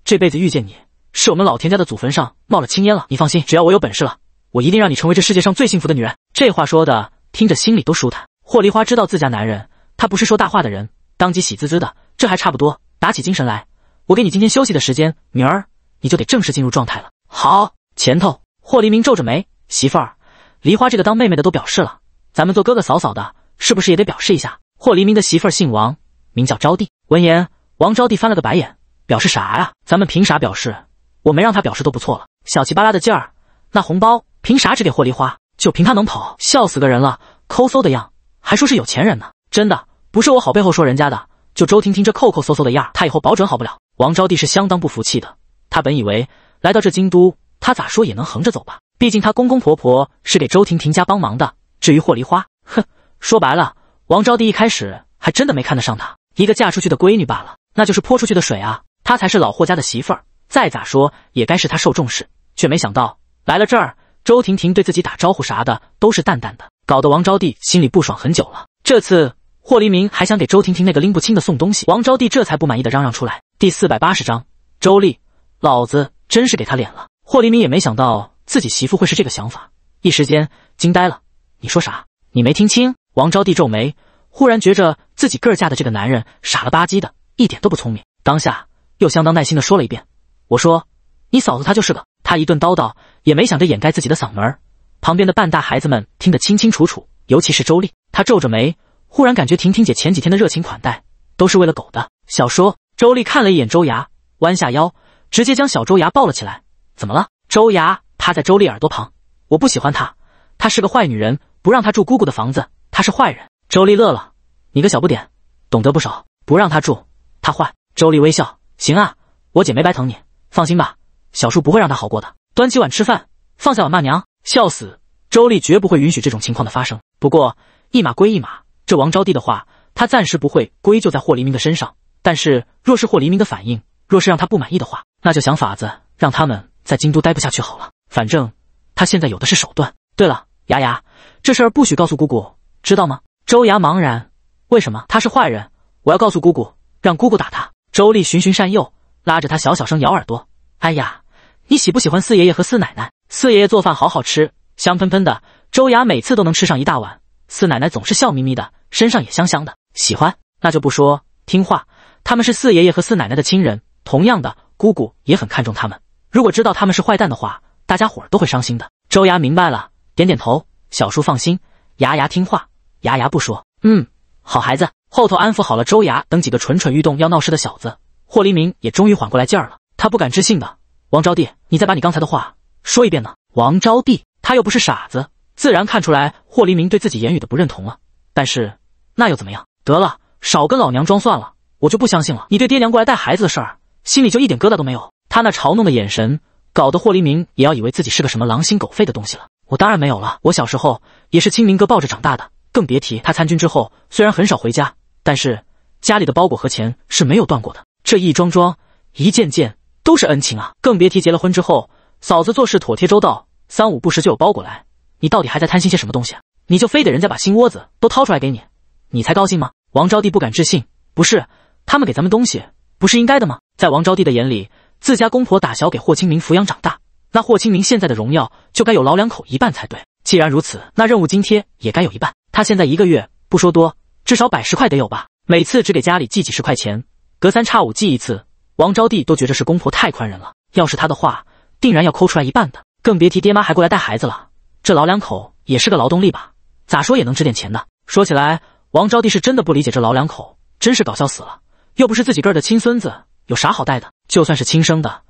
这辈子遇见你，是我们老田家的祖坟上冒了青烟了。你放心，只要我有本事了，我一定让你成为这世界上最幸福的女人。这话说的听着心里都舒坦。霍梨花知道自家男人，他不是说大话的人，当即喜滋滋的，这还差不多。打起精神来，我给你今天休息的时间，明儿你就得正式进入状态了。好，前头霍黎明皱着眉，媳妇儿，梨花这个当妹妹的都表示了，咱们做哥哥嫂嫂的，是不是也得表示一下？霍黎明的媳妇儿姓王，名叫招娣。闻言，王招娣翻了个白眼，表示啥呀？咱们凭啥表示？我没让他表示都不错了。小气巴拉的劲儿，那红包凭啥只给霍梨花？就凭他能跑？笑死个人了，抠搜的样，还说是有钱人呢？真的不是我好背后说人家的。就周婷婷这抠抠搜搜的样，她以后保准好不了。王招娣是相当不服气的。他本以为来到这京都，他咋说也能横着走吧？毕竟他公公婆婆是给周婷婷家帮忙的。至于霍梨花，哼，说白了。王昭娣一开始还真的没看得上她，一个嫁出去的闺女罢了，那就是泼出去的水啊。她才是老霍家的媳妇儿，再咋说也该是她受重视。却没想到来了这儿，周婷婷对自己打招呼啥的都是淡淡的，搞得王昭娣心里不爽很久了。这次霍黎明还想给周婷婷那个拎不清的送东西，王昭娣这才不满意的嚷嚷出来。第四百八十章，周丽，老子真是给她脸了。霍黎明也没想到自己媳妇会是这个想法，一时间惊呆了。你说啥？你没听清？王招娣皱眉，忽然觉着自己个儿嫁的这个男人傻了吧唧的，一点都不聪明。当下又相当耐心的说了一遍：“我说，你嫂子她就是个……”他一顿叨叨，也没想着掩盖自己的嗓门儿。旁边的半大孩子们听得清清楚楚，尤其是周丽，她皱着眉，忽然感觉婷婷姐前几天的热情款待都是为了狗的。小说。周丽看了一眼周牙，弯下腰，直接将小周牙抱了起来。怎么了？周牙趴在周丽耳朵旁：“我不喜欢她，她是个坏女人，不让她住姑姑的房子。”他是坏人，周丽乐了，你个小不点，懂得不少，不让他住，他坏。周丽微笑，行啊，我姐没白疼你，放心吧，小叔不会让他好过的。端起碗吃饭，放下碗骂娘，笑死。周丽绝不会允许这种情况的发生。不过一码归一码，这王招娣的话，她暂时不会归咎在霍黎明的身上。但是若是霍黎明的反应，若是让他不满意的话，那就想法子让他们在京都待不下去好了。反正他现在有的是手段。对了，牙牙，这事儿不许告诉姑姑。知道吗？周牙茫然，为什么他是坏人？我要告诉姑姑，让姑姑打他。周丽循循善诱，拉着他小小声咬耳朵：“哎呀，你喜不喜欢四爷爷和四奶奶？四爷爷做饭好好吃，香喷喷的。周牙每次都能吃上一大碗。四奶奶总是笑眯眯的，身上也香香的。喜欢，那就不说听话。他们是四爷爷和四奶奶的亲人，同样的，姑姑也很看重他们。如果知道他们是坏蛋的话，大家伙都会伤心的。周牙明白了，点点头。小叔放心，牙牙听话。”牙牙不说，嗯，好孩子。后头安抚好了周牙等几个蠢蠢欲动要闹事的小子，霍黎明也终于缓过来劲儿了。他不敢置信的：“王招娣，你再把你刚才的话说一遍呢？”王招娣，他又不是傻子，自然看出来霍黎明对自己言语的不认同了。但是那又怎么样？得了，少跟老娘装算了，我就不相信了，你对爹娘过来带孩子的事儿心里就一点疙瘩都没有？他那嘲弄的眼神，搞得霍黎明也要以为自己是个什么狼心狗肺的东西了。我当然没有了，我小时候也是清明哥抱着长大的。更别提他参军之后，虽然很少回家，但是家里的包裹和钱是没有断过的。这一桩桩、一件件都是恩情啊！更别提结了婚之后，嫂子做事妥帖周到，三五不时就有包裹来。你到底还在贪心些什么东西啊？你就非得人家把心窝子都掏出来给你，你才高兴吗？王招娣不敢置信，不是他们给咱们东西，不是应该的吗？在王招娣的眼里，自家公婆打小给霍清明抚养长大，那霍清明现在的荣耀就该有老两口一半才对。既然如此，那任务津贴也该有一半。他现在一个月不说多，至少百十块得有吧。每次只给家里寄几十块钱，隔三差五寄一次。王招娣都觉着是公婆太宽仁了。要是他的话，定然要抠出来一半的，更别提爹妈还过来带孩子了。这老两口也是个劳动力吧？咋说也能值点钱的。说起来，王招娣是真的不理解这老两口，真是搞笑死了。又不是自己个儿的亲孙子，有啥好带的？就算是亲生的，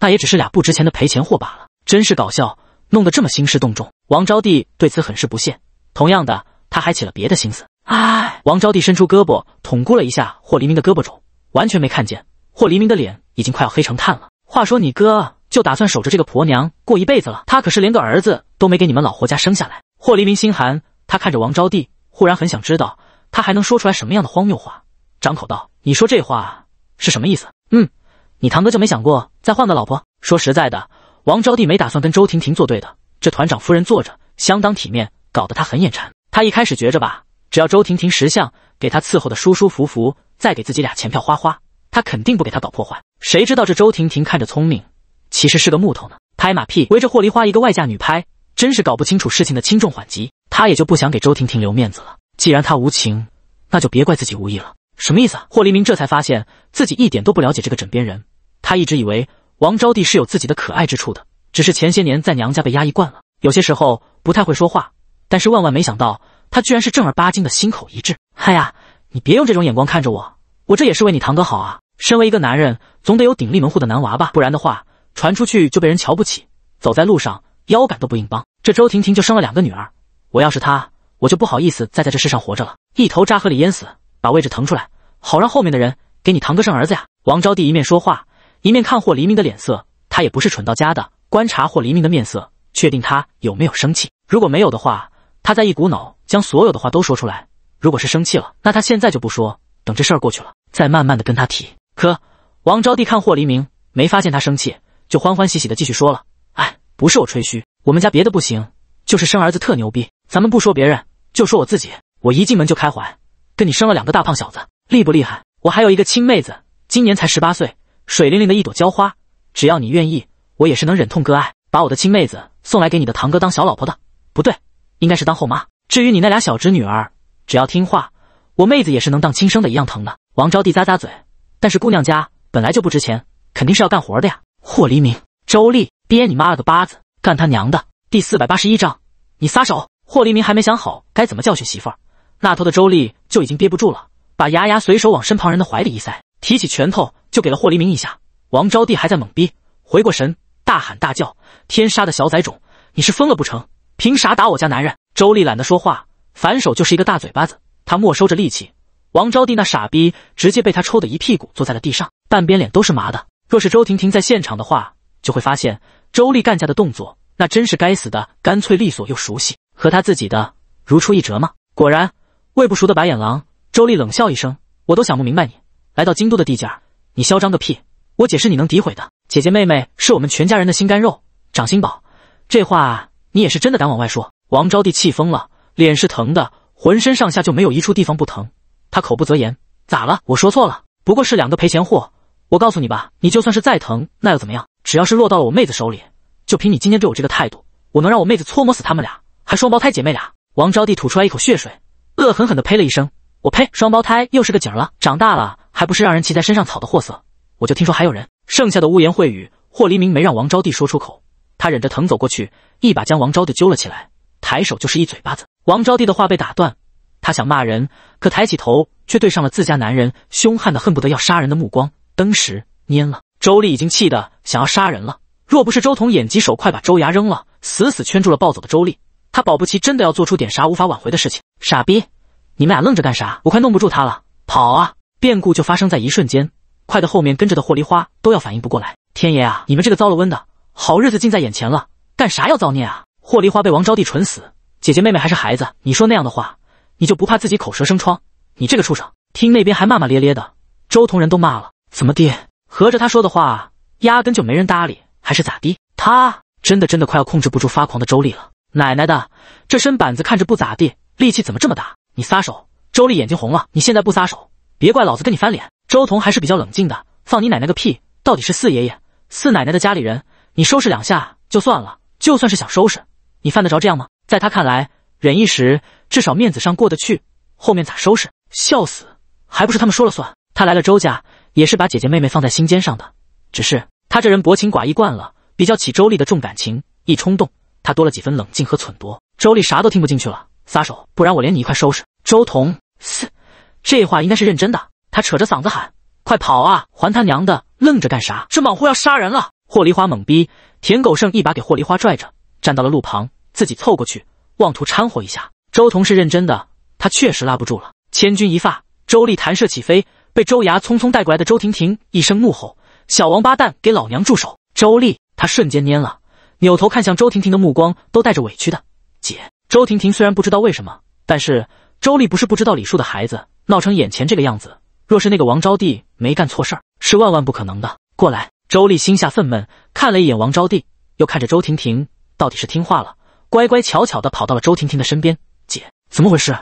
那也只是俩不值钱的赔钱货罢了。真是搞笑，弄得这么兴师动众。王招娣对此很是不屑。同样的。他还起了别的心思，哎！王招娣伸出胳膊捅咕了一下霍黎明的胳膊肘，完全没看见。霍黎明的脸已经快要黑成炭了。话说你哥就打算守着这个婆娘过一辈子了？他可是连个儿子都没给你们老霍家生下来。霍黎明心寒，他看着王招娣，忽然很想知道他还能说出来什么样的荒谬话。张口道：“你说这话是什么意思？嗯，你堂哥就没想过再换个老婆？说实在的，王招娣没打算跟周婷婷作对的。这团长夫人坐着相当体面，搞得他很眼馋。”他一开始觉着吧，只要周婷婷识相，给他伺候的舒舒服服，再给自己俩钱票花花，他肯定不给他搞破坏。谁知道这周婷婷看着聪明，其实是个木头呢？拍马屁围着霍梨花一个外嫁女拍，真是搞不清楚事情的轻重缓急。他也就不想给周婷婷留面子了。既然他无情，那就别怪自己无意了。什么意思啊？霍黎明这才发现自己一点都不了解这个枕边人。他一直以为王招娣是有自己的可爱之处的，只是前些年在娘家被压抑惯了，有些时候不太会说话。但是万万没想到，他居然是正儿八经的心口一致。哎呀，你别用这种眼光看着我，我这也是为你堂哥好啊。身为一个男人，总得有顶立门户的男娃吧，不然的话，传出去就被人瞧不起，走在路上腰杆都不硬邦。这周婷婷就生了两个女儿，我要是她，我就不好意思再在这世上活着了，一头扎河里淹死，把位置腾出来，好让后面的人给你堂哥生儿子呀。王招娣一面说话，一面看霍黎明的脸色，她也不是蠢到家的，观察霍黎明的面色，确定他有没有生气。如果没有的话，他再一股脑将所有的话都说出来。如果是生气了，那他现在就不说，等这事儿过去了，再慢慢的跟他提。可王招娣看霍黎明没发现他生气，就欢欢喜喜的继续说了：“哎，不是我吹嘘，我们家别的不行，就是生儿子特牛逼。咱们不说别人，就说我自己，我一进门就开怀，跟你生了两个大胖小子，厉不厉害？我还有一个亲妹子，今年才十八岁，水灵灵的一朵娇花。只要你愿意，我也是能忍痛割爱，把我的亲妹子送来给你的堂哥当小老婆的。不对。”应该是当后妈。至于你那俩小侄女儿，只要听话，我妹子也是能当亲生的一样疼的。王招娣咂咂嘴，但是姑娘家本来就不值钱，肯定是要干活的呀。霍黎明、周丽憋你妈了个巴子，干他娘的！第四百八十一章，你撒手！霍黎明还没想好该怎么教训媳妇儿，那头的周丽就已经憋不住了，把牙牙随手往身旁人的怀里一塞，提起拳头就给了霍黎明一下。王招娣还在懵逼，回过神，大喊大叫：“天杀的小崽种，你是疯了不成？”凭啥打我家男人？周丽懒得说话，反手就是一个大嘴巴子。她没收着力气，王招娣那傻逼直接被她抽的一屁股坐在了地上，半边脸都是麻的。若是周婷婷在现场的话，就会发现周丽干架的动作，那真是该死的干脆利索又熟悉，和她自己的如出一辙吗？果然，胃不熟的白眼狼。周丽冷笑一声：“我都想不明白，你来到京都的地界，你嚣张个屁！我姐是你能诋毁的姐姐妹妹，是我们全家人的心肝肉、掌心宝。这话。”你也是真的敢往外说！王招娣气疯了，脸是疼的，浑身上下就没有一处地方不疼。他口不择言，咋了？我说错了，不过是两个赔钱货。我告诉你吧，你就算是再疼，那又怎么样？只要是落到了我妹子手里，就凭你今天对我这个态度，我能让我妹子搓磨死他们俩，还双胞胎姐妹俩！王招娣吐出来一口血水，恶狠狠地呸了一声：“我呸！双胞胎又是个景儿了，长大了还不是让人骑在身上草的货色？我就听说还有人……剩下的污言秽语，霍黎明没让王招娣说出口。”他忍着疼走过去，一把将王招娣揪了起来，抬手就是一嘴巴子。王招娣的话被打断，他想骂人，可抬起头却对上了自家男人凶悍的恨不得要杀人的目光，登时蔫了。周丽已经气得想要杀人了，若不是周彤眼疾手快把周牙扔了，死死圈住了暴走的周丽，他保不齐真的要做出点啥无法挽回的事情。傻逼，你们俩愣着干啥？我快弄不住他了，跑啊！变故就发生在一瞬间，快的后面跟着的霍梨花都要反应不过来。天爷啊，你们这个遭了瘟的！好日子近在眼前了，干啥要造孽啊？霍梨花被王招娣蠢死，姐姐妹妹还是孩子，你说那样的话，你就不怕自己口舌生疮？你这个畜生！听那边还骂骂咧咧的，周同人都骂了，怎么地？合着他说的话压根就没人搭理，还是咋的？他真的真的快要控制不住发狂的周丽了！奶奶的，这身板子看着不咋地，力气怎么这么大？你撒手！周丽眼睛红了，你现在不撒手，别怪老子跟你翻脸。周彤还是比较冷静的，放你奶奶个屁！到底是四爷爷、四奶奶的家里人。你收拾两下就算了，就算是想收拾你，犯得着这样吗？在他看来，忍一时至少面子上过得去，后面咋收拾？笑死，还不是他们说了算？他来了周家，也是把姐姐妹妹放在心尖上的，只是他这人薄情寡义惯了，比较起周丽的重感情，一冲动他多了几分冷静和忖夺。周丽啥都听不进去了，撒手，不然我连你一块收拾。周彤，嘶，这话应该是认真的，他扯着嗓子喊：“快跑啊！还他娘的愣着干啥？这莽货要杀人了！”霍梨花懵逼，舔狗剩一把给霍梨花拽着，站到了路旁，自己凑过去，妄图掺和一下。周彤是认真的，他确实拉不住了。千钧一发，周丽弹射起飞，被周牙匆匆带过来的周婷婷一声怒吼：“小王八蛋，给老娘住手！”周丽，他瞬间蔫了，扭头看向周婷婷的目光都带着委屈的姐。周婷婷虽然不知道为什么，但是周丽不是不知道李树的孩子，闹成眼前这个样子，若是那个王招娣没干错事儿，是万万不可能的。过来。周丽心下愤懑，看了一眼王招娣，又看着周婷婷，到底是听话了，乖乖巧巧的跑到了周婷婷的身边。姐，怎么回事？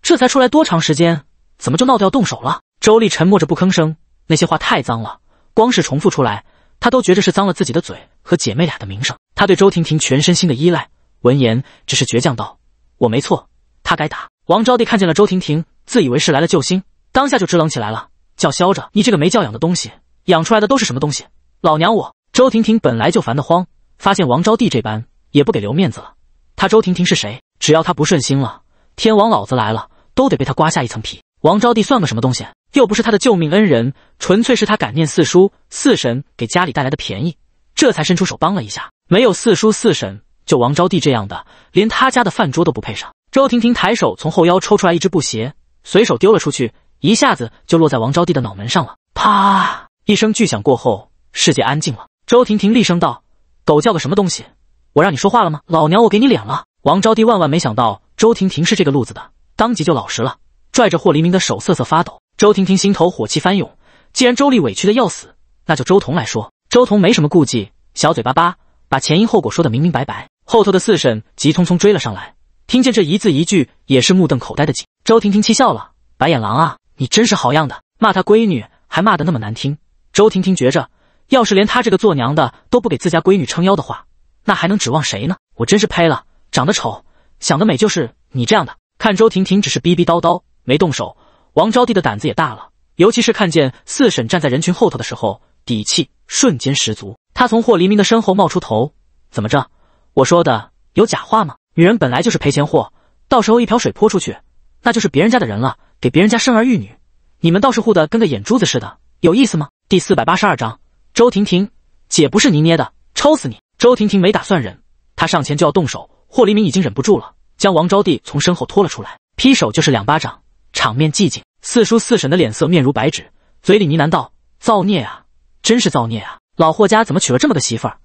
这才出来多长时间，怎么就闹得要动手了？周丽沉默着不吭声，那些话太脏了，光是重复出来，她都觉着是脏了自己的嘴和姐妹俩的名声。她对周婷婷全身心的依赖，闻言只是倔强道：“我没错，他该打。”王招娣看见了周婷婷，自以为是来了救星，当下就支棱起来了，叫嚣着：“你这个没教养的东西，养出来的都是什么东西？”老娘我周婷婷本来就烦得慌，发现王招娣这般也不给留面子了。她周婷婷是谁？只要她不顺心了，天王老子来了都得被她刮下一层皮。王招娣算个什么东西？又不是她的救命恩人，纯粹是她感念四叔四婶给家里带来的便宜，这才伸出手帮了一下。没有四叔四婶，就王招娣这样的，连他家的饭桌都不配上。周婷婷抬手从后腰抽出来一只布鞋，随手丢了出去，一下子就落在王招娣的脑门上了。啪一声巨响过后。世界安静了。周婷婷厉声道：“狗叫个什么东西？我让你说话了吗？老娘我给你脸了！”王招娣万万没想到周婷婷是这个路子的，当即就老实了，拽着霍黎明的手瑟瑟发抖。周婷婷心头火气翻涌，既然周丽委屈的要死，那就周彤来说。周彤没什么顾忌，小嘴巴巴把前因后果说的明明白白。后头的四婶急匆匆追了上来，听见这一字一句，也是目瞪口呆的紧。周婷婷气笑了：“白眼狼啊，你真是好样的！骂他闺女还骂的那么难听。”周婷婷觉着。要是连他这个做娘的都不给自家闺女撑腰的话，那还能指望谁呢？我真是呸了！长得丑，想得美，就是你这样的。看周婷婷只是逼逼叨叨，没动手。王招娣的胆子也大了，尤其是看见四婶站在人群后头的时候，底气瞬间十足。她从霍黎明的身后冒出头：“怎么着？我说的有假话吗？女人本来就是赔钱货，到时候一瓢水泼出去，那就是别人家的人了，给别人家生儿育女，你们倒是护得跟个眼珠子似的，有意思吗？”第四百八十二章。周婷婷，姐不是泥捏的，抽死你！周婷婷没打算忍，她上前就要动手，霍黎明已经忍不住了，将王招娣从身后拖了出来，劈手就是两巴掌。场面寂静，四叔四婶的脸色面如白纸，嘴里呢喃道：“造孽啊，真是造孽啊！老霍家怎么娶了这么个媳妇儿？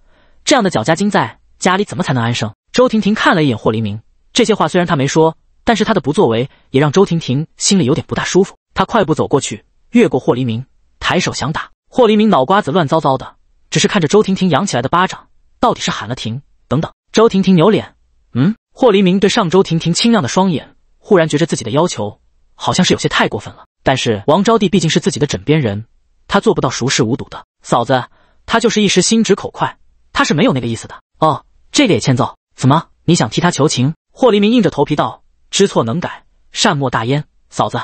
这样的脚家精，在家里怎么才能安生？”周婷婷看了一眼霍黎明，这些话虽然他没说，但是他的不作为也让周婷婷心里有点不大舒服。她快步走过去，越过霍黎明，抬手想打。霍黎明脑瓜子乱糟糟的，只是看着周婷婷扬起来的巴掌，到底是喊了停。等等，周婷婷扭脸，嗯。霍黎明对上周婷婷清亮的双眼，忽然觉着自己的要求好像是有些太过分了。但是王招娣毕竟是自己的枕边人，他做不到熟视无睹的。嫂子，他就是一时心直口快，他是没有那个意思的。哦，这个也欠揍。怎么，你想替他求情？霍黎明硬着头皮道：“知错能改，善莫大焉。嫂子，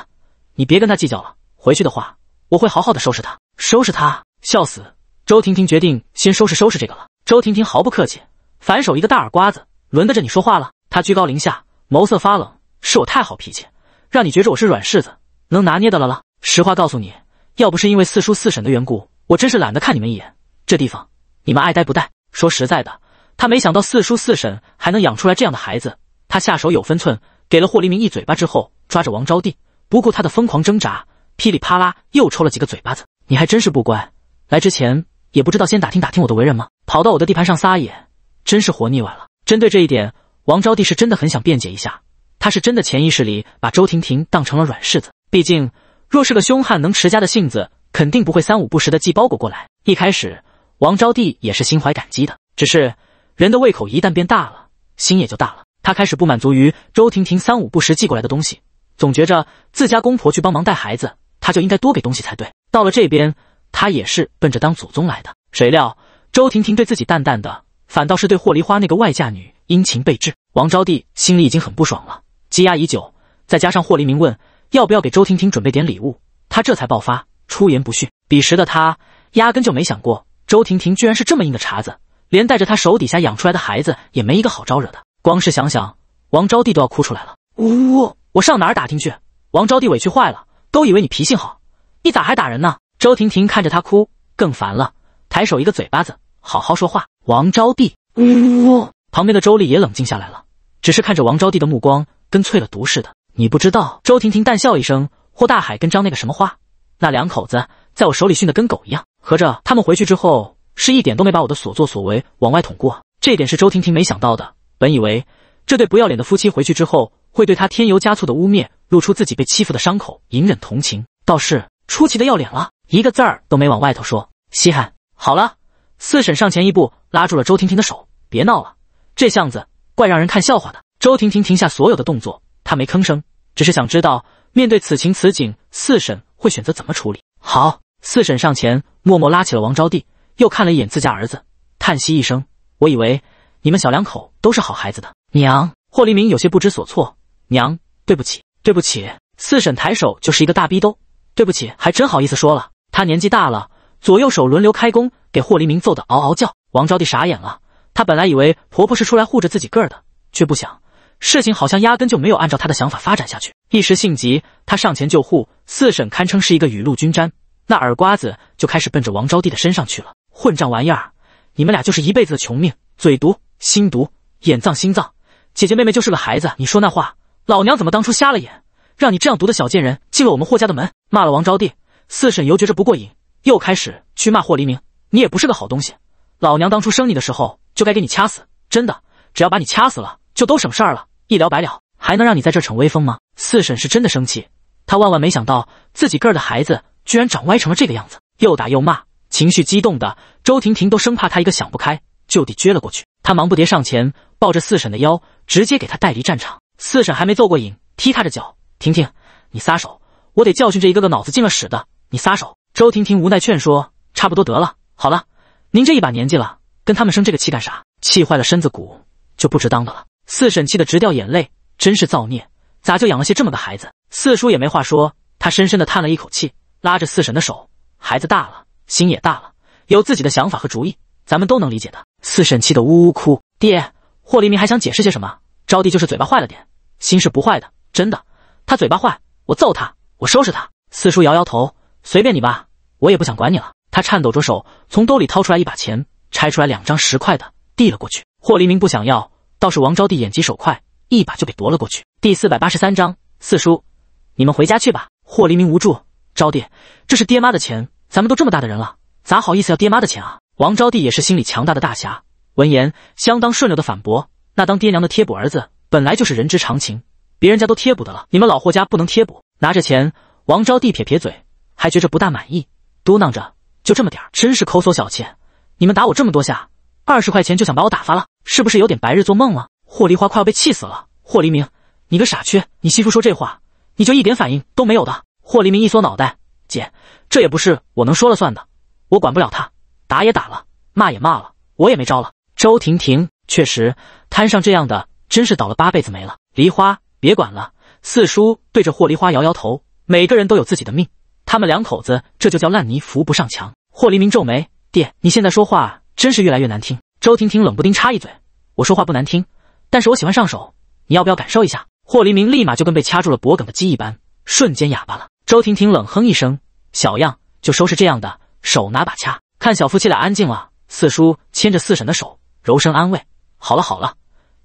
你别跟他计较了。回去的话，我会好好的收拾他。”收拾他，笑死！周婷婷决定先收拾收拾这个了。周婷婷毫不客气，反手一个大耳刮子，轮得着你说话了？她居高临下，眸色发冷。是我太好脾气，让你觉着我是软柿子，能拿捏的了了。实话告诉你，要不是因为四叔四婶的缘故，我真是懒得看你们一眼。这地方，你们爱待不待。说实在的，他没想到四叔四婶还能养出来这样的孩子。他下手有分寸，给了霍黎明一嘴巴之后，抓着王招娣，不顾他的疯狂挣扎，噼里啪啦又抽了几个嘴巴子。你还真是不乖，来之前也不知道先打听打听我的为人吗？跑到我的地盘上撒野，真是活腻歪了。针对这一点，王招娣是真的很想辩解一下，他是真的潜意识里把周婷婷当成了软柿子。毕竟，若是个凶悍能持家的性子，肯定不会三五不时的寄包裹过来。一开始，王招娣也是心怀感激的，只是人的胃口一旦变大了，心也就大了。他开始不满足于周婷婷三五不时寄过来的东西，总觉着自家公婆去帮忙带孩子，他就应该多给东西才对。到了这边，他也是奔着当祖宗来的。谁料周婷婷对自己淡淡的，反倒是对霍梨花那个外嫁女殷勤备至。王招娣心里已经很不爽了，积压已久，再加上霍黎明问要不要给周婷婷准备点礼物，她这才爆发，出言不逊。彼时的她压根就没想过，周婷婷居然是这么硬的茬子，连带着她手底下养出来的孩子也没一个好招惹的。光是想想，王招娣都要哭出来了。呜，我上哪儿打听去？王招娣委屈坏了，都以为你脾性好。你咋还打人呢？周婷婷看着他哭，更烦了，抬手一个嘴巴子，好好说话。王招娣，呜。呜，旁边的周丽也冷静下来了，只是看着王招娣的目光跟淬了毒似的。你不知道，周婷婷淡笑一声，霍大海跟张那个什么花，那两口子在我手里训得跟狗一样，合着他们回去之后是一点都没把我的所作所为往外捅过。这点是周婷婷没想到的，本以为这对不要脸的夫妻回去之后会对他添油加醋的污蔑，露出自己被欺负的伤口，隐忍同情，倒是。出奇的要脸了，一个字儿都没往外头说，稀罕。好了，四婶上前一步，拉住了周婷婷的手，别闹了，这巷子怪让人看笑话的。周婷婷停下所有的动作，她没吭声，只是想知道面对此情此景，四婶会选择怎么处理。好，四婶上前默默拉起了王招娣，又看了一眼自家儿子，叹息一声，我以为你们小两口都是好孩子的。娘，霍黎明有些不知所措，娘，对不起，对不起。四婶抬手就是一个大逼兜。对不起，还真好意思说了。他年纪大了，左右手轮流开弓，给霍黎明揍得嗷嗷叫。王招娣傻眼了，她本来以为婆婆是出来护着自己个儿的，却不想事情好像压根就没有按照她的想法发展下去。一时性急，她上前救护四婶，堪称是一个雨露均沾，那耳瓜子就开始奔着王招娣的身上去了。混账玩意儿，你们俩就是一辈子的穷命，嘴毒心毒眼脏心脏。姐姐妹妹就是个孩子，你说那话，老娘怎么当初瞎了眼？让你这样毒的小贱人进了我们霍家的门，骂了王招娣。四婶犹觉着不过瘾，又开始去骂霍黎明。你也不是个好东西，老娘当初生你的时候就该给你掐死，真的，只要把你掐死了，就都省事儿了，一了百了，还能让你在这逞威风吗？四婶是真的生气，她万万没想到自己个儿的孩子居然长歪成了这个样子，又打又骂，情绪激动的周婷婷都生怕她一个想不开，就地撅了过去。她忙不迭上前抱着四婶的腰，直接给她带离战场。四婶还没揍过瘾，踢踏着脚。婷婷，你撒手，我得教训这一个个脑子进了屎的。你撒手。周婷婷无奈劝说：“差不多得了，好了，您这一把年纪了，跟他们生这个气干啥？气坏了身子骨就不值当的了。”四婶气得直掉眼泪，真是造孽，咋就养了些这么个孩子？四叔也没话说，他深深的叹了一口气，拉着四婶的手：“孩子大了，心也大了，有自己的想法和主意，咱们都能理解的。”四婶气得呜呜哭。爹，霍黎明还想解释些什么？招娣就是嘴巴坏了点，心是不坏的，真的。他嘴巴坏，我揍他，我收拾他。四叔摇摇头，随便你吧，我也不想管你了。他颤抖着手从兜里掏出来一把钱，拆出来两张十块的，递了过去。霍黎明不想要，倒是王招娣眼疾手快，一把就给夺了过去。第四百八十三章，四叔，你们回家去吧。霍黎明无助，招娣，这是爹妈的钱，咱们都这么大的人了，咋好意思要爹妈的钱啊？王招娣也是心理强大的大侠，闻言相当顺溜的反驳，那当爹娘的贴补儿子，本来就是人之常情。别人家都贴补的了，你们老霍家不能贴补。拿着钱，王招娣撇撇嘴，还觉着不大满意，嘟囔着：“就这么点儿，真是抠搜小气！你们打我这么多下，二十块钱就想把我打发了，是不是有点白日做梦了？”霍梨花快要被气死了。霍黎明，你个傻缺，你媳妇说这话，你就一点反应都没有的？霍黎明一缩脑袋：“姐，这也不是我能说了算的，我管不了他，打也打了，骂也骂了，我也没招了。”周婷婷确实摊上这样的，真是倒了八辈子霉了。梨花。别管了，四叔对着霍梨花摇摇头。每个人都有自己的命，他们两口子这就叫烂泥扶不上墙。霍黎明皱眉：“爹，你现在说话真是越来越难听。”周婷婷冷不丁插一嘴：“我说话不难听，但是我喜欢上手，你要不要感受一下？”霍黎明立马就跟被掐住了脖梗的鸡一般，瞬间哑巴了。周婷婷冷哼一声：“小样，就收拾这样的，手拿把掐。”看小夫妻俩安静了，四叔牵着四婶的手，柔声安慰：“好了好了，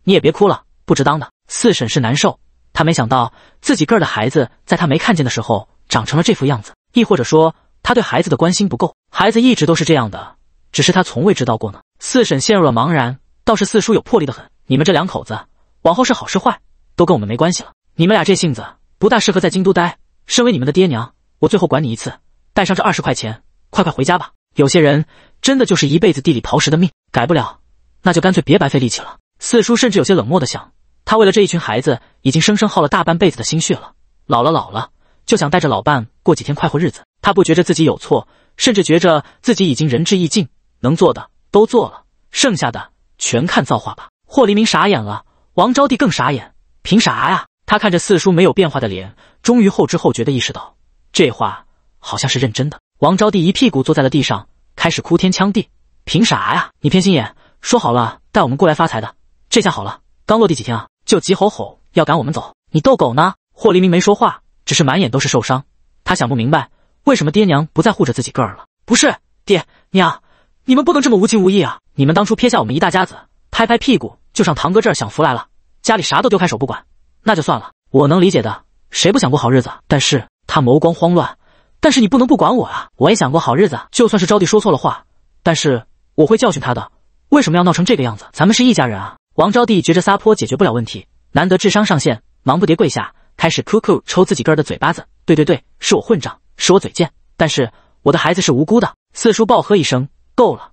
你也别哭了，不值当的。”四婶是难受。他没想到自己个儿的孩子在他没看见的时候长成了这副样子，亦或者说他对孩子的关心不够，孩子一直都是这样的，只是他从未知道过呢。四婶陷入了茫然，倒是四叔有魄力的很，你们这两口子往后是好是坏都跟我们没关系了，你们俩这性子不大适合在京都待，身为你们的爹娘，我最后管你一次，带上这二十块钱，快快回家吧。有些人真的就是一辈子地里刨食的命，改不了，那就干脆别白费力气了。四叔甚至有些冷漠的想。他为了这一群孩子，已经生生耗了大半辈子的心血了。老了，老了，就想带着老伴过几天快活日子。他不觉着自己有错，甚至觉着自己已经仁至义尽，能做的都做了，剩下的全看造化吧。霍黎明傻眼了，王招娣更傻眼，凭啥呀？他看着四叔没有变化的脸，终于后知后觉的意识到，这话好像是认真的。王招娣一屁股坐在了地上，开始哭天抢地，凭啥呀？你偏心眼！说好了带我们过来发财的，这下好了，刚落地几天啊！就急吼吼要赶我们走，你逗狗呢？霍黎明没说话，只是满眼都是受伤。他想不明白，为什么爹娘不再护着自己个儿了？不是，爹娘，你们不能这么无情无义啊！你们当初撇下我们一大家子，拍拍屁股就上堂哥这儿享福来了，家里啥都丢开手不管。那就算了，我能理解的，谁不想过好日子？但是，他眸光慌乱。但是你不能不管我啊！我也想过好日子，就算是招娣说错了话，但是我会教训他的。为什么要闹成这个样子？咱们是一家人啊！王招娣觉着撒泼解决不了问题，难得智商上线，忙不迭跪下，开始 QQ 抽自己个儿的嘴巴子。对对对，是我混账，是我嘴贱。但是我的孩子是无辜的。四叔暴喝一声：“够了！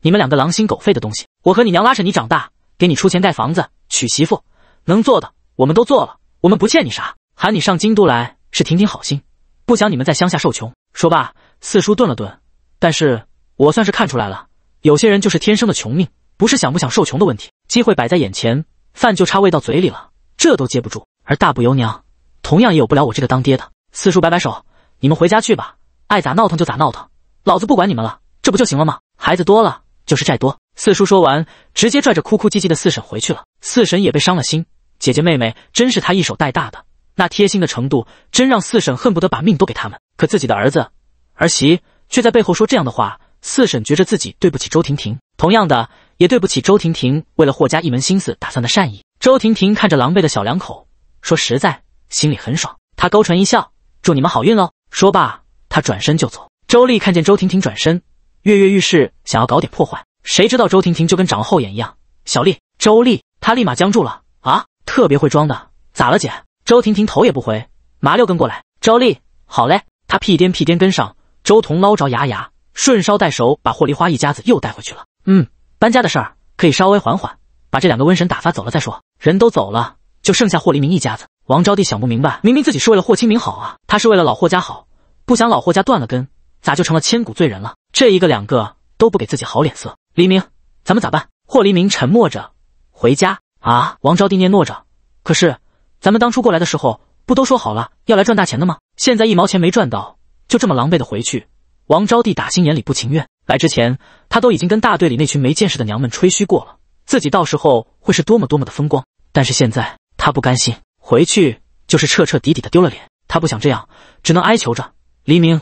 你们两个狼心狗肺的东西！我和你娘拉扯你长大，给你出钱盖房子、娶媳妇，能做的我们都做了，我们不欠你啥。喊你上京都来是挺挺好心，不想你们在乡下受穷。”说罢，四叔顿了顿，但是我算是看出来了，有些人就是天生的穷命。不是想不想受穷的问题，机会摆在眼前，饭就差喂到嘴里了，这都接不住。而大不由娘，同样也有不了我这个当爹的。四叔摆摆手：“你们回家去吧，爱咋闹腾就咋闹腾，老子不管你们了，这不就行了吗？孩子多了就是债多。”四叔说完，直接拽着哭哭唧唧的四婶回去了。四婶也被伤了心，姐姐妹妹真是他一手带大的，那贴心的程度，真让四婶恨不得把命都给他们。可自己的儿子儿媳却在背后说这样的话，四婶觉着自己对不起周婷婷。同样的。也对不起周婷婷，为了霍家一门心思打算的善意。周婷婷看着狼狈的小两口，说实在心里很爽。她勾唇一笑，祝你们好运喽。说罢，她转身就走。周丽看见周婷婷转身，跃跃欲试，想要搞点破坏，谁知道周婷婷就跟长了后眼一样。小丽，周丽，她立马僵住了。啊，特别会装的，咋了姐？周婷婷头也不回，麻溜跟过来。周丽，好嘞。她屁颠屁颠跟上。周彤捞着牙牙，顺捎带手把霍梨花一家子又带回去了。嗯。搬家的事儿可以稍微缓缓，把这两个瘟神打发走了再说。人都走了，就剩下霍黎明一家子。王招娣想不明白，明明自己是为了霍清明好啊，他是为了老霍家好，不想老霍家断了根，咋就成了千古罪人了？这一个两个都不给自己好脸色。黎明，咱们咋办？霍黎明沉默着，回家啊？王招娣念叨着，可是咱们当初过来的时候，不都说好了要来赚大钱的吗？现在一毛钱没赚到，就这么狼狈的回去，王招娣打心眼里不情愿。来之前，他都已经跟大队里那群没见识的娘们吹嘘过了，自己到时候会是多么多么的风光。但是现在他不甘心，回去就是彻彻底底的丢了脸。他不想这样，只能哀求着：“黎明，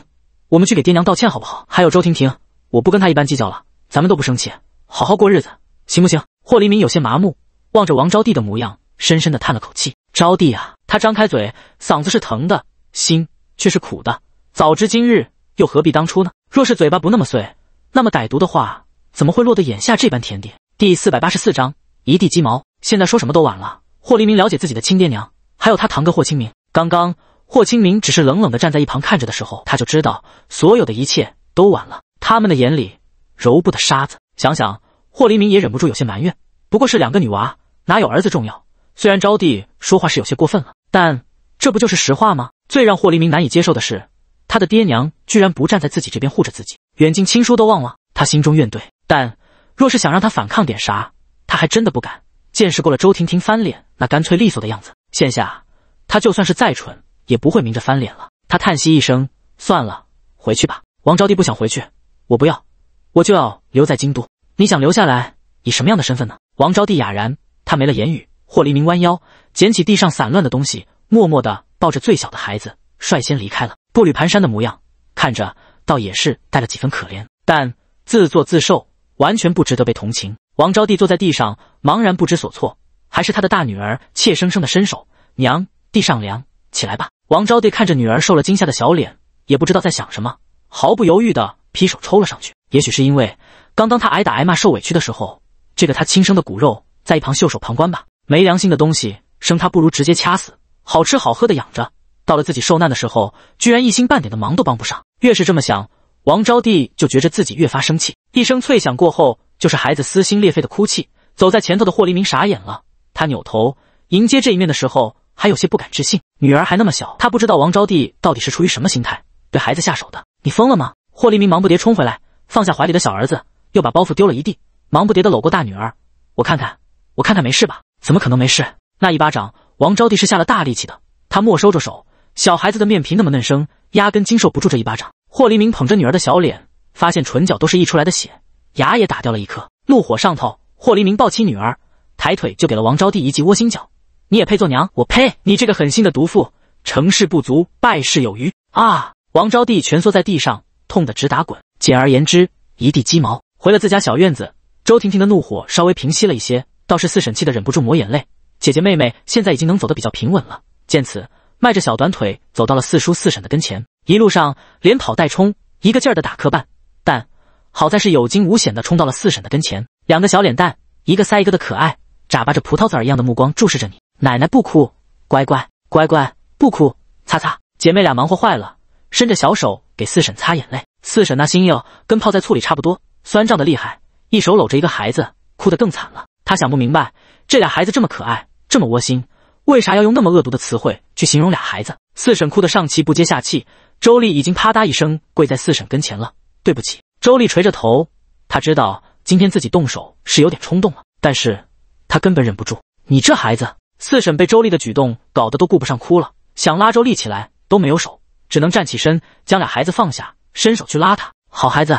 我们去给爹娘道歉好不好？还有周婷婷，我不跟她一般计较了，咱们都不生气，好好过日子，行不行？”霍黎明有些麻木，望着王招娣的模样，深深的叹了口气：“招娣呀，他张开嘴，嗓子是疼的，心却是苦的。早知今日，又何必当初呢？若是嘴巴不那么碎……”那么歹毒的话，怎么会落得眼下这般田地？第四百八十四章一地鸡毛。现在说什么都晚了。霍黎明了解自己的亲爹娘，还有他堂哥霍清明。刚刚霍清明只是冷冷的站在一旁看着的时候，他就知道所有的一切都晚了。他们的眼里揉不得沙子。想想霍黎明也忍不住有些埋怨。不过是两个女娃，哪有儿子重要？虽然招娣说话是有些过分了，但这不就是实话吗？最让霍黎明难以接受的是，他的爹娘居然不站在自己这边护着自己。远近亲疏都忘了，他心中怨怼。但若是想让他反抗点啥，他还真的不敢。见识过了周婷婷翻脸那干脆利索的样子，现下他就算是再蠢，也不会明着翻脸了。他叹息一声，算了，回去吧。王招娣不想回去，我不要，我就要留在京都。你想留下来，以什么样的身份呢？王招娣哑然，他没了言语。霍黎明弯腰捡起地上散乱的东西，默默的抱着最小的孩子，率先离开了，步履蹒跚的模样，看着。倒也是带了几分可怜，但自作自受，完全不值得被同情。王昭娣坐在地上，茫然不知所措。还是她的大女儿怯生生的伸手：“娘，地上凉，起来吧。”王昭娣看着女儿受了惊吓的小脸，也不知道在想什么，毫不犹豫的劈手抽了上去。也许是因为刚刚她挨打挨骂受委屈的时候，这个她亲生的骨肉在一旁袖手旁观吧。没良心的东西，生她不如直接掐死，好吃好喝的养着，到了自己受难的时候，居然一星半点的忙都帮不上。越是这么想，王招娣就觉着自己越发生气。一声脆响过后，就是孩子撕心裂肺的哭泣。走在前头的霍黎明傻眼了，他扭头迎接这一面的时候，还有些不敢置信。女儿还那么小，他不知道王招娣到底是出于什么心态对孩子下手的。你疯了吗？霍黎明忙不迭冲回来，放下怀里的小儿子，又把包袱丢了一地，忙不迭的搂过大女儿。我看看，我看看，没事吧？怎么可能没事？那一巴掌，王招娣是下了大力气的。他没收着手，小孩子的面皮那么嫩生，压根经受不住这一巴掌。霍黎明捧着女儿的小脸，发现唇角都是溢出来的血，牙也打掉了一颗。怒火上头，霍黎明抱起女儿，抬腿就给了王招娣一记窝心脚。你也配做娘？我呸！你这个狠心的毒妇，成事不足，败事有余啊！王招娣蜷缩在地上，痛得直打滚。简而言之，一地鸡毛。回了自家小院子，周婷婷的怒火稍微平息了一些，倒是四婶气得忍不住抹眼泪。姐姐妹妹现在已经能走得比较平稳了，见此，迈着小短腿走到了四叔四婶的跟前。一路上连跑带冲，一个劲儿的打磕绊，但好在是有惊无险的冲到了四婶的跟前。两个小脸蛋，一个塞一个的可爱，眨巴着葡萄籽一样的目光注视着你。奶奶不哭，乖乖乖乖不哭，擦擦。姐妹俩忙活坏了，伸着小手给四婶擦眼泪。四婶那心哟，跟泡在醋里差不多，酸胀的厉害。一手搂着一个孩子，哭得更惨了。她想不明白，这俩孩子这么可爱，这么窝心，为啥要用那么恶毒的词汇去形容俩孩子？四婶哭得上气不接下气。周丽已经啪嗒一声跪在四婶跟前了。对不起，周丽垂着头，她知道今天自己动手是有点冲动了，但是她根本忍不住。你这孩子，四婶被周丽的举动搞得都顾不上哭了，想拉周丽起来都没有手，只能站起身将俩孩子放下，伸手去拉她。好孩子，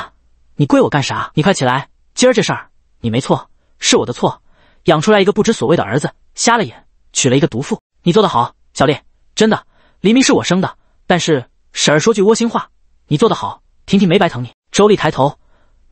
你跪我干啥？你快起来。今儿这事儿你没错，是我的错，养出来一个不知所谓的儿子，瞎了眼娶了一个毒妇。你做得好，小丽，真的。黎明是我生的，但是。婶儿说句窝心话，你做得好，婷婷没白疼你。周丽抬头，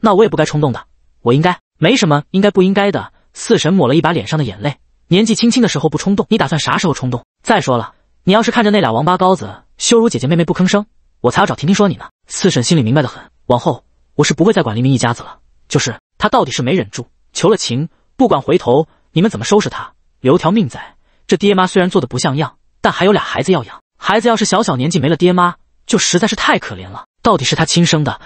那我也不该冲动的，我应该没什么应该不应该的。四婶抹了一把脸上的眼泪，年纪轻轻的时候不冲动，你打算啥时候冲动？再说了，你要是看着那俩王八羔子羞辱姐姐妹妹不吭声，我才要找婷婷说你呢。四婶心里明白的很，往后我是不会再管黎明一家子了。就是他到底是没忍住，求了情，不管回头你们怎么收拾他，留条命在。这爹妈虽然做的不像样，但还有俩孩子要养，孩子要是小小年纪没了爹妈。就实在是太可怜了，到底是他亲生的，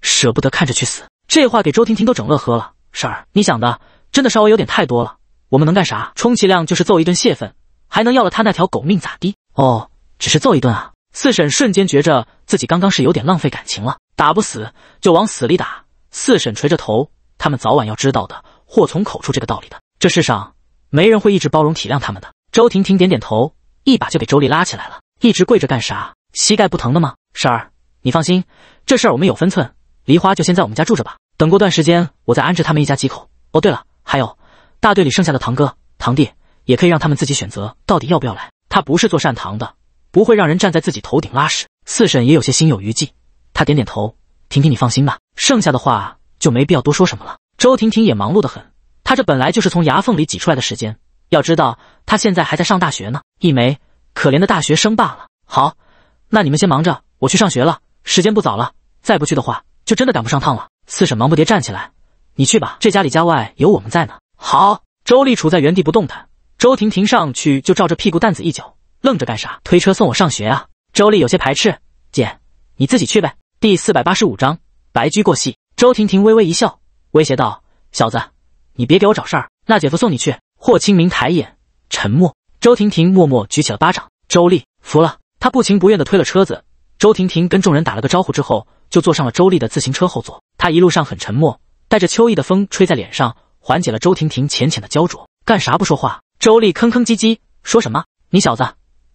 舍不得看着去死。这话给周婷婷都整乐呵了。婶儿，你想的真的稍微有点太多了。我们能干啥？充其量就是揍一顿泄愤，还能要了他那条狗命咋的？哦，只是揍一顿啊。四婶瞬间觉着自己刚刚是有点浪费感情了。打不死就往死里打。四婶垂着头，他们早晚要知道的，祸从口出这个道理的。这世上没人会一直包容体谅他们的。周婷婷点点头，一把就给周丽拉起来了，一直跪着干啥？膝盖不疼的吗，婶儿？你放心，这事儿我们有分寸。梨花就先在我们家住着吧，等过段时间我再安置他们一家几口。哦，对了，还有大队里剩下的堂哥堂弟，也可以让他们自己选择到底要不要来。他不是做善堂的，不会让人站在自己头顶拉屎。四婶也有些心有余悸，她点点头。婷婷，你放心吧，剩下的话就没必要多说什么了。周婷婷也忙碌得很，她这本来就是从牙缝里挤出来的时间，要知道她现在还在上大学呢，一枚可怜的大学生罢了。好。那你们先忙着，我去上学了。时间不早了，再不去的话，就真的赶不上趟了。四婶忙不迭站起来：“你去吧，这家里家外有我们在呢。”好。周丽杵在原地不动弹。周婷婷上去就照着屁股蛋子一脚，愣着干啥？推车送我上学啊！周丽有些排斥：“姐，你自己去呗。”第四百八十五章白驹过隙。周婷婷微微一笑，威胁道：“小子，你别给我找事儿。”那姐夫送你去。霍清明抬眼，沉默。周婷婷默默举起了巴掌。周丽服了。他不情不愿地推了车子。周婷婷跟众人打了个招呼之后，就坐上了周丽的自行车后座。他一路上很沉默，带着秋意的风吹在脸上，缓解了周婷婷浅浅的焦灼。干啥不说话？周丽吭吭唧唧说什么？你小子，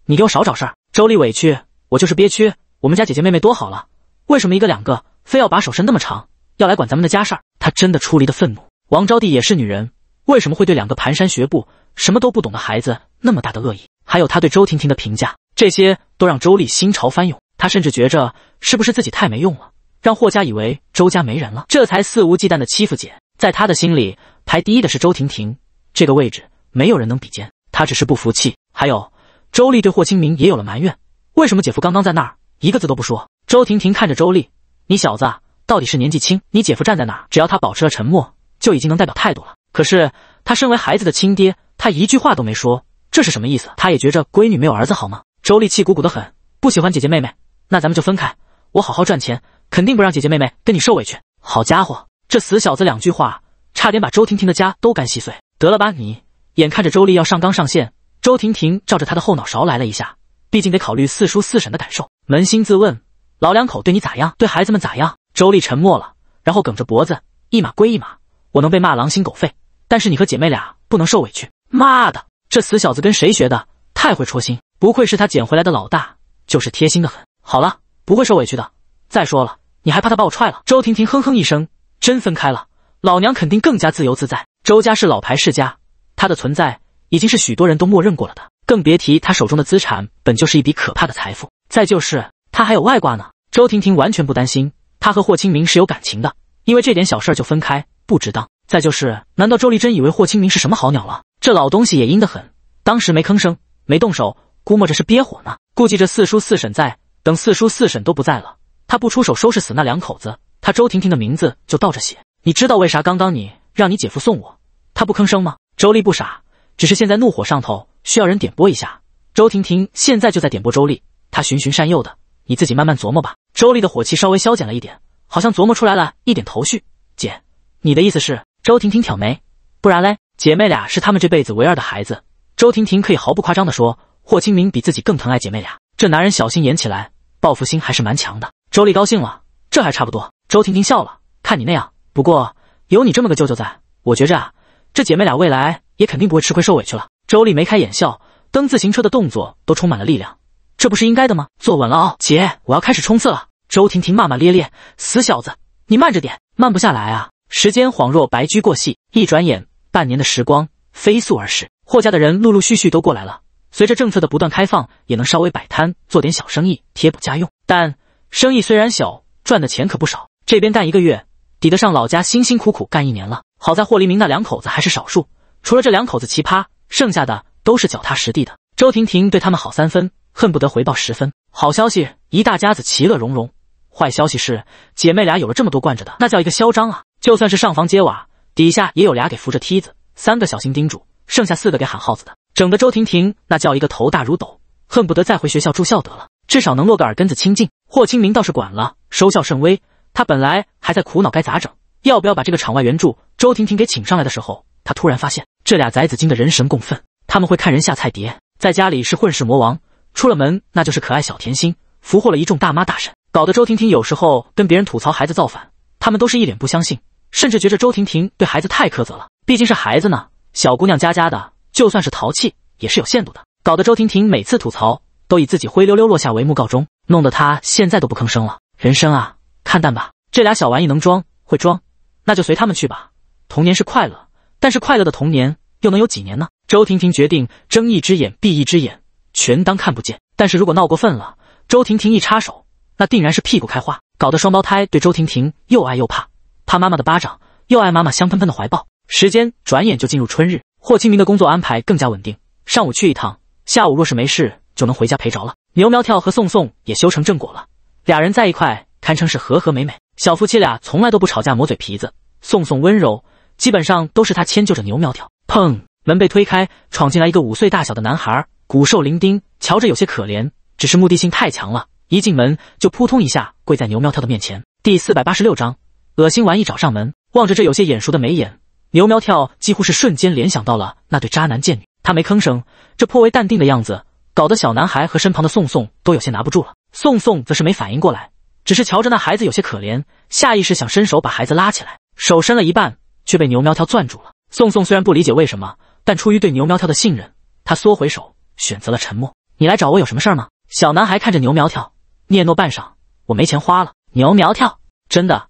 你给我少找事儿！周丽委屈，我就是憋屈。我们家姐姐妹妹多好了，为什么一个两个非要把手伸那么长，要来管咱们的家事儿？她真的出离的愤怒。王招娣也是女人，为什么会对两个蹒跚学步、什么都不懂的孩子那么大的恶意？还有她对周婷婷的评价。这些都让周丽心潮翻涌，她甚至觉着是不是自己太没用了，让霍家以为周家没人了，这才肆无忌惮的欺负姐。在她的心里，排第一的是周婷婷，这个位置没有人能比肩，她只是不服气。还有，周丽对霍清明也有了埋怨，为什么姐夫刚刚在那儿一个字都不说？周婷婷看着周丽，你小子到底是年纪轻，你姐夫站在那儿，只要他保持了沉默，就已经能代表态度了。可是他身为孩子的亲爹，他一句话都没说，这是什么意思？他也觉着闺女没有儿子好吗？周丽气鼓鼓的很，不喜欢姐姐妹妹，那咱们就分开。我好好赚钱，肯定不让姐姐妹妹跟你受委屈。好家伙，这死小子两句话，差点把周婷婷的家都干稀碎。得了吧你！眼看着周丽要上纲上线，周婷婷照着他的后脑勺来了一下。毕竟得考虑四叔四婶的感受，扪心自问，老两口对你咋样，对孩子们咋样？周丽沉默了，然后梗着脖子，一码归一码。我能被骂狼心狗肺，但是你和姐妹俩不能受委屈。妈的，这死小子跟谁学的？太会戳心。不愧是他捡回来的老大，就是贴心的很。好了，不会受委屈的。再说了，你还怕他把我踹了？周婷婷哼哼一声，真分开了，老娘肯定更加自由自在。周家是老牌世家，他的存在已经是许多人都默认过了的，更别提他手中的资产本就是一笔可怕的财富。再就是他还有外挂呢。周婷婷完全不担心，他和霍清明是有感情的，因为这点小事就分开不值当。再就是，难道周丽珍以为霍清明是什么好鸟了？这老东西也阴得很，当时没吭声，没动手。估摸着是憋火呢，顾忌着四叔四婶在，等四叔四婶都不在了，他不出手收拾死那两口子，他周婷婷的名字就倒着写。你知道为啥？刚刚你让你姐夫送我，他不吭声吗？周丽不傻，只是现在怒火上头，需要人点拨一下。周婷婷现在就在点拨周丽，她循循善诱的，你自己慢慢琢磨吧。周丽的火气稍微消减了一点，好像琢磨出来了一点头绪。姐，你的意思是？周婷婷挑眉，不然嘞？姐妹俩是他们这辈子唯二的孩子，周婷婷可以毫不夸张的说。霍清明比自己更疼爱姐妹俩，这男人小心眼起来，报复心还是蛮强的。周丽高兴了，这还差不多。周婷婷笑了，看你那样，不过有你这么个舅舅在，我觉着啊，这姐妹俩未来也肯定不会吃亏受委屈了。周丽眉开眼笑，蹬自行车的动作都充满了力量，这不是应该的吗？坐稳了哦，姐，我要开始冲刺了。周婷婷骂骂咧咧：“死小子，你慢着点，慢不下来啊！”时间恍若白驹过隙，一转眼，半年的时光飞速而逝。霍家的人陆陆续续都过来了。随着政策的不断开放，也能稍微摆摊做点小生意，贴补家用。但生意虽然小，赚的钱可不少。这边干一个月，抵得上老家辛辛苦苦干一年了。好在霍黎明那两口子还是少数，除了这两口子奇葩，剩下的都是脚踏实地的。周婷婷对他们好三分，恨不得回报十分。好消息，一大家子其乐融融；坏消息是，姐妹俩有了这么多惯着的，那叫一个嚣张啊！就算是上房揭瓦，底下也有俩给扶着梯子，三个小心叮嘱，剩下四个给喊耗子的。整得周婷婷那叫一个头大如斗，恨不得再回学校住校得了，至少能落个耳根子清净。霍清明倒是管了，收效甚微。他本来还在苦恼该咋整，要不要把这个场外援助周婷婷给请上来的时候，他突然发现这俩崽子精的人神共愤。他们会看人下菜碟，在家里是混世魔王，出了门那就是可爱小甜心，俘获了一众大妈大婶，搞得周婷婷有时候跟别人吐槽孩子造反，他们都是一脸不相信，甚至觉着周婷婷对孩子太苛责了，毕竟是孩子呢，小姑娘家家的。就算是淘气也是有限度的，搞得周婷婷每次吐槽都以自己灰溜溜落下帷幕告终，弄得她现在都不吭声了。人生啊，看淡吧，这俩小玩意能装会装，那就随他们去吧。童年是快乐，但是快乐的童年又能有几年呢？周婷婷决定睁一只眼闭一只眼，全当看不见。但是如果闹过分了，周婷婷一插手，那定然是屁股开花。搞得双胞胎对周婷婷又爱又怕，怕妈妈的巴掌，又爱妈妈香喷喷的怀抱。时间转眼就进入春日。霍清明的工作安排更加稳定，上午去一趟，下午若是没事就能回家陪着了。牛苗跳和宋宋也修成正果了，俩人在一块堪称是和和美美，小夫妻俩从来都不吵架磨嘴皮子。宋宋温柔，基本上都是他迁就着牛苗跳。砰，门被推开，闯进来一个五岁大小的男孩，骨瘦伶仃，瞧着有些可怜，只是目的性太强了，一进门就扑通一下跪在牛苗跳的面前。第四百八十六章，恶心玩意找上门，望着这有些眼熟的眉眼。牛苗跳几乎是瞬间联想到了那对渣男贱女，他没吭声，这颇为淡定的样子，搞得小男孩和身旁的宋宋都有些拿不住了。宋宋则是没反应过来，只是瞧着那孩子有些可怜，下意识想伸手把孩子拉起来，手伸了一半却被牛苗跳攥住了。宋宋虽然不理解为什么，但出于对牛苗跳的信任，他缩回手，选择了沉默。你来找我有什么事吗？小男孩看着牛苗跳，嗫诺半晌，我没钱花了。牛苗跳真的，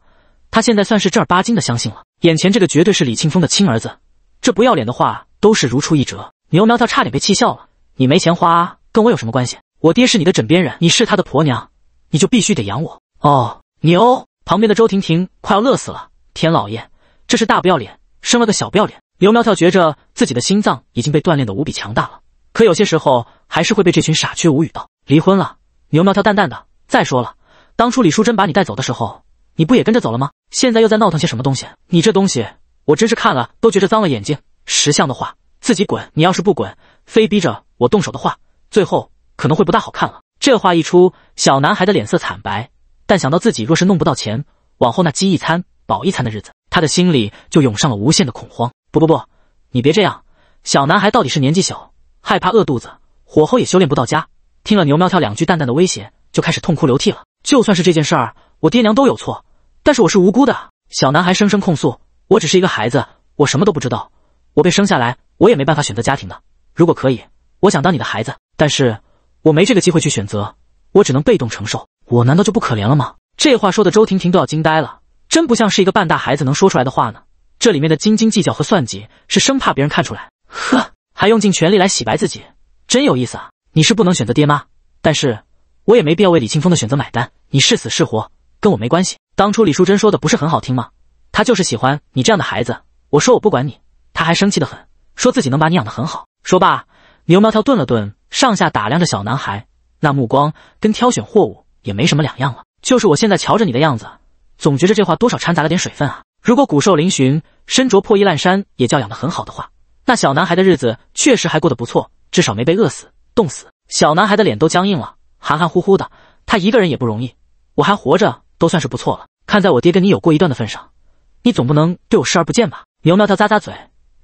他现在算是正儿八经的相信了。眼前这个绝对是李庆峰的亲儿子，这不要脸的话都是如出一辙。牛苗条差点被气笑了。你没钱花，跟我有什么关系？我爹是你的枕边人，你是他的婆娘，你就必须得养我哦。牛旁边的周婷婷快要乐死了。天老爷，这是大不要脸，生了个小不要脸。牛苗条觉着自己的心脏已经被锻炼的无比强大了，可有些时候还是会被这群傻缺无语到。离婚了。牛苗条淡淡的。再说了，当初李淑珍把你带走的时候，你不也跟着走了吗？现在又在闹腾些什么东西？你这东西，我真是看了都觉着脏了眼睛。识相的话，自己滚。你要是不滚，非逼着我动手的话，最后可能会不大好看了。这话一出，小男孩的脸色惨白。但想到自己若是弄不到钱，往后那饥一餐饱一餐的日子，他的心里就涌上了无限的恐慌。不不不，你别这样。小男孩到底是年纪小，害怕饿肚子，火候也修炼不到家。听了牛喵跳两句淡淡的威胁，就开始痛哭流涕了。就算是这件事儿，我爹娘都有错。但是我是无辜的，小男孩声声控诉：“我只是一个孩子，我什么都不知道。我被生下来，我也没办法选择家庭的。如果可以，我想当你的孩子，但是我没这个机会去选择，我只能被动承受。我难道就不可怜了吗？”这话说的周婷婷都要惊呆了，真不像是一个半大孩子能说出来的话呢。这里面的斤斤计较和算计，是生怕别人看出来，呵，还用尽全力来洗白自己，真有意思啊！你是不能选择爹妈，但是我也没必要为李庆峰的选择买单。你是死是活，跟我没关系。当初李淑珍说的不是很好听吗？她就是喜欢你这样的孩子。我说我不管你，她还生气的很，说自己能把你养得很好。说罢，牛苗条顿了顿，上下打量着小男孩，那目光跟挑选货物也没什么两样了。就是我现在瞧着你的样子，总觉着这话多少掺杂了点水分啊。如果骨瘦嶙峋，身着破衣烂衫，也教养的很好的话，那小男孩的日子确实还过得不错，至少没被饿死、冻死。小男孩的脸都僵硬了，含含糊糊的。他一个人也不容易，我还活着。都算是不错了。看在我爹跟你有过一段的份上，你总不能对我视而不见吧？牛苗条咂咂嘴，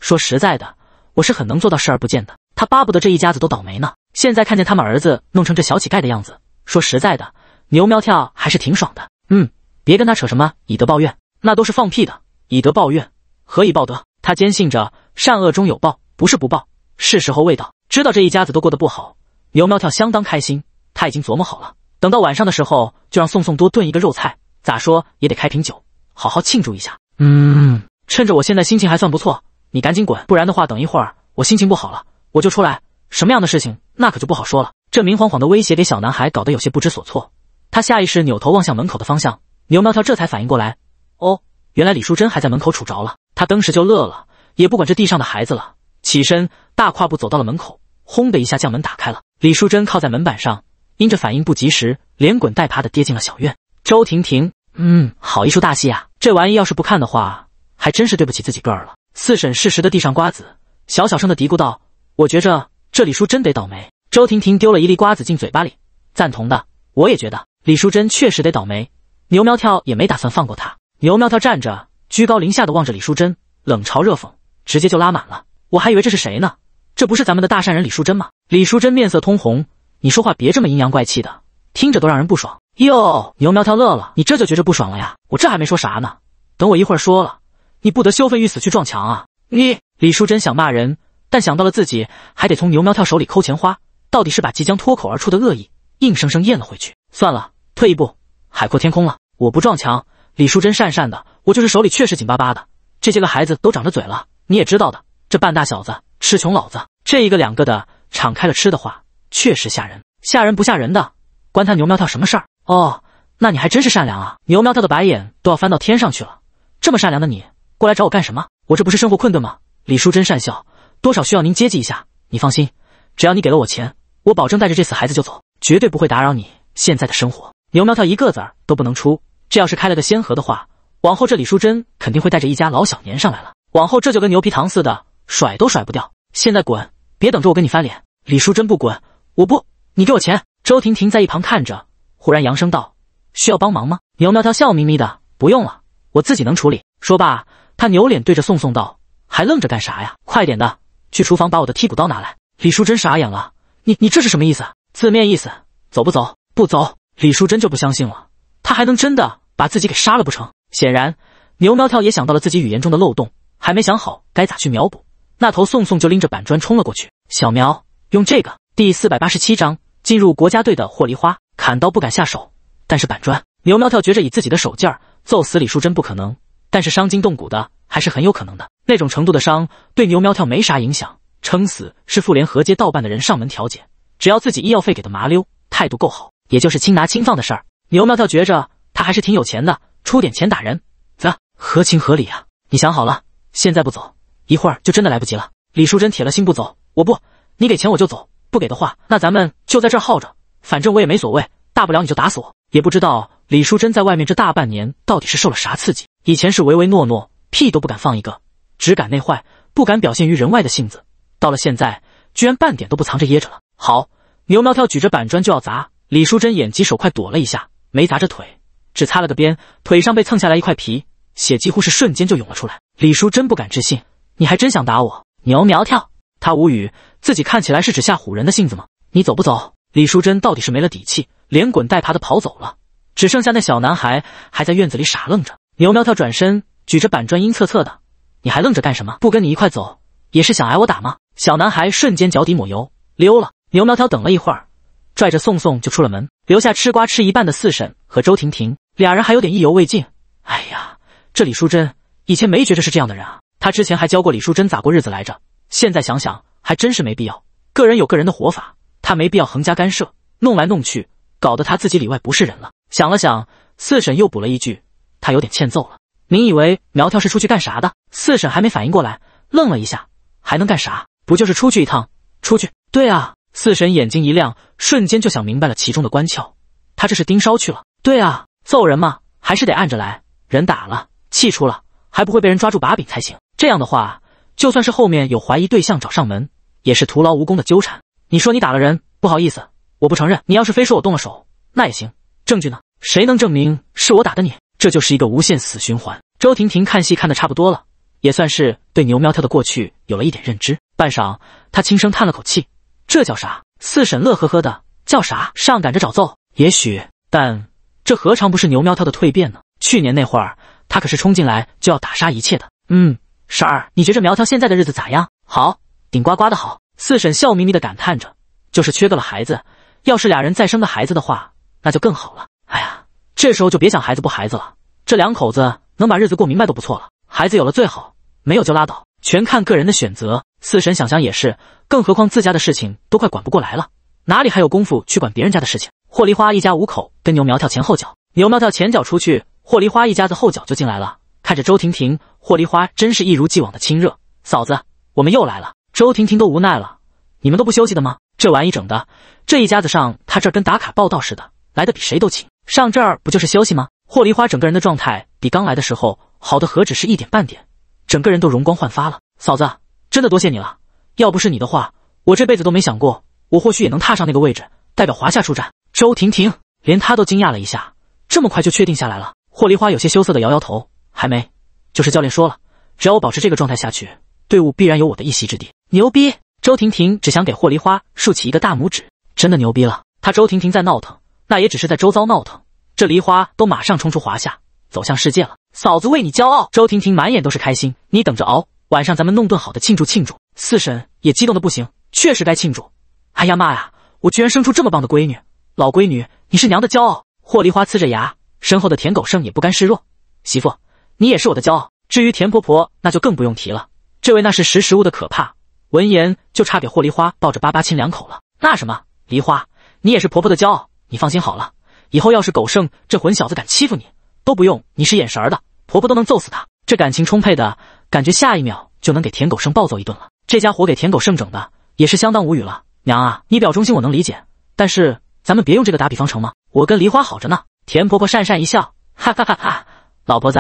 说实在的，我是很能做到视而不见的。他巴不得这一家子都倒霉呢。现在看见他们儿子弄成这小乞丐的样子，说实在的，牛苗条还是挺爽的。嗯，别跟他扯什么以德报怨，那都是放屁的。以德报怨，何以报德？他坚信着善恶中有报，不是不报，是时候未到。知道这一家子都过得不好，牛苗条相当开心。他已经琢磨好了。等到晚上的时候，就让宋宋多炖一个肉菜，咋说也得开瓶酒，好好庆祝一下。嗯，趁着我现在心情还算不错，你赶紧滚，不然的话，等一会儿我心情不好了，我就出来，什么样的事情那可就不好说了。这明晃晃的威胁，给小男孩搞得有些不知所措。他下意识扭头望向门口的方向，牛苗条这才反应过来，哦，原来李淑珍还在门口杵着了。他当时就乐了，也不管这地上的孩子了，起身大跨步走到了门口，轰的一下将门打开了。李淑珍靠在门板上。因着反应不及时，连滚带爬的跌进了小院。周婷婷，嗯，好一出大戏啊！这玩意要是不看的话，还真是对不起自己个儿了。四婶适时的递上瓜子，小小声的嘀咕道：“我觉着这李叔真得倒霉。”周婷婷丢了一粒瓜子进嘴巴里，赞同的：“我也觉得李淑珍确实得倒霉。”牛苗跳也没打算放过她。牛苗跳站着，居高临下的望着李淑珍，冷嘲热讽，直接就拉满了。我还以为这是谁呢？这不是咱们的大善人李淑珍吗？李淑珍面色通红。你说话别这么阴阳怪气的，听着都让人不爽。哟，牛苗条乐了，你这就觉着不爽了呀？我这还没说啥呢，等我一会儿说了，你不得羞愤欲死去撞墙啊？你李淑珍想骂人，但想到了自己还得从牛苗条手里抠钱花，到底是把即将脱口而出的恶意硬生生咽了回去。算了，退一步，海阔天空了。我不撞墙。李淑珍讪讪的，我就是手里确实紧巴巴的。这些个孩子都长着嘴了，你也知道的，这半大小子吃穷老子，这一个两个的敞开了吃的话。确实吓人，吓人不吓人的，关他牛苗跳什么事儿？哦，那你还真是善良啊！牛苗跳的白眼都要翻到天上去了。这么善良的你，过来找我干什么？我这不是生活困顿吗？李淑珍讪笑，多少需要您接济一下。你放心，只要你给了我钱，我保证带着这死孩子就走，绝对不会打扰你现在的生活。牛苗跳一个子儿都不能出，这要是开了个先河的话，往后这李淑珍肯定会带着一家老小粘上来了，往后这就跟牛皮糖似的，甩都甩不掉。现在滚，别等着我跟你翻脸。李淑珍不滚。我不，你给我钱。周婷婷在一旁看着，忽然扬声道：“需要帮忙吗？”牛苗条笑眯眯的：“不用了，我自己能处理。”说罢，他扭脸对着宋宋道：“还愣着干啥呀？快点的，去厨房把我的剔骨刀拿来。”李淑珍傻眼了：“你你这是什么意思？字面意思，走不走？不走！”李淑珍就不相信了，他还能真的把自己给杀了不成？显然，牛苗条也想到了自己语言中的漏洞，还没想好该咋去秒补，那头宋宋就拎着板砖冲了过去：“小苗，用这个。”第四百八十七章，进入国家队的霍梨花，砍刀不敢下手，但是板砖牛苗跳觉着以自己的手劲儿揍死李淑珍不可能，但是伤筋动骨的还是很有可能的。那种程度的伤对牛苗跳没啥影响，撑死是妇联和街道办的人上门调解，只要自己医药费给的麻溜，态度够好，也就是轻拿轻放的事儿。牛苗跳觉着他还是挺有钱的，出点钱打人，啧，合情合理啊！你想好了，现在不走，一会儿就真的来不及了。李淑珍铁了心不走，我不，你给钱我就走。不给的话，那咱们就在这儿耗着。反正我也没所谓，大不了你就打死我。也不知道李淑珍在外面这大半年到底是受了啥刺激。以前是唯唯诺诺，屁都不敢放一个，只敢内坏，不敢表现于人外的性子。到了现在，居然半点都不藏着掖着了。好，牛苗条举着板砖就要砸，李淑珍眼疾手快躲了一下，没砸着腿，只擦了个边，腿上被蹭下来一块皮，血几乎是瞬间就涌了出来。李淑珍不敢置信，你还真想打我？牛苗条，他无语。自己看起来是指吓唬人的性子吗？你走不走？李淑珍到底是没了底气，连滚带爬的跑走了，只剩下那小男孩还在院子里傻愣着。牛苗条转身，举着板砖，阴恻恻的：“你还愣着干什么？不跟你一块走，也是想挨我打吗？”小男孩瞬间脚底抹油，溜了。牛苗条等了一会儿，拽着宋宋就出了门，留下吃瓜吃一半的四婶和周婷婷，俩人还有点意犹未尽。哎呀，这李淑珍以前没觉着是这样的人啊！他之前还教过李淑珍咋过日子来着，现在想想。还真是没必要，个人有个人的活法，他没必要横加干涉，弄来弄去搞得他自己里外不是人了。想了想，四婶又补了一句：“他有点欠揍了。”您以为苗条是出去干啥的？四婶还没反应过来，愣了一下，还能干啥？不就是出去一趟？出去？对啊！四婶眼睛一亮，瞬间就想明白了其中的关窍，他这是盯梢去了。对啊，揍人嘛，还是得按着来，人打了，气出了，还不会被人抓住把柄才行。这样的话，就算是后面有怀疑对象找上门。也是徒劳无功的纠缠。你说你打了人，不好意思，我不承认。你要是非说我动了手，那也行。证据呢？谁能证明是我打的你？这就是一个无限死循环。周婷婷看戏看得差不多了，也算是对牛苗条的过去有了一点认知。半晌，她轻声叹了口气：“这叫啥？”四婶乐呵呵的：“叫啥？上赶着找揍。也许，但这何尝不是牛苗条的蜕变呢？去年那会儿，他可是冲进来就要打杀一切的。嗯，婶儿，你觉着苗条现在的日子咋样？好，顶呱呱的好。”四婶笑眯眯地感叹着：“就是缺个了孩子，要是俩人再生个孩子的话，那就更好了。”哎呀，这时候就别想孩子不孩子了，这两口子能把日子过明白都不错了。孩子有了最好，没有就拉倒，全看个人的选择。四婶想想也是，更何况自家的事情都快管不过来了，哪里还有功夫去管别人家的事情？霍梨花一家五口跟牛苗跳前后脚，牛苗跳前脚出去，霍梨花一家子后脚就进来了。看着周婷婷，霍梨花真是一如既往的亲热：“嫂子，我们又来了。”周婷婷都无奈了，你们都不休息的吗？这玩意整的，这一家子上他这儿跟打卡报道似的，来的比谁都勤。上这儿不就是休息吗？霍梨花整个人的状态比刚来的时候好的何止是一点半点，整个人都容光焕发了。嫂子，真的多谢你了，要不是你的话，我这辈子都没想过我或许也能踏上那个位置，代表华夏出战。周婷婷连她都惊讶了一下，这么快就确定下来了？霍梨花有些羞涩的摇摇头，还没，就是教练说了，只要我保持这个状态下去，队伍必然有我的一席之地。牛逼！周婷婷只想给霍梨花竖起一个大拇指，真的牛逼了。她周婷婷再闹腾，那也只是在周遭闹腾。这梨花都马上冲出华夏，走向世界了。嫂子为你骄傲！周婷婷满眼都是开心，你等着熬，晚上咱们弄顿好的庆祝庆祝。四婶也激动的不行，确实该庆祝。哎呀妈呀，我居然生出这么棒的闺女！老闺女，你是娘的骄傲。霍梨花呲着牙，身后的田狗剩也不甘示弱，媳妇，你也是我的骄傲。至于田婆婆，那就更不用提了，这位那是识时务的可怕。闻言，就差给霍梨花抱着巴巴亲两口了。那什么，梨花，你也是婆婆的骄傲，你放心好了，以后要是狗剩这混小子敢欺负你，都不用你是眼神儿的，婆婆都能揍死他。这感情充沛的感觉，下一秒就能给舔狗剩暴揍一顿了。这家伙给舔狗剩整的也是相当无语了。娘啊，你表忠心我能理解，但是咱们别用这个打比方成吗？我跟梨花好着呢。田婆婆讪讪一笑，哈哈哈哈，老婆子，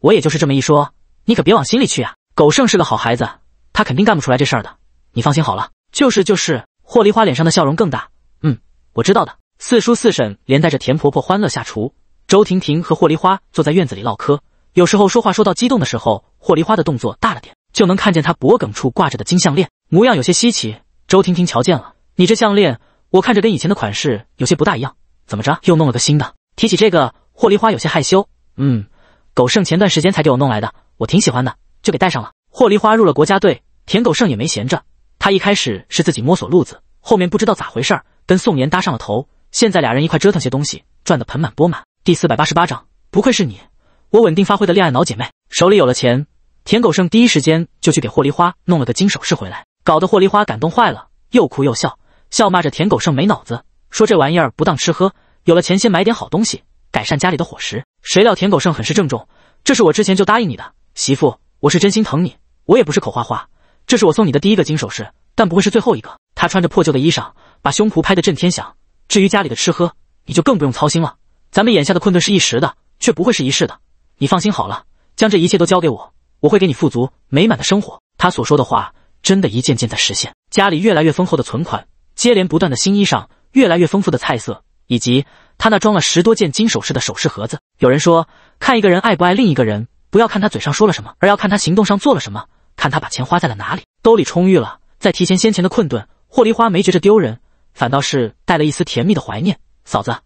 我也就是这么一说，你可别往心里去啊。狗剩是个好孩子。他肯定干不出来这事儿的，你放心好了。就是就是，霍梨花脸上的笑容更大。嗯，我知道的。四叔四婶连带着田婆婆欢乐下厨，周婷婷和霍梨花坐在院子里唠嗑，有时候说话说到激动的时候，霍梨花的动作大了点，就能看见她脖梗处挂着的金项链，模样有些稀奇。周婷婷瞧见了，你这项链我看着跟以前的款式有些不大一样，怎么着又弄了个新的？提起这个，霍梨花有些害羞。嗯，狗剩前段时间才给我弄来的，我挺喜欢的，就给戴上了。霍梨花入了国家队。舔狗剩也没闲着，他一开始是自己摸索路子，后面不知道咋回事儿，跟宋岩搭上了头。现在俩人一块折腾些东西，赚得盆满钵满。第四百八十八章，不愧是你，我稳定发挥的恋爱脑姐妹手里有了钱，舔狗剩第一时间就去给霍梨花弄了个金首饰回来，搞得霍梨花感动坏了，又哭又笑，笑骂着舔狗剩没脑子，说这玩意儿不当吃喝，有了钱先买点好东西，改善家里的伙食。谁料舔狗剩很是郑重，这是我之前就答应你的媳妇，我是真心疼你，我也不是口花花。这是我送你的第一个金首饰，但不会是最后一个。他穿着破旧的衣裳，把胸脯拍得震天响。至于家里的吃喝，你就更不用操心了。咱们眼下的困顿是一时的，却不会是一世的。你放心好了，将这一切都交给我，我会给你富足美满的生活。他所说的话，真的一件件在实现。家里越来越丰厚的存款，接连不断的新衣裳，越来越丰富的菜色，以及他那装了十多件金首饰的首饰盒子。有人说，看一个人爱不爱另一个人，不要看他嘴上说了什么，而要看他行动上做了什么。看他把钱花在了哪里，兜里充裕了，再提前先前的困顿，霍梨花没觉着丢人，反倒是带了一丝甜蜜的怀念。嫂子，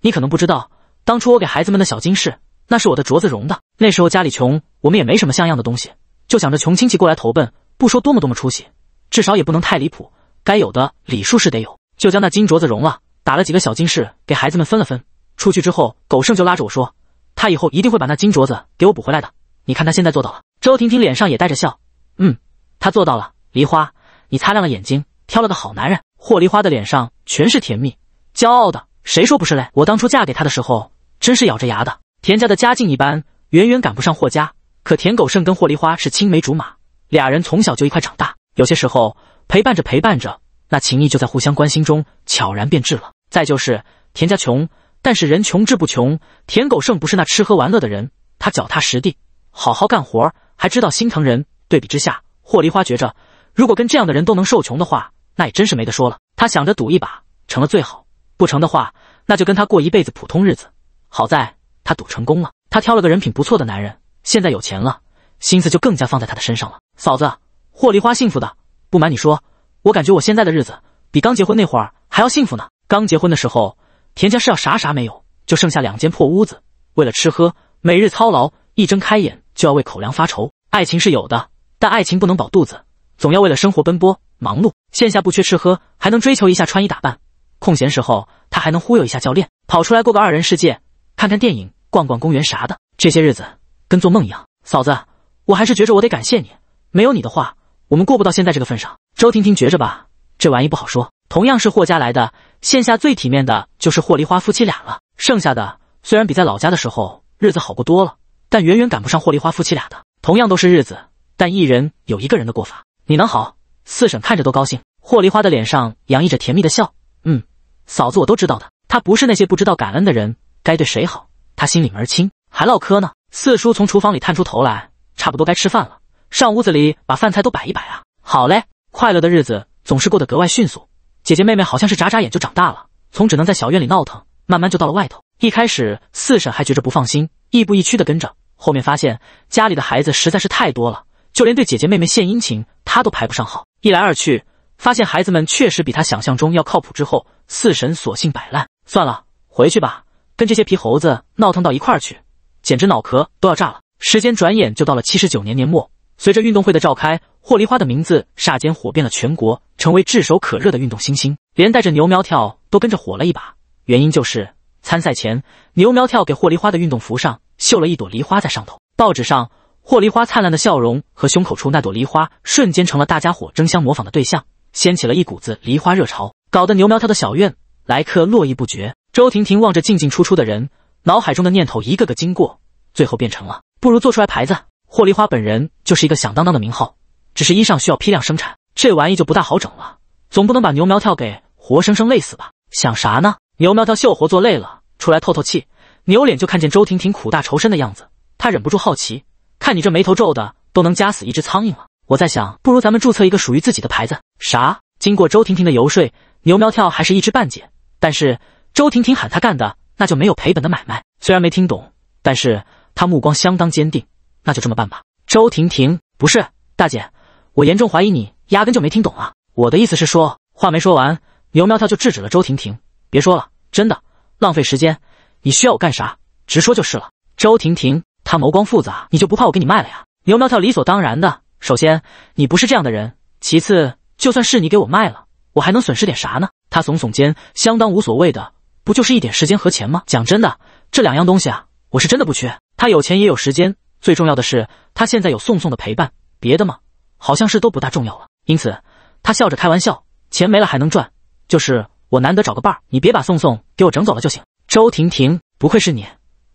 你可能不知道，当初我给孩子们的小金饰，那是我的镯子融的。那时候家里穷，我们也没什么像样的东西，就想着穷亲戚过来投奔，不说多么多么出息，至少也不能太离谱。该有的礼数是得有，就将那金镯子融了，打了几个小金饰给孩子们分了分。出去之后，狗剩就拉着我说，他以后一定会把那金镯子给我补回来的。你看他现在做到了。周婷婷脸上也带着笑。嗯，他做到了。梨花，你擦亮了眼睛，挑了个好男人。霍梨花的脸上全是甜蜜，骄傲的，谁说不是嘞？我当初嫁给他的时候，真是咬着牙的。田家的家境一般，远远赶不上霍家。可田狗剩跟霍梨花是青梅竹马，俩人从小就一块长大。有些时候，陪伴着陪伴着，那情谊就在互相关心中悄然变质了。再就是田家穷，但是人穷志不穷。田狗剩不是那吃喝玩乐的人，他脚踏实地，好好干活，还知道心疼人。对比之下，霍梨花觉着，如果跟这样的人都能受穷的话，那也真是没得说了。他想着赌一把，成了最好；不成的话，那就跟他过一辈子普通日子。好在他赌成功了，他挑了个人品不错的男人。现在有钱了，心思就更加放在他的身上了。嫂子，霍梨花幸福的。不瞒你说，我感觉我现在的日子比刚结婚那会儿还要幸福呢。刚结婚的时候，田家是要啥啥没有，就剩下两间破屋子，为了吃喝，每日操劳，一睁开眼就要为口粮发愁。爱情是有的。但爱情不能饱肚子，总要为了生活奔波忙碌。线下不缺吃喝，还能追求一下穿衣打扮。空闲时候，他还能忽悠一下教练，跑出来过个二人世界，看看电影，逛逛公园啥的。这些日子跟做梦一样。嫂子，我还是觉着我得感谢你，没有你的话，我们过不到现在这个份上。周婷婷觉着吧，这玩意不好说。同样是霍家来的，线下最体面的就是霍梨花夫妻俩了。剩下的虽然比在老家的时候日子好过多了，但远远赶不上霍梨花夫妻俩的。同样都是日子。但一人有一个人的过法，你能好，四婶看着都高兴。霍梨花的脸上洋溢着甜蜜的笑。嗯，嫂子，我都知道的。她不是那些不知道感恩的人，该对谁好，她心里门清。还唠嗑呢。四叔从厨房里探出头来，差不多该吃饭了，上屋子里把饭菜都摆一摆啊。好嘞。快乐的日子总是过得格外迅速，姐姐妹妹好像是眨眨眼就长大了。从只能在小院里闹腾，慢慢就到了外头。一开始四婶还觉着不放心，亦步亦趋的跟着，后面发现家里的孩子实在是太多了。就连对姐姐妹妹献殷勤，他都排不上号。一来二去，发现孩子们确实比他想象中要靠谱。之后，四神索性摆烂，算了，回去吧。跟这些皮猴子闹腾到一块儿去，简直脑壳都要炸了。时间转眼就到了七十九年年末，随着运动会的召开，霍梨花的名字霎间火遍了全国，成为炙手可热的运动新星，连带着牛苗跳都跟着火了一把。原因就是参赛前，牛苗跳给霍梨花的运动服上绣了一朵梨花在上头，报纸上。霍梨花灿烂的笑容和胸口处那朵梨花，瞬间成了大家伙争相模仿的对象，掀起了一股子梨花热潮，搞得牛苗条的小院来客络绎不绝。周婷婷望着进进出出的人，脑海中的念头一个个经过，最后变成了不如做出来牌子。霍梨花本人就是一个响当当的名号，只是衣裳需要批量生产，这玩意就不大好整了，总不能把牛苗条给活生生累死吧？想啥呢？牛苗条秀活做累了，出来透透气，扭脸就看见周婷婷苦大仇深的样子，他忍不住好奇。看你这眉头皱的都能夹死一只苍蝇了，我在想，不如咱们注册一个属于自己的牌子。啥？经过周婷婷的游说，牛苗跳还是一知半解，但是周婷婷喊他干的，那就没有赔本的买卖。虽然没听懂，但是他目光相当坚定。那就这么办吧。周婷婷，不是大姐，我严重怀疑你压根就没听懂啊。我的意思是说，话没说完，牛苗跳就制止了周婷婷，别说了，真的浪费时间。你需要我干啥，直说就是了。周婷婷。他眸光复杂，你就不怕我给你卖了呀？牛苗跳理所当然的。首先，你不是这样的人；其次，就算是你给我卖了，我还能损失点啥呢？他耸耸肩，相当无所谓的。不就是一点时间和钱吗？讲真的，这两样东西啊，我是真的不缺。他有钱也有时间，最重要的是他现在有宋宋的陪伴，别的嘛，好像是都不大重要了。因此，他笑着开玩笑：钱没了还能赚，就是我难得找个伴，你别把宋宋给我整走了就行。周婷婷，不愧是你，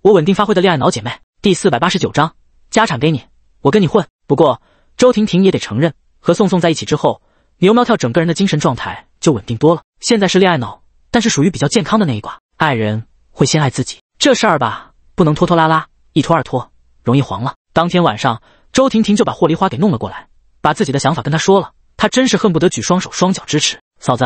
我稳定发挥的恋爱脑姐妹。第四百八十九章，家产给你，我跟你混。不过，周婷婷也得承认，和宋宋在一起之后，牛苗跳整个人的精神状态就稳定多了。现在是恋爱脑，但是属于比较健康的那一挂。爱人会先爱自己这事儿吧，不能拖拖拉拉，一拖二拖，容易黄了。当天晚上，周婷婷就把霍梨花给弄了过来，把自己的想法跟他说了。他真是恨不得举双手双脚支持。嫂子，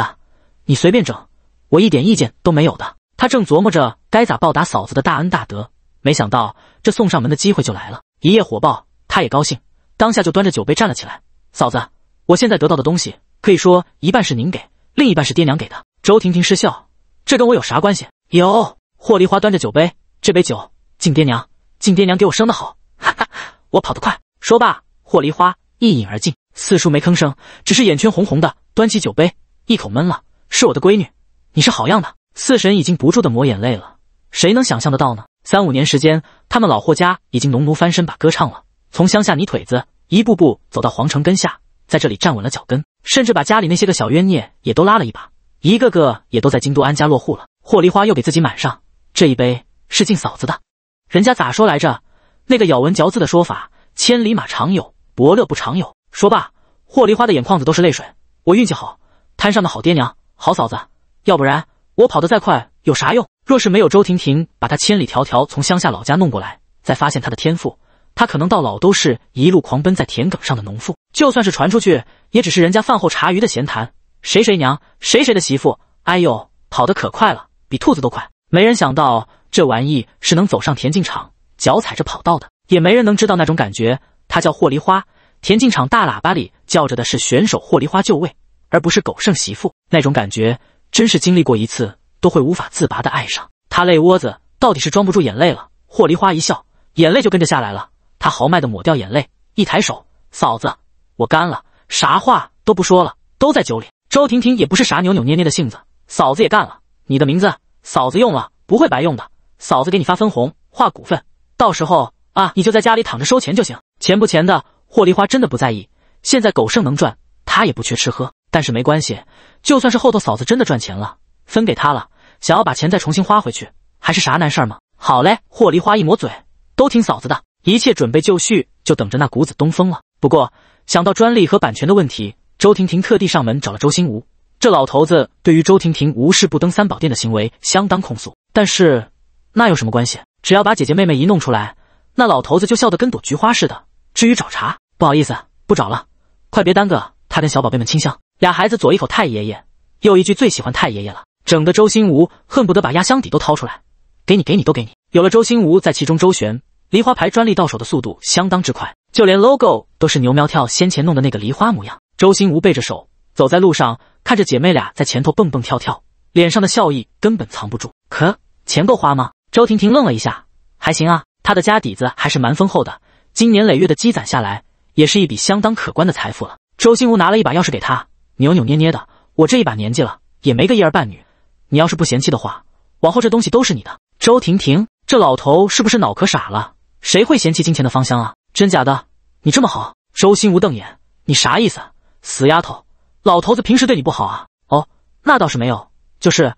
你随便整，我一点意见都没有的。他正琢磨着该咋报答嫂子的大恩大德，没想到。这送上门的机会就来了，一夜火爆，他也高兴，当下就端着酒杯站了起来。嫂子，我现在得到的东西，可以说一半是您给，另一半是爹娘给的。周婷婷失笑，这跟我有啥关系？有。霍梨花端着酒杯，这杯酒敬爹娘，敬爹娘给我生的好。哈哈，我跑得快。说罢，霍梨花一饮而尽。四叔没吭声，只是眼圈红红的，端起酒杯一口闷了。是我的闺女，你是好样的。四婶已经不住的抹眼泪了，谁能想象得到呢？三五年时间，他们老霍家已经农奴翻身把歌唱了，从乡下泥腿子一步步走到皇城根下，在这里站稳了脚跟，甚至把家里那些个小冤孽也都拉了一把，一个个也都在京都安家落户了。霍梨花又给自己满上，这一杯是敬嫂子的。人家咋说来着？那个咬文嚼字的说法：千里马常有，伯乐不常有。说罢，霍梨花的眼眶子都是泪水。我运气好，摊上的好爹娘、好嫂子，要不然我跑得再快。有啥用？若是没有周婷婷把她千里迢迢从乡下老家弄过来，再发现她的天赋，她可能到老都是一路狂奔在田埂上的农妇。就算是传出去，也只是人家饭后茶余的闲谈：谁谁娘，谁谁的媳妇。哎呦，跑得可快了，比兔子都快。没人想到这玩意是能走上田径场，脚踩着跑道的。也没人能知道那种感觉。她叫霍梨花，田径场大喇叭里叫着的是选手霍梨花就位，而不是狗剩媳妇。那种感觉，真是经历过一次。都会无法自拔的爱上他，泪窝子到底是装不住眼泪了。霍梨花一笑，眼泪就跟着下来了。他豪迈的抹掉眼泪，一抬手：“嫂子，我干了，啥话都不说了，都在酒里。”周婷婷也不是啥扭扭捏捏的性子，嫂子也干了。你的名字，嫂子用了，不会白用的。嫂子给你发分红、划股份，到时候啊，你就在家里躺着收钱就行，钱不钱的。霍梨花真的不在意，现在狗剩能赚，她也不缺吃喝。但是没关系，就算是后头嫂子真的赚钱了。分给他了，想要把钱再重新花回去，还是啥难事儿吗？好嘞，霍梨花一抹嘴，都听嫂子的。一切准备就绪，就等着那股子东风了。不过想到专利和版权的问题，周婷婷特地上门找了周新吾。这老头子对于周婷婷无事不登三宝殿的行为相当控诉。但是那有什么关系？只要把姐姐妹妹一弄出来，那老头子就笑得跟朵菊花似的。至于找茬，不好意思，不找了。快别耽搁他跟小宝贝们亲香，俩孩子左一口太爷爷，右一句最喜欢太爷爷了。整得周心无恨不得把压箱底都掏出来，给你，给你，都给你。有了周心无在其中周旋，梨花牌专利到手的速度相当之快，就连 logo 都是牛苗跳先前弄的那个梨花模样。周心无背着手走在路上，看着姐妹俩在前头蹦蹦跳跳，脸上的笑意根本藏不住。可钱够花吗？周婷婷愣了一下，还行啊，她的家底子还是蛮丰厚的，经年累月的积攒下来，也是一笔相当可观的财富了。周心无拿了一把钥匙给她，扭扭捏捏的，我这一把年纪了，也没个一儿半女。你要是不嫌弃的话，往后这东西都是你的。周婷婷，这老头是不是脑壳傻了？谁会嫌弃金钱的芳香啊？真假的？你这么好。周心无瞪眼，你啥意思？死丫头，老头子平时对你不好啊？哦，那倒是没有，就是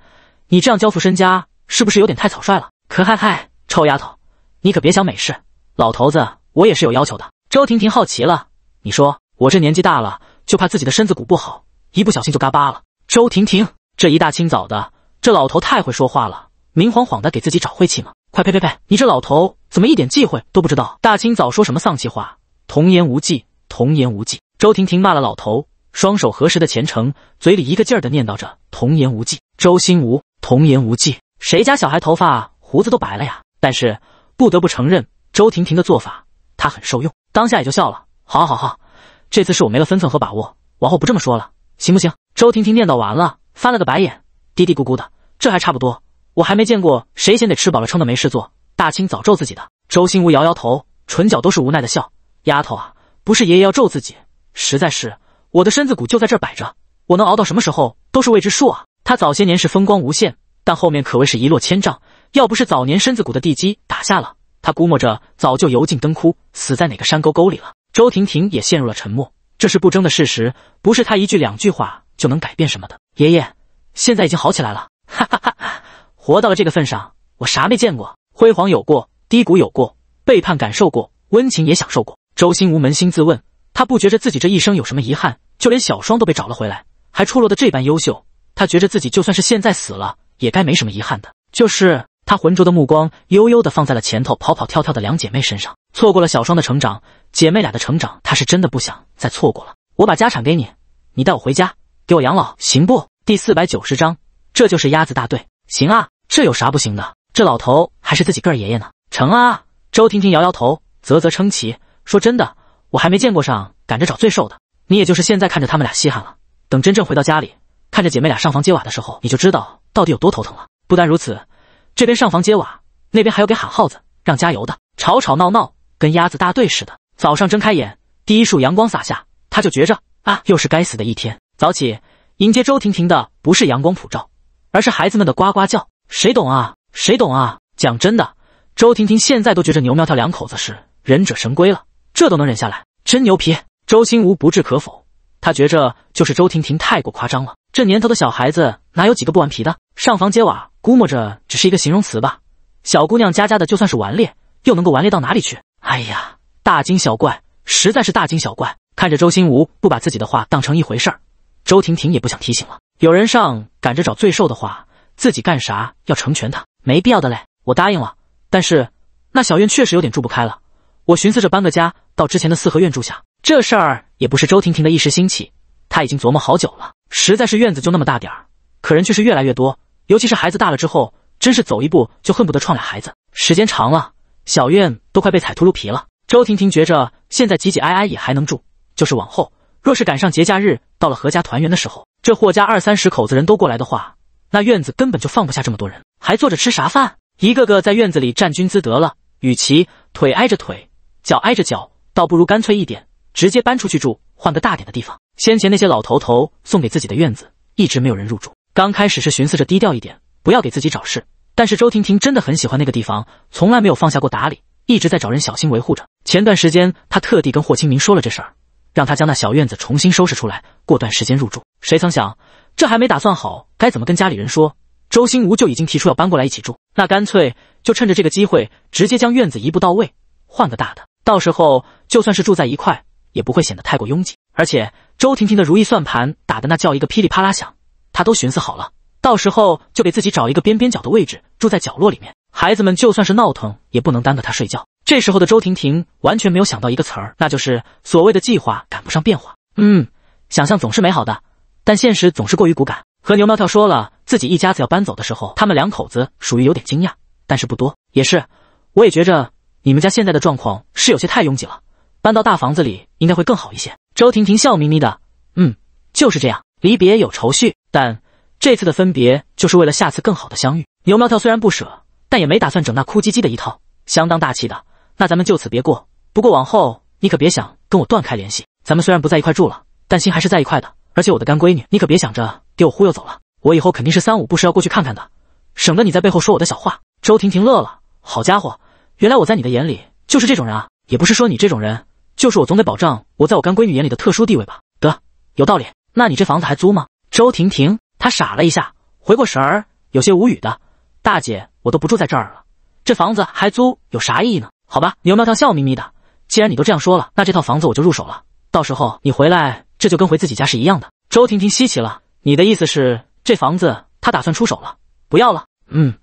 你这样交付身家，是不是有点太草率了？可嗨嗨，臭丫头，你可别想美事。老头子，我也是有要求的。周婷婷好奇了，你说我这年纪大了，就怕自己的身子骨不好，一不小心就嘎巴了。周婷婷，这一大清早的。这老头太会说话了，明晃晃的给自己找晦气吗？快呸呸呸！你这老头怎么一点忌讳都不知道？大清早说什么丧气话？童言无忌，童言无忌。周婷婷骂了老头，双手合十的虔诚，嘴里一个劲儿的念叨着“童言无忌”。周心无童言无忌，谁家小孩头发胡子都白了呀？但是不得不承认，周婷婷的做法她很受用，当下也就笑了。好好好，这次是我没了分寸和把握，往后不这么说了，行不行？周婷婷念叨完了，翻了个白眼。嘀嘀咕咕的，这还差不多。我还没见过谁先得吃饱了撑的没事做，大清早咒自己的。周星吴摇摇头，唇角都是无奈的笑。丫头啊，不是爷爷要咒自己，实在是我的身子骨就在这摆着，我能熬到什么时候都是未知数啊。他早些年是风光无限，但后面可谓是一落千丈。要不是早年身子骨的地基打下了，他估摸着早就油尽灯枯，死在哪个山沟沟里了。周婷婷也陷入了沉默。这是不争的事实，不是他一句两句话就能改变什么的。爷爷。现在已经好起来了，哈哈哈哈！活到了这个份上，我啥没见过，辉煌有过，低谷有过，背叛感受过，温情也享受过。周心无扪心自问，他不觉着自己这一生有什么遗憾，就连小双都被找了回来，还出落的这般优秀，他觉着自己就算是现在死了，也该没什么遗憾的。就是他浑浊的目光悠悠的放在了前头跑跑跳跳的两姐妹身上，错过了小双的成长，姐妹俩的成长，他是真的不想再错过了。我把家产给你，你带我回家，给我养老，行不？第四百九十章，这就是鸭子大队。行啊，这有啥不行的？这老头还是自己个儿爷爷呢。成啊，周婷婷摇摇头，啧啧称奇。说真的，我还没见过上赶着找罪受的。你也就是现在看着他们俩稀罕了，等真正回到家里，看着姐妹俩上房揭瓦的时候，你就知道到底有多头疼了。不单如此，这边上房揭瓦，那边还有给喊号子、让加油的，吵吵闹闹，跟鸭子大队似的。早上睁开眼，第一束阳光洒下，他就觉着啊，又是该死的一天。早起。迎接周婷婷的不是阳光普照，而是孩子们的呱呱叫。谁懂啊？谁懂啊？讲真的，周婷婷现在都觉着牛苗条两口子是忍者神龟了，这都能忍下来，真牛皮。周心无不置可否，他觉着就是周婷婷太过夸张了。这年头的小孩子哪有几个不顽皮的？上房揭瓦，估摸着只是一个形容词吧。小姑娘家家的，就算是顽劣，又能够顽劣到哪里去？哎呀，大惊小怪，实在是大惊小怪。看着周心无不把自己的话当成一回事儿。周婷婷也不想提醒了。有人上赶着找罪受的话，自己干啥要成全他？没必要的嘞。我答应了，但是那小院确实有点住不开了。我寻思着搬个家，到之前的四合院住下。这事儿也不是周婷婷的一时兴起，她已经琢磨好久了。实在是院子就那么大点儿，可人却是越来越多，尤其是孩子大了之后，真是走一步就恨不得撞俩孩子。时间长了，小院都快被踩秃噜皮了。周婷婷觉着现在挤挤挨挨也还能住，就是往后若是赶上节假日。到了阖家团圆的时候，这霍家二三十口子人都过来的话，那院子根本就放不下这么多人，还坐着吃啥饭？一个个在院子里站军姿得了，与其腿挨着腿，脚挨着脚，倒不如干脆一点，直接搬出去住，换个大点的地方。先前那些老头头送给自己的院子，一直没有人入住。刚开始是寻思着低调一点，不要给自己找事，但是周婷婷真的很喜欢那个地方，从来没有放下过打理，一直在找人小心维护着。前段时间，她特地跟霍清明说了这事儿。让他将那小院子重新收拾出来，过段时间入住。谁曾想，这还没打算好该怎么跟家里人说，周心无就已经提出要搬过来一起住。那干脆就趁着这个机会，直接将院子一步到位，换个大的。到时候就算是住在一块，也不会显得太过拥挤。而且周婷婷的如意算盘打的那叫一个噼里啪啦响，她都寻思好了，到时候就给自己找一个边边角的位置，住在角落里面，孩子们就算是闹腾，也不能耽搁他睡觉。这时候的周婷婷完全没有想到一个词儿，那就是所谓的计划赶不上变化。嗯，想象总是美好的，但现实总是过于骨感。和牛苗跳说了自己一家子要搬走的时候，他们两口子属于有点惊讶，但是不多。也是，我也觉着你们家现在的状况是有些太拥挤了，搬到大房子里应该会更好一些。周婷婷笑眯眯的，嗯，就是这样。离别有愁绪，但这次的分别就是为了下次更好的相遇。牛苗跳虽然不舍，但也没打算整那哭唧唧的一套，相当大气的。那咱们就此别过。不过往后你可别想跟我断开联系。咱们虽然不在一块住了，但心还是在一块的。而且我的干闺女，你可别想着给我忽悠走了。我以后肯定是三五不时要过去看看的，省得你在背后说我的小话。周婷婷乐了，好家伙，原来我在你的眼里就是这种人啊！也不是说你这种人，就是我总得保障我在我干闺女眼里的特殊地位吧？得，有道理。那你这房子还租吗？周婷婷她傻了一下，回过神儿，有些无语的：“大姐，我都不住在这儿了，这房子还租有啥意义呢？”好吧，牛妙妙笑眯眯的。既然你都这样说了，那这套房子我就入手了。到时候你回来，这就跟回自己家是一样的。周婷婷稀奇了，你的意思是这房子他打算出手了，不要了？嗯，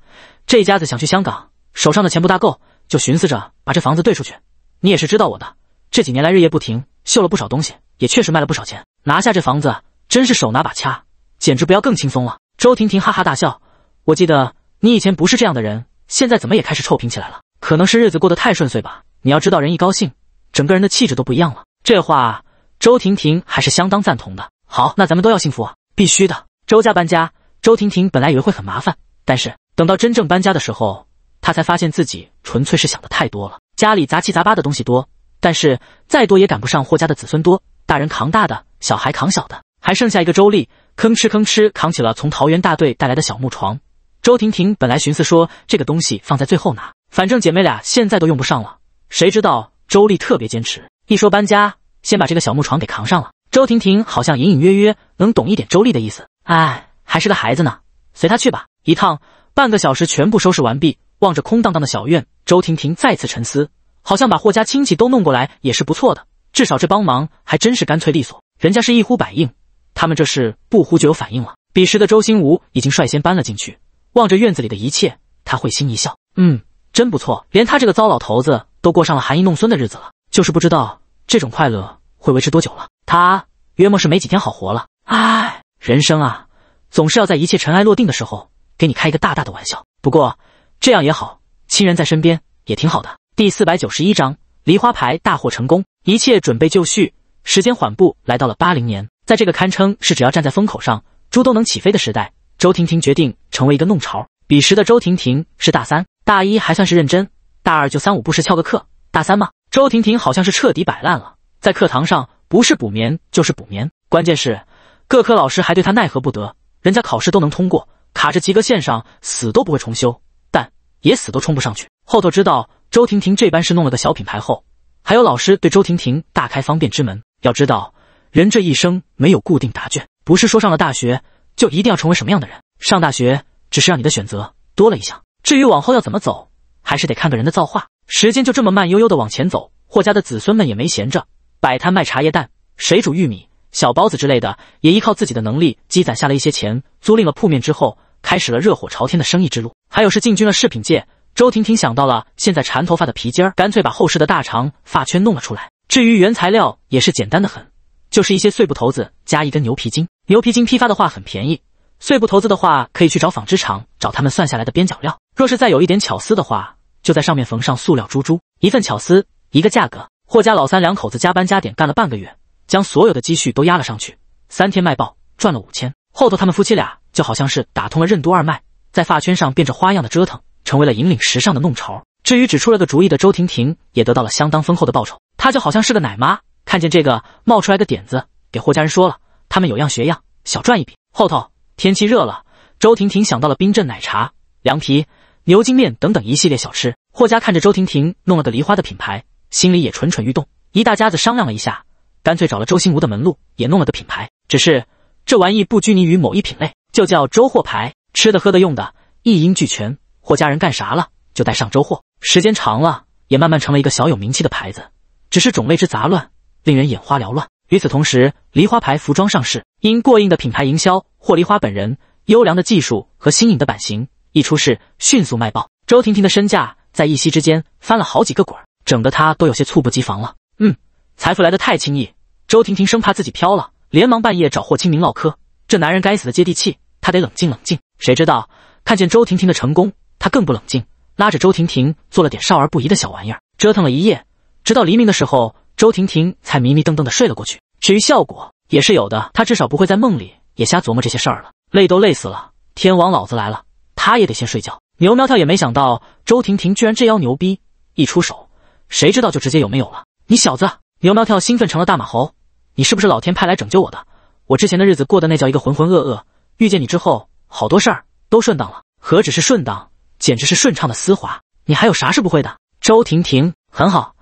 这一家子想去香港，手上的钱不大够，就寻思着把这房子兑出去。你也是知道我的，这几年来日夜不停，绣了不少东西，也确实卖了不少钱。拿下这房子，真是手拿把掐，简直不要更轻松了。周婷婷哈哈大笑，我记得你以前不是这样的人，现在怎么也开始臭贫起来了？可能是日子过得太顺遂吧。你要知道，人一高兴，整个人的气质都不一样了。这话周婷婷还是相当赞同的。好，那咱们都要幸福啊，必须的。周家搬家，周婷婷本来以为会很麻烦，但是等到真正搬家的时候，她才发现自己纯粹是想的太多了。家里杂七杂八的东西多，但是再多也赶不上霍家的子孙多。大人扛大的，小孩扛小的，还剩下一个周丽，吭哧吭哧扛起了从桃园大队带来的小木床。周婷婷本来寻思说这个东西放在最后拿。反正姐妹俩现在都用不上了，谁知道周丽特别坚持，一说搬家，先把这个小木床给扛上了。周婷婷好像隐隐约约能懂一点周丽的意思，哎，还是个孩子呢，随他去吧。一趟半个小时，全部收拾完毕。望着空荡荡的小院，周婷婷再次沉思，好像把霍家亲戚都弄过来也是不错的，至少这帮忙还真是干脆利索，人家是一呼百应，他们这是不呼就有反应了。彼时的周心吴已经率先搬了进去，望着院子里的一切，他会心一笑，嗯。真不错，连他这个糟老头子都过上了含饴弄孙的日子了。就是不知道这种快乐会维持多久了。他约莫是没几天好活了。唉，人生啊，总是要在一切尘埃落定的时候给你开一个大大的玩笑。不过这样也好，亲人在身边也挺好的。第四百九十一章，梨花牌大获成功，一切准备就绪。时间缓步来到了八零年，在这个堪称是只要站在风口上，猪都能起飞的时代，周婷婷决定成为一个弄潮。彼时的周婷婷是大三。大一还算是认真，大二就三五不时翘个课，大三嘛，周婷婷好像是彻底摆烂了，在课堂上不是补眠就是补眠。关键是各科老师还对她奈何不得，人家考试都能通过，卡着及格线上死都不会重修，但也死都冲不上去。后头知道周婷婷这般是弄了个小品牌后，还有老师对周婷婷大开方便之门。要知道，人这一生没有固定答卷，不是说上了大学就一定要成为什么样的人，上大学只是让你的选择多了一项。至于往后要怎么走，还是得看个人的造化。时间就这么慢悠悠的往前走，霍家的子孙们也没闲着，摆摊卖茶叶蛋、水煮玉米、小包子之类的，也依靠自己的能力积攒下了一些钱。租赁了铺面之后，开始了热火朝天的生意之路。还有是进军了饰品界，周婷婷想到了现在缠头发的皮筋儿，干脆把后世的大长发圈弄了出来。至于原材料，也是简单的很，就是一些碎布头子加一根牛皮筋。牛皮筋批发的话很便宜，碎布头子的话可以去找纺织厂，找他们算下来的边角料。若是再有一点巧思的话，就在上面缝上塑料珠珠。一份巧思，一个价格。霍家老三两口子加班加点干了半个月，将所有的积蓄都压了上去。三天卖爆，赚了五千。后头他们夫妻俩就好像是打通了任督二脉，在发圈上变着花样的折腾，成为了引领时尚的弄潮儿。至于只出了个主意的周婷婷，也得到了相当丰厚的报酬。她就好像是个奶妈，看见这个冒出来的点子，给霍家人说了。他们有样学样，小赚一笔。后头天气热了，周婷婷想到了冰镇奶茶、凉皮。牛筋面等等一系列小吃，霍家看着周婷婷弄了个梨花的品牌，心里也蠢蠢欲动。一大家子商量了一下，干脆找了周兴吴的门路，也弄了个品牌。只是这玩意不拘泥于某一品类，就叫周货牌，吃的、喝的、用的，一应俱全。霍家人干啥了，就带上周货。时间长了，也慢慢成了一个小有名气的牌子。只是种类之杂乱，令人眼花缭乱。与此同时，梨花牌服装上市，因过硬的品牌营销，霍梨花本人优良的技术和新颖的版型。一出事，迅速卖爆，周婷婷的身价在一夕之间翻了好几个滚，整得她都有些猝不及防了。嗯，财富来得太轻易，周婷婷生怕自己飘了，连忙半夜找霍清明唠嗑。这男人该死的接地气，他得冷静冷静。谁知道看见周婷婷的成功，他更不冷静，拉着周婷婷做了点少儿不宜的小玩意儿，折腾了一夜，直到黎明的时候，周婷婷才迷迷瞪瞪的睡了过去。至于效果，也是有的，她至少不会在梦里也瞎琢磨这些事儿了。累都累死了，天王老子来了。他也得先睡觉。牛苗条也没想到周婷婷居然这妖牛逼，一出手，谁知道就直接有没有了？你小子！牛苗条兴奋成了大马猴，你是不是老天派来拯救我的？我之前的日子过得那叫一个浑浑噩噩，遇见你之后，好多事儿都顺当了，何止是顺当，简直是顺畅的丝滑。你还有啥是不会的？周婷婷很好，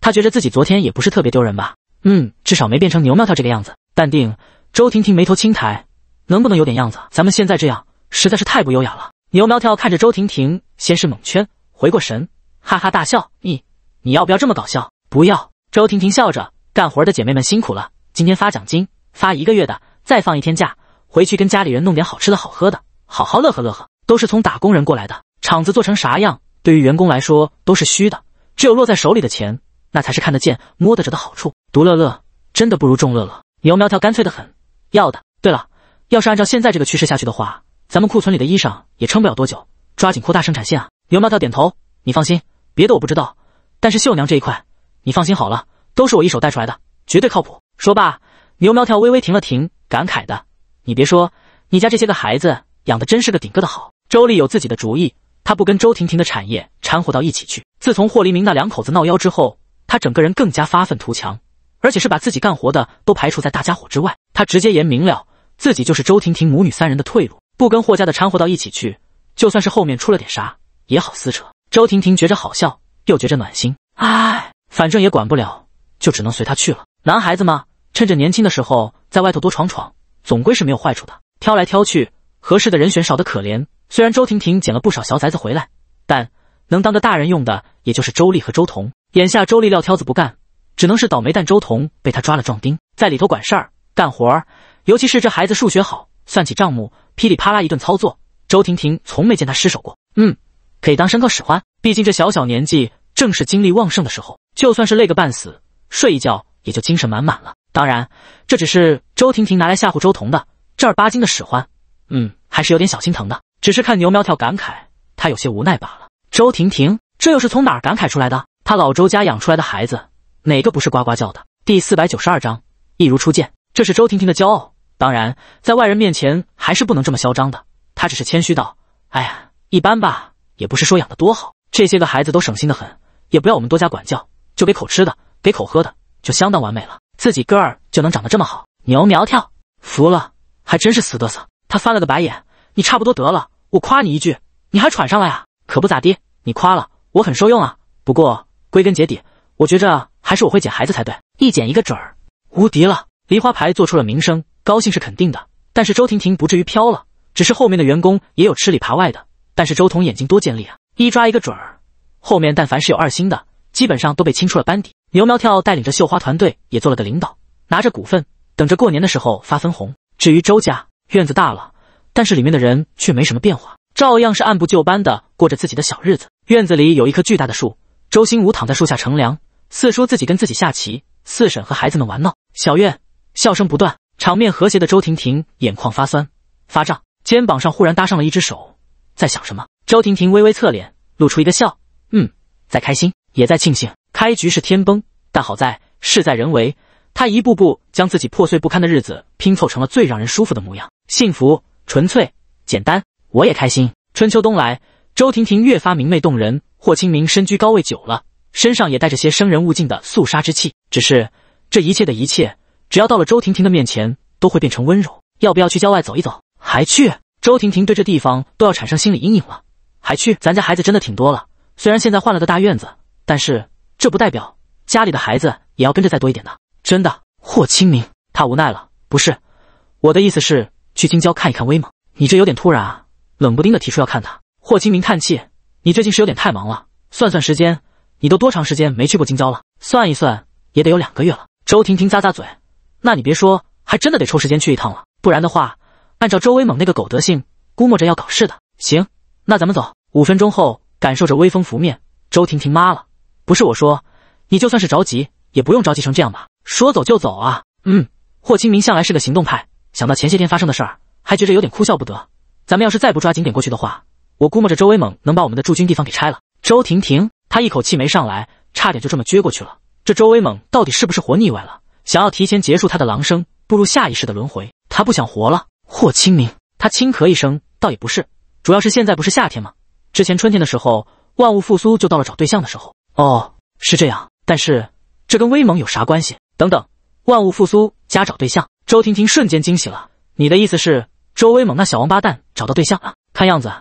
她觉着自己昨天也不是特别丢人吧？嗯，至少没变成牛苗条这个样子。淡定。周婷婷眉头轻抬，能不能有点样子？咱们现在这样实在是太不优雅了。牛苗条看着周婷婷，先是懵圈，回过神，哈哈大笑：“你，你要不要这么搞笑？不要。”周婷婷笑着：“干活的姐妹们辛苦了，今天发奖金，发一个月的，再放一天假，回去跟家里人弄点好吃的好喝的，好好乐呵乐呵。都是从打工人过来的，厂子做成啥样，对于员工来说都是虚的，只有落在手里的钱，那才是看得见、摸得着的好处。独乐乐，真的不如众乐乐。”牛苗条干脆的很：“要的。对了，要是按照现在这个趋势下去的话。”咱们库存里的衣裳也撑不了多久，抓紧扩大生产线啊！牛苗条点头，你放心，别的我不知道，但是绣娘这一块，你放心好了，都是我一手带出来的，绝对靠谱。说罢，牛苗条微微停了停，感慨的：“你别说，你家这些个孩子养的真是个顶个的好。”周丽有自己的主意，她不跟周婷婷的产业掺和到一起去。自从霍黎明那两口子闹妖之后，她整个人更加发愤图强，而且是把自己干活的都排除在大家伙之外，她直接言明了自己就是周婷婷母女三人的退路。不跟霍家的掺和到一起去，就算是后面出了点啥也好撕扯。周婷婷觉着好笑，又觉着暖心。唉，反正也管不了，就只能随他去了。男孩子嘛，趁着年轻的时候在外头多闯闯，总归是没有坏处的。挑来挑去，合适的人选少得可怜。虽然周婷婷捡了不少小崽子回来，但能当个大人用的，也就是周丽和周彤。眼下周丽撂挑子不干，只能是倒霉蛋周彤被他抓了壮丁，在里头管事儿、干活儿。尤其是这孩子数学好。算起账目，噼里啪啦一顿操作，周婷婷从没见他失手过。嗯，可以当牲口使唤，毕竟这小小年纪正是精力旺盛的时候，就算是累个半死，睡一觉也就精神满满了。当然，这只是周婷婷拿来吓唬周彤的，正儿八经的使唤，嗯，还是有点小心疼的。只是看牛苗跳感慨，他有些无奈罢了。周婷婷这又是从哪儿感慨出来的？他老周家养出来的孩子，哪个不是呱呱叫的？第四百九十二章，一如初见，这是周婷婷的骄傲。当然，在外人面前还是不能这么嚣张的。他只是谦虚道：“哎呀，一般吧，也不是说养得多好。这些个孩子都省心的很，也不要我们多加管教，就给口吃的，给口喝的，就相当完美了。自己个儿就能长得这么好，牛苗条，服了，还真是死嘚瑟。”他翻了个白眼：“你差不多得了，我夸你一句，你还喘上了呀？可不咋地，你夸了，我很受用啊。不过归根结底，我觉着还是我会捡孩子才对，一捡一个准儿，无敌了。梨花牌做出了名声。”高兴是肯定的，但是周婷婷不至于飘了，只是后面的员工也有吃里扒外的。但是周彤眼睛多尖利啊，一抓一个准儿。后面但凡是有二心的，基本上都被清出了班底。牛苗跳带领着绣花团队也做了个领导，拿着股份，等着过年的时候发分红。至于周家院子大了，但是里面的人却没什么变化，照样是按部就班的过着自己的小日子。院子里有一棵巨大的树，周星武躺在树下乘凉，四叔自己跟自己下棋，四婶和孩子们玩闹，小院笑声不断。场面和谐的周婷婷眼眶发酸发胀，肩膀上忽然搭上了一只手，在想什么？周婷婷微微侧脸，露出一个笑，嗯，在开心，也在庆幸，开局是天崩，但好在事在人为，她一步步将自己破碎不堪的日子拼凑成了最让人舒服的模样，幸福、纯粹、简单，我也开心。春秋冬来，周婷婷越发明媚动人。霍清明身居高位久了，身上也带着些生人勿近的肃杀之气，只是这一切的一切。只要到了周婷婷的面前，都会变成温柔。要不要去郊外走一走？还去？周婷婷对这地方都要产生心理阴影了，还去？咱家孩子真的挺多了，虽然现在换了个大院子，但是这不代表家里的孩子也要跟着再多一点的。真的？霍清明，他无奈了。不是，我的意思是去京郊看一看威猛。你这有点突然啊，冷不丁的提出要看他。霍清明叹气，你最近是有点太忙了。算算时间，你都多长时间没去过京郊了？算一算，也得有两个月了。周婷婷咂咂嘴。那你别说，还真的得抽时间去一趟了，不然的话，按照周威猛那个狗德性，估摸着要搞事的。行，那咱们走。五分钟后，感受着微风拂面，周婷婷妈了，不是我说，你就算是着急，也不用着急成这样吧？说走就走啊？嗯，霍清明向来是个行动派，想到前些天发生的事儿，还觉着有点哭笑不得。咱们要是再不抓紧点过去的话，我估摸着周威猛能把我们的驻军地方给拆了。周婷婷，她一口气没上来，差点就这么撅过去了。这周威猛到底是不是活腻歪了？想要提前结束他的狼生，步入下一世的轮回，他不想活了。霍清明，他轻咳一声，倒也不是，主要是现在不是夏天吗？之前春天的时候，万物复苏，就到了找对象的时候。哦，是这样，但是这跟威猛有啥关系？等等，万物复苏加找对象，周婷婷瞬间惊喜了。你的意思是，周威猛那小王八蛋找到对象了？看样子，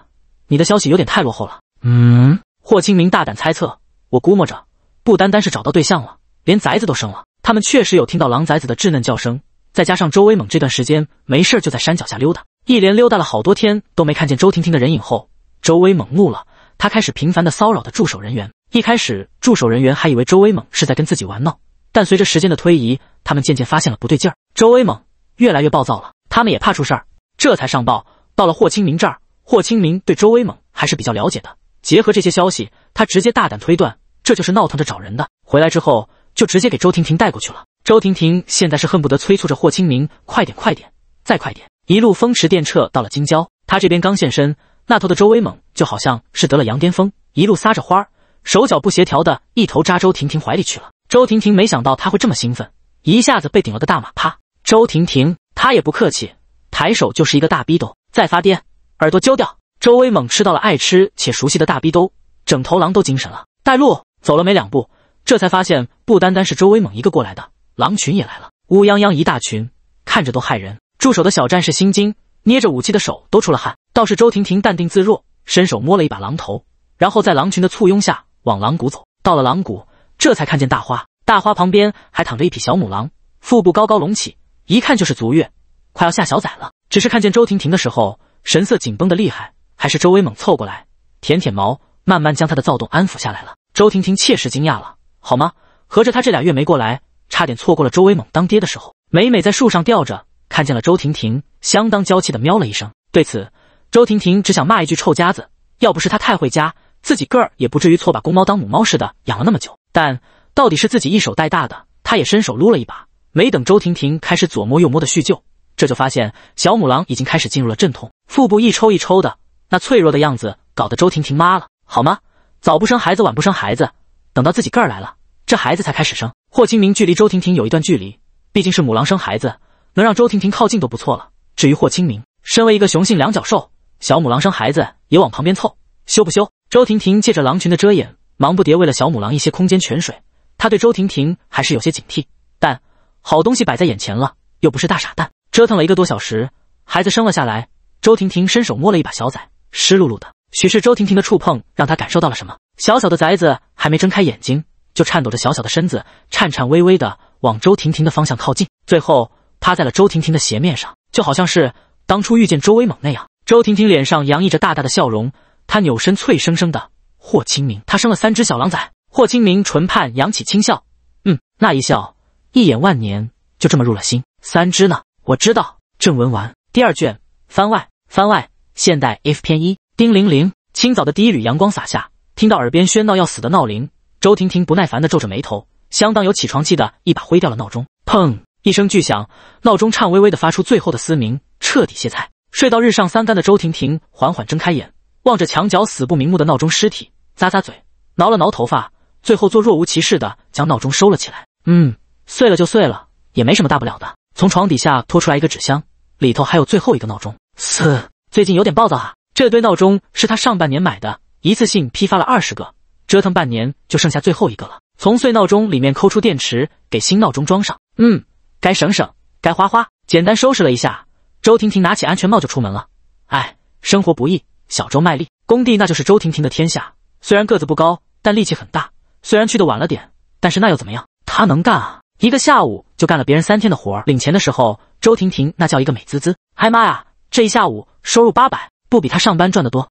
你的消息有点太落后了。嗯，霍清明大胆猜测，我估摸着，不单单是找到对象了，连崽子都生了。他们确实有听到狼崽子的稚嫩叫声，再加上周威猛这段时间没事儿就在山脚下溜达，一连溜达了好多天都没看见周婷婷的人影。后，周威猛怒了，他开始频繁的骚扰的驻守人员。一开始，驻守人员还以为周威猛是在跟自己玩闹，但随着时间的推移，他们渐渐发现了不对劲儿。周威猛越来越暴躁了，他们也怕出事儿，这才上报到了霍清明这儿。霍清明对周威猛还是比较了解的，结合这些消息，他直接大胆推断，这就是闹腾着找人的。回来之后。就直接给周婷婷带过去了。周婷婷现在是恨不得催促着霍清明快点快点再快点，一路风驰电掣到了京郊。她这边刚现身，那头的周威猛就好像是得了羊癫疯，一路撒着花儿，手脚不协调的一头扎周婷婷怀里去了。周婷婷没想到他会这么兴奋，一下子被顶了个大马趴。周婷婷她也不客气，抬手就是一个大逼兜，再发癫，耳朵揪掉。周威猛吃到了爱吃且熟悉的大逼兜，整头狼都精神了。带路，走了没两步。这才发现，不单单是周威猛一个过来的，狼群也来了，乌泱泱一大群，看着都害人。驻守的小战士心惊，捏着武器的手都出了汗。倒是周婷婷淡定自若，伸手摸了一把狼头，然后在狼群的簇拥下往狼谷走。到了狼谷，这才看见大花，大花旁边还躺着一匹小母狼，腹部高高隆起，一看就是足月，快要下小崽了。只是看见周婷婷的时候，神色紧绷的厉害，还是周威猛凑过来舔舔毛，慢慢将她的躁动安抚下来了。周婷婷切实惊讶了。好吗？合着他这俩月没过来，差点错过了周威猛当爹的时候。美美在树上吊着，看见了周婷婷，相当娇气的喵了一声。对此，周婷婷只想骂一句臭家子。要不是她太会家，自己个儿也不至于错把公猫当母猫似的养了那么久。但到底是自己一手带大的，她也伸手撸了一把。没等周婷婷开始左摸右摸的叙旧，这就发现小母狼已经开始进入了阵痛，腹部一抽一抽的，那脆弱的样子搞得周婷婷妈了好吗？早不生孩子，晚不生孩子。等到自己个儿来了，这孩子才开始生。霍清明距离周婷婷有一段距离，毕竟是母狼生孩子，能让周婷婷靠近都不错了。至于霍清明，身为一个雄性两脚兽，小母狼生孩子也往旁边凑，羞不羞？周婷婷借着狼群的遮掩，忙不迭喂了小母狼一些空间泉水。他对周婷婷还是有些警惕，但好东西摆在眼前了，又不是大傻蛋。折腾了一个多小时，孩子生了下来。周婷婷伸手摸了一把小崽，湿漉漉的。许是周婷婷的触碰，让他感受到了什么。小小的崽子还没睁开眼睛，就颤抖着小小的身子，颤颤巍巍的往周婷婷的方向靠近，最后趴在了周婷婷的鞋面上，就好像是当初遇见周威猛那样。周婷婷脸上洋溢着大大的笑容，她扭身，脆生生的霍清明，她生了三只小狼崽。霍清明唇畔扬起轻笑，嗯，那一笑，一眼万年，就这么入了心。三只呢？我知道。正文完。第二卷番外番外现代 F 篇一。叮铃铃，清早的第一缕阳光洒下。听到耳边喧闹要死的闹铃，周婷婷不耐烦地皱着眉头，相当有起床气的，一把挥掉了闹钟。砰一声巨响，闹钟颤巍巍地发出最后的嘶鸣，彻底歇菜。睡到日上三竿的周婷婷缓缓睁开眼，望着墙角死不瞑目的闹钟尸体，咂咂嘴，挠了挠头发，最后做若无其事的将闹钟收了起来。嗯，碎了就碎了，也没什么大不了的。从床底下拖出来一个纸箱，里头还有最后一个闹钟。嘶，最近有点暴躁啊。这堆闹钟是他上半年买的。一次性批发了二十个，折腾半年就剩下最后一个了。从碎闹钟里面抠出电池，给新闹钟装上。嗯，该省省，该花花。简单收拾了一下，周婷婷拿起安全帽就出门了。哎，生活不易，小周卖力。工地那就是周婷婷的天下。虽然个子不高，但力气很大。虽然去的晚了点，但是那又怎么样？他能干啊！一个下午就干了别人三天的活儿。领钱的时候，周婷婷那叫一个美滋滋。哎妈呀，这一下午收入八百，不比他上班赚的多。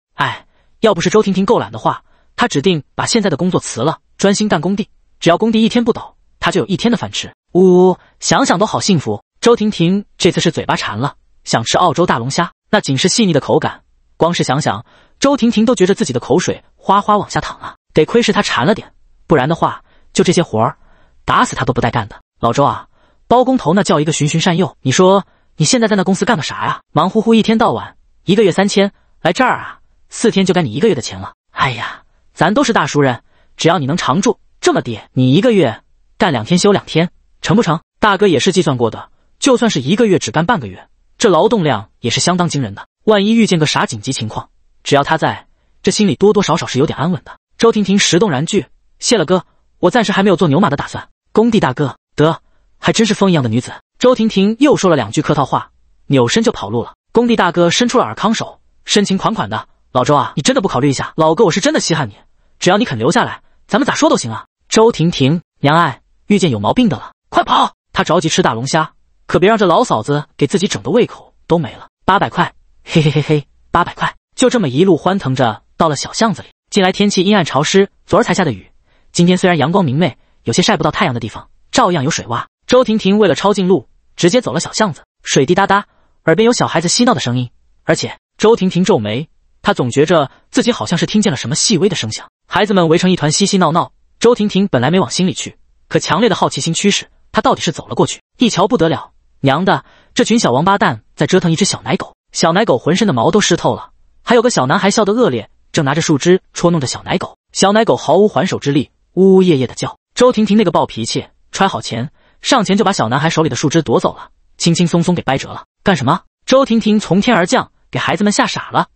要不是周婷婷够懒的话，她指定把现在的工作辞了，专心干工地。只要工地一天不倒，她就有一天的饭吃。呜呜，想想都好幸福。周婷婷这次是嘴巴馋了，想吃澳洲大龙虾。那仅是细腻的口感，光是想想，周婷婷都觉着自己的口水哗哗往下淌啊。得亏是她馋了点，不然的话，就这些活儿，打死她都不带干的。老周啊，包工头那叫一个循循善诱。你说你现在在那公司干个啥呀？忙乎乎一天到晚，一个月三千，来这儿啊？四天就该你一个月的钱了。哎呀，咱都是大熟人，只要你能常住，这么低，你一个月干两天休两天，成不成？大哥也是计算过的，就算是一个月只干半个月，这劳动量也是相当惊人的。万一遇见个啥紧急情况，只要他在这，心里多多少少是有点安稳的。周婷婷十动然拒，谢了哥，我暂时还没有做牛马的打算。工地大哥，得，还真是风一样的女子。周婷婷又说了两句客套话，扭身就跑路了。工地大哥伸出了尔康手，深情款款的。老周啊，你真的不考虑一下？老哥，我是真的稀罕你，只要你肯留下来，咱们咋说都行啊！周婷婷，娘哎，遇见有毛病的了，快跑！他着急吃大龙虾，可别让这老嫂子给自己整的胃口都没了。八百块，嘿嘿嘿嘿，八百块，就这么一路欢腾着到了小巷子里。近来天气阴暗潮湿，昨儿才下的雨，今天虽然阳光明媚，有些晒不到太阳的地方照样有水洼。周婷婷为了抄近路，直接走了小巷子，水滴答答，耳边有小孩子嬉闹的声音，而且周婷婷皱眉。他总觉着自己好像是听见了什么细微的声响，孩子们围成一团嬉嬉闹闹。周婷婷本来没往心里去，可强烈的好奇心驱使，她到底是走了过去。一瞧不得了，娘的，这群小王八蛋在折腾一只小奶狗。小奶狗浑身的毛都湿透了，还有个小男孩笑得恶劣，正拿着树枝戳弄着小奶狗。小奶狗毫无还手之力，呜呜咽咽的叫。周婷婷那个暴脾气，揣好钱，上前就把小男孩手里的树枝夺走了，轻轻松松给掰折了。干什么？周婷婷从天而降，给孩子们吓傻了。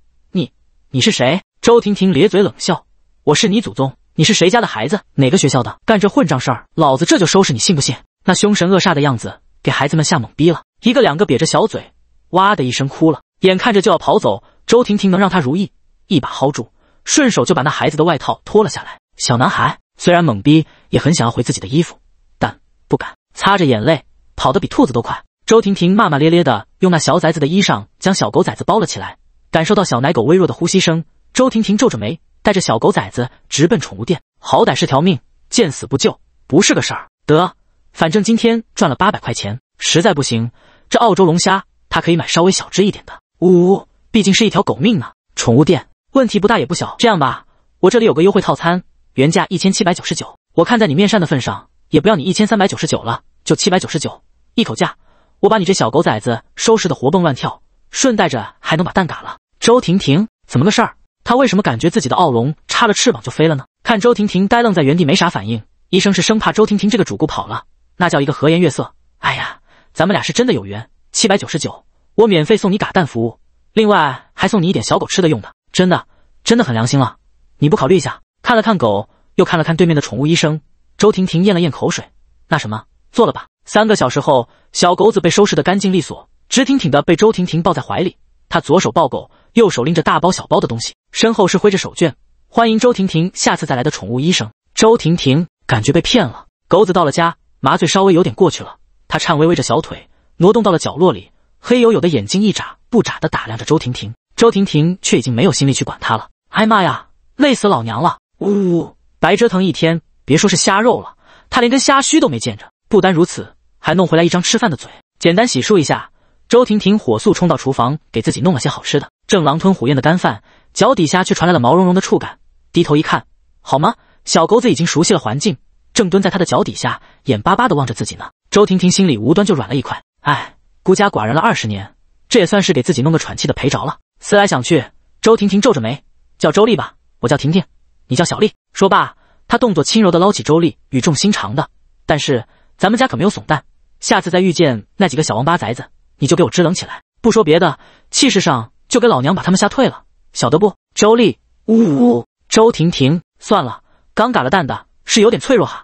你是谁？周婷婷咧嘴冷笑：“我是你祖宗！你是谁家的孩子？哪个学校的？干这混账事儿，老子这就收拾你，信不信？”那凶神恶煞的样子给孩子们吓懵逼了，一个两个瘪着小嘴，哇的一声哭了，眼看着就要跑走。周婷婷能让他如意，一把薅住，顺手就把那孩子的外套脱了下来。小男孩虽然懵逼，也很想要回自己的衣服，但不敢，擦着眼泪跑得比兔子都快。周婷婷骂骂咧咧的，用那小崽子的衣裳将小狗崽子包了起来。感受到小奶狗微弱的呼吸声，周婷婷皱着眉，带着小狗崽子直奔宠物店。好歹是条命，见死不救不是个事儿。得，反正今天赚了八百块钱，实在不行，这澳洲龙虾他可以买稍微小只一点的。呜呜，毕竟是一条狗命呢。宠物店问题不大也不小，这样吧，我这里有个优惠套餐，原价一千七百九十九，我看在你面善的份上，也不要你一千三百九十九了，就七百九十九一口价。我把你这小狗崽子收拾的活蹦乱跳，顺带着还能把蛋嘎了。周婷婷怎么个事儿？她为什么感觉自己的奥龙插了翅膀就飞了呢？看周婷婷呆愣在原地没啥反应，医生是生怕周婷婷这个主顾跑了，那叫一个和颜悦色。哎呀，咱们俩是真的有缘，七百九十九，我免费送你嘎蛋服务，另外还送你一点小狗吃的用的，真的真的很良心了。你不考虑一下？看了看狗，又看了看对面的宠物医生周婷婷，咽了咽口水，那什么，做了吧。三个小时后，小狗子被收拾的干净利索，直挺挺的被周婷婷抱在怀里，她左手抱狗。右手拎着大包小包的东西，身后是挥着手绢欢迎周婷婷下次再来的宠物医生。周婷婷感觉被骗了。狗子到了家，麻醉稍微有点过去了，他颤巍巍着小腿挪动到了角落里，黑黝黝的眼睛一眨不眨地打量着周婷婷。周婷婷却已经没有心力去管他了。哎妈呀，累死老娘了！呜呜，白折腾一天，别说是虾肉了，他连根虾须都没见着。不单如此，还弄回来一张吃饭的嘴。简单洗漱一下，周婷婷火速冲到厨房，给自己弄了些好吃的。正狼吞虎咽的干饭，脚底下却传来了毛茸茸的触感。低头一看，好吗？小狗子已经熟悉了环境，正蹲在他的脚底下，眼巴巴的望着自己呢。周婷婷心里无端就软了一块。唉，孤家寡人了二十年，这也算是给自己弄个喘气的陪着了。思来想去，周婷婷皱着眉，叫周丽吧，我叫婷婷，你叫小丽。说罢，她动作轻柔的捞起周丽，语重心长的：“但是咱们家可没有怂蛋，下次再遇见那几个小王八崽子，你就给我支棱起来。不说别的，气势上。”就给老娘把他们吓退了，晓得不？周丽，呜，呜，周婷婷，算了，刚嘎了蛋的是有点脆弱哈。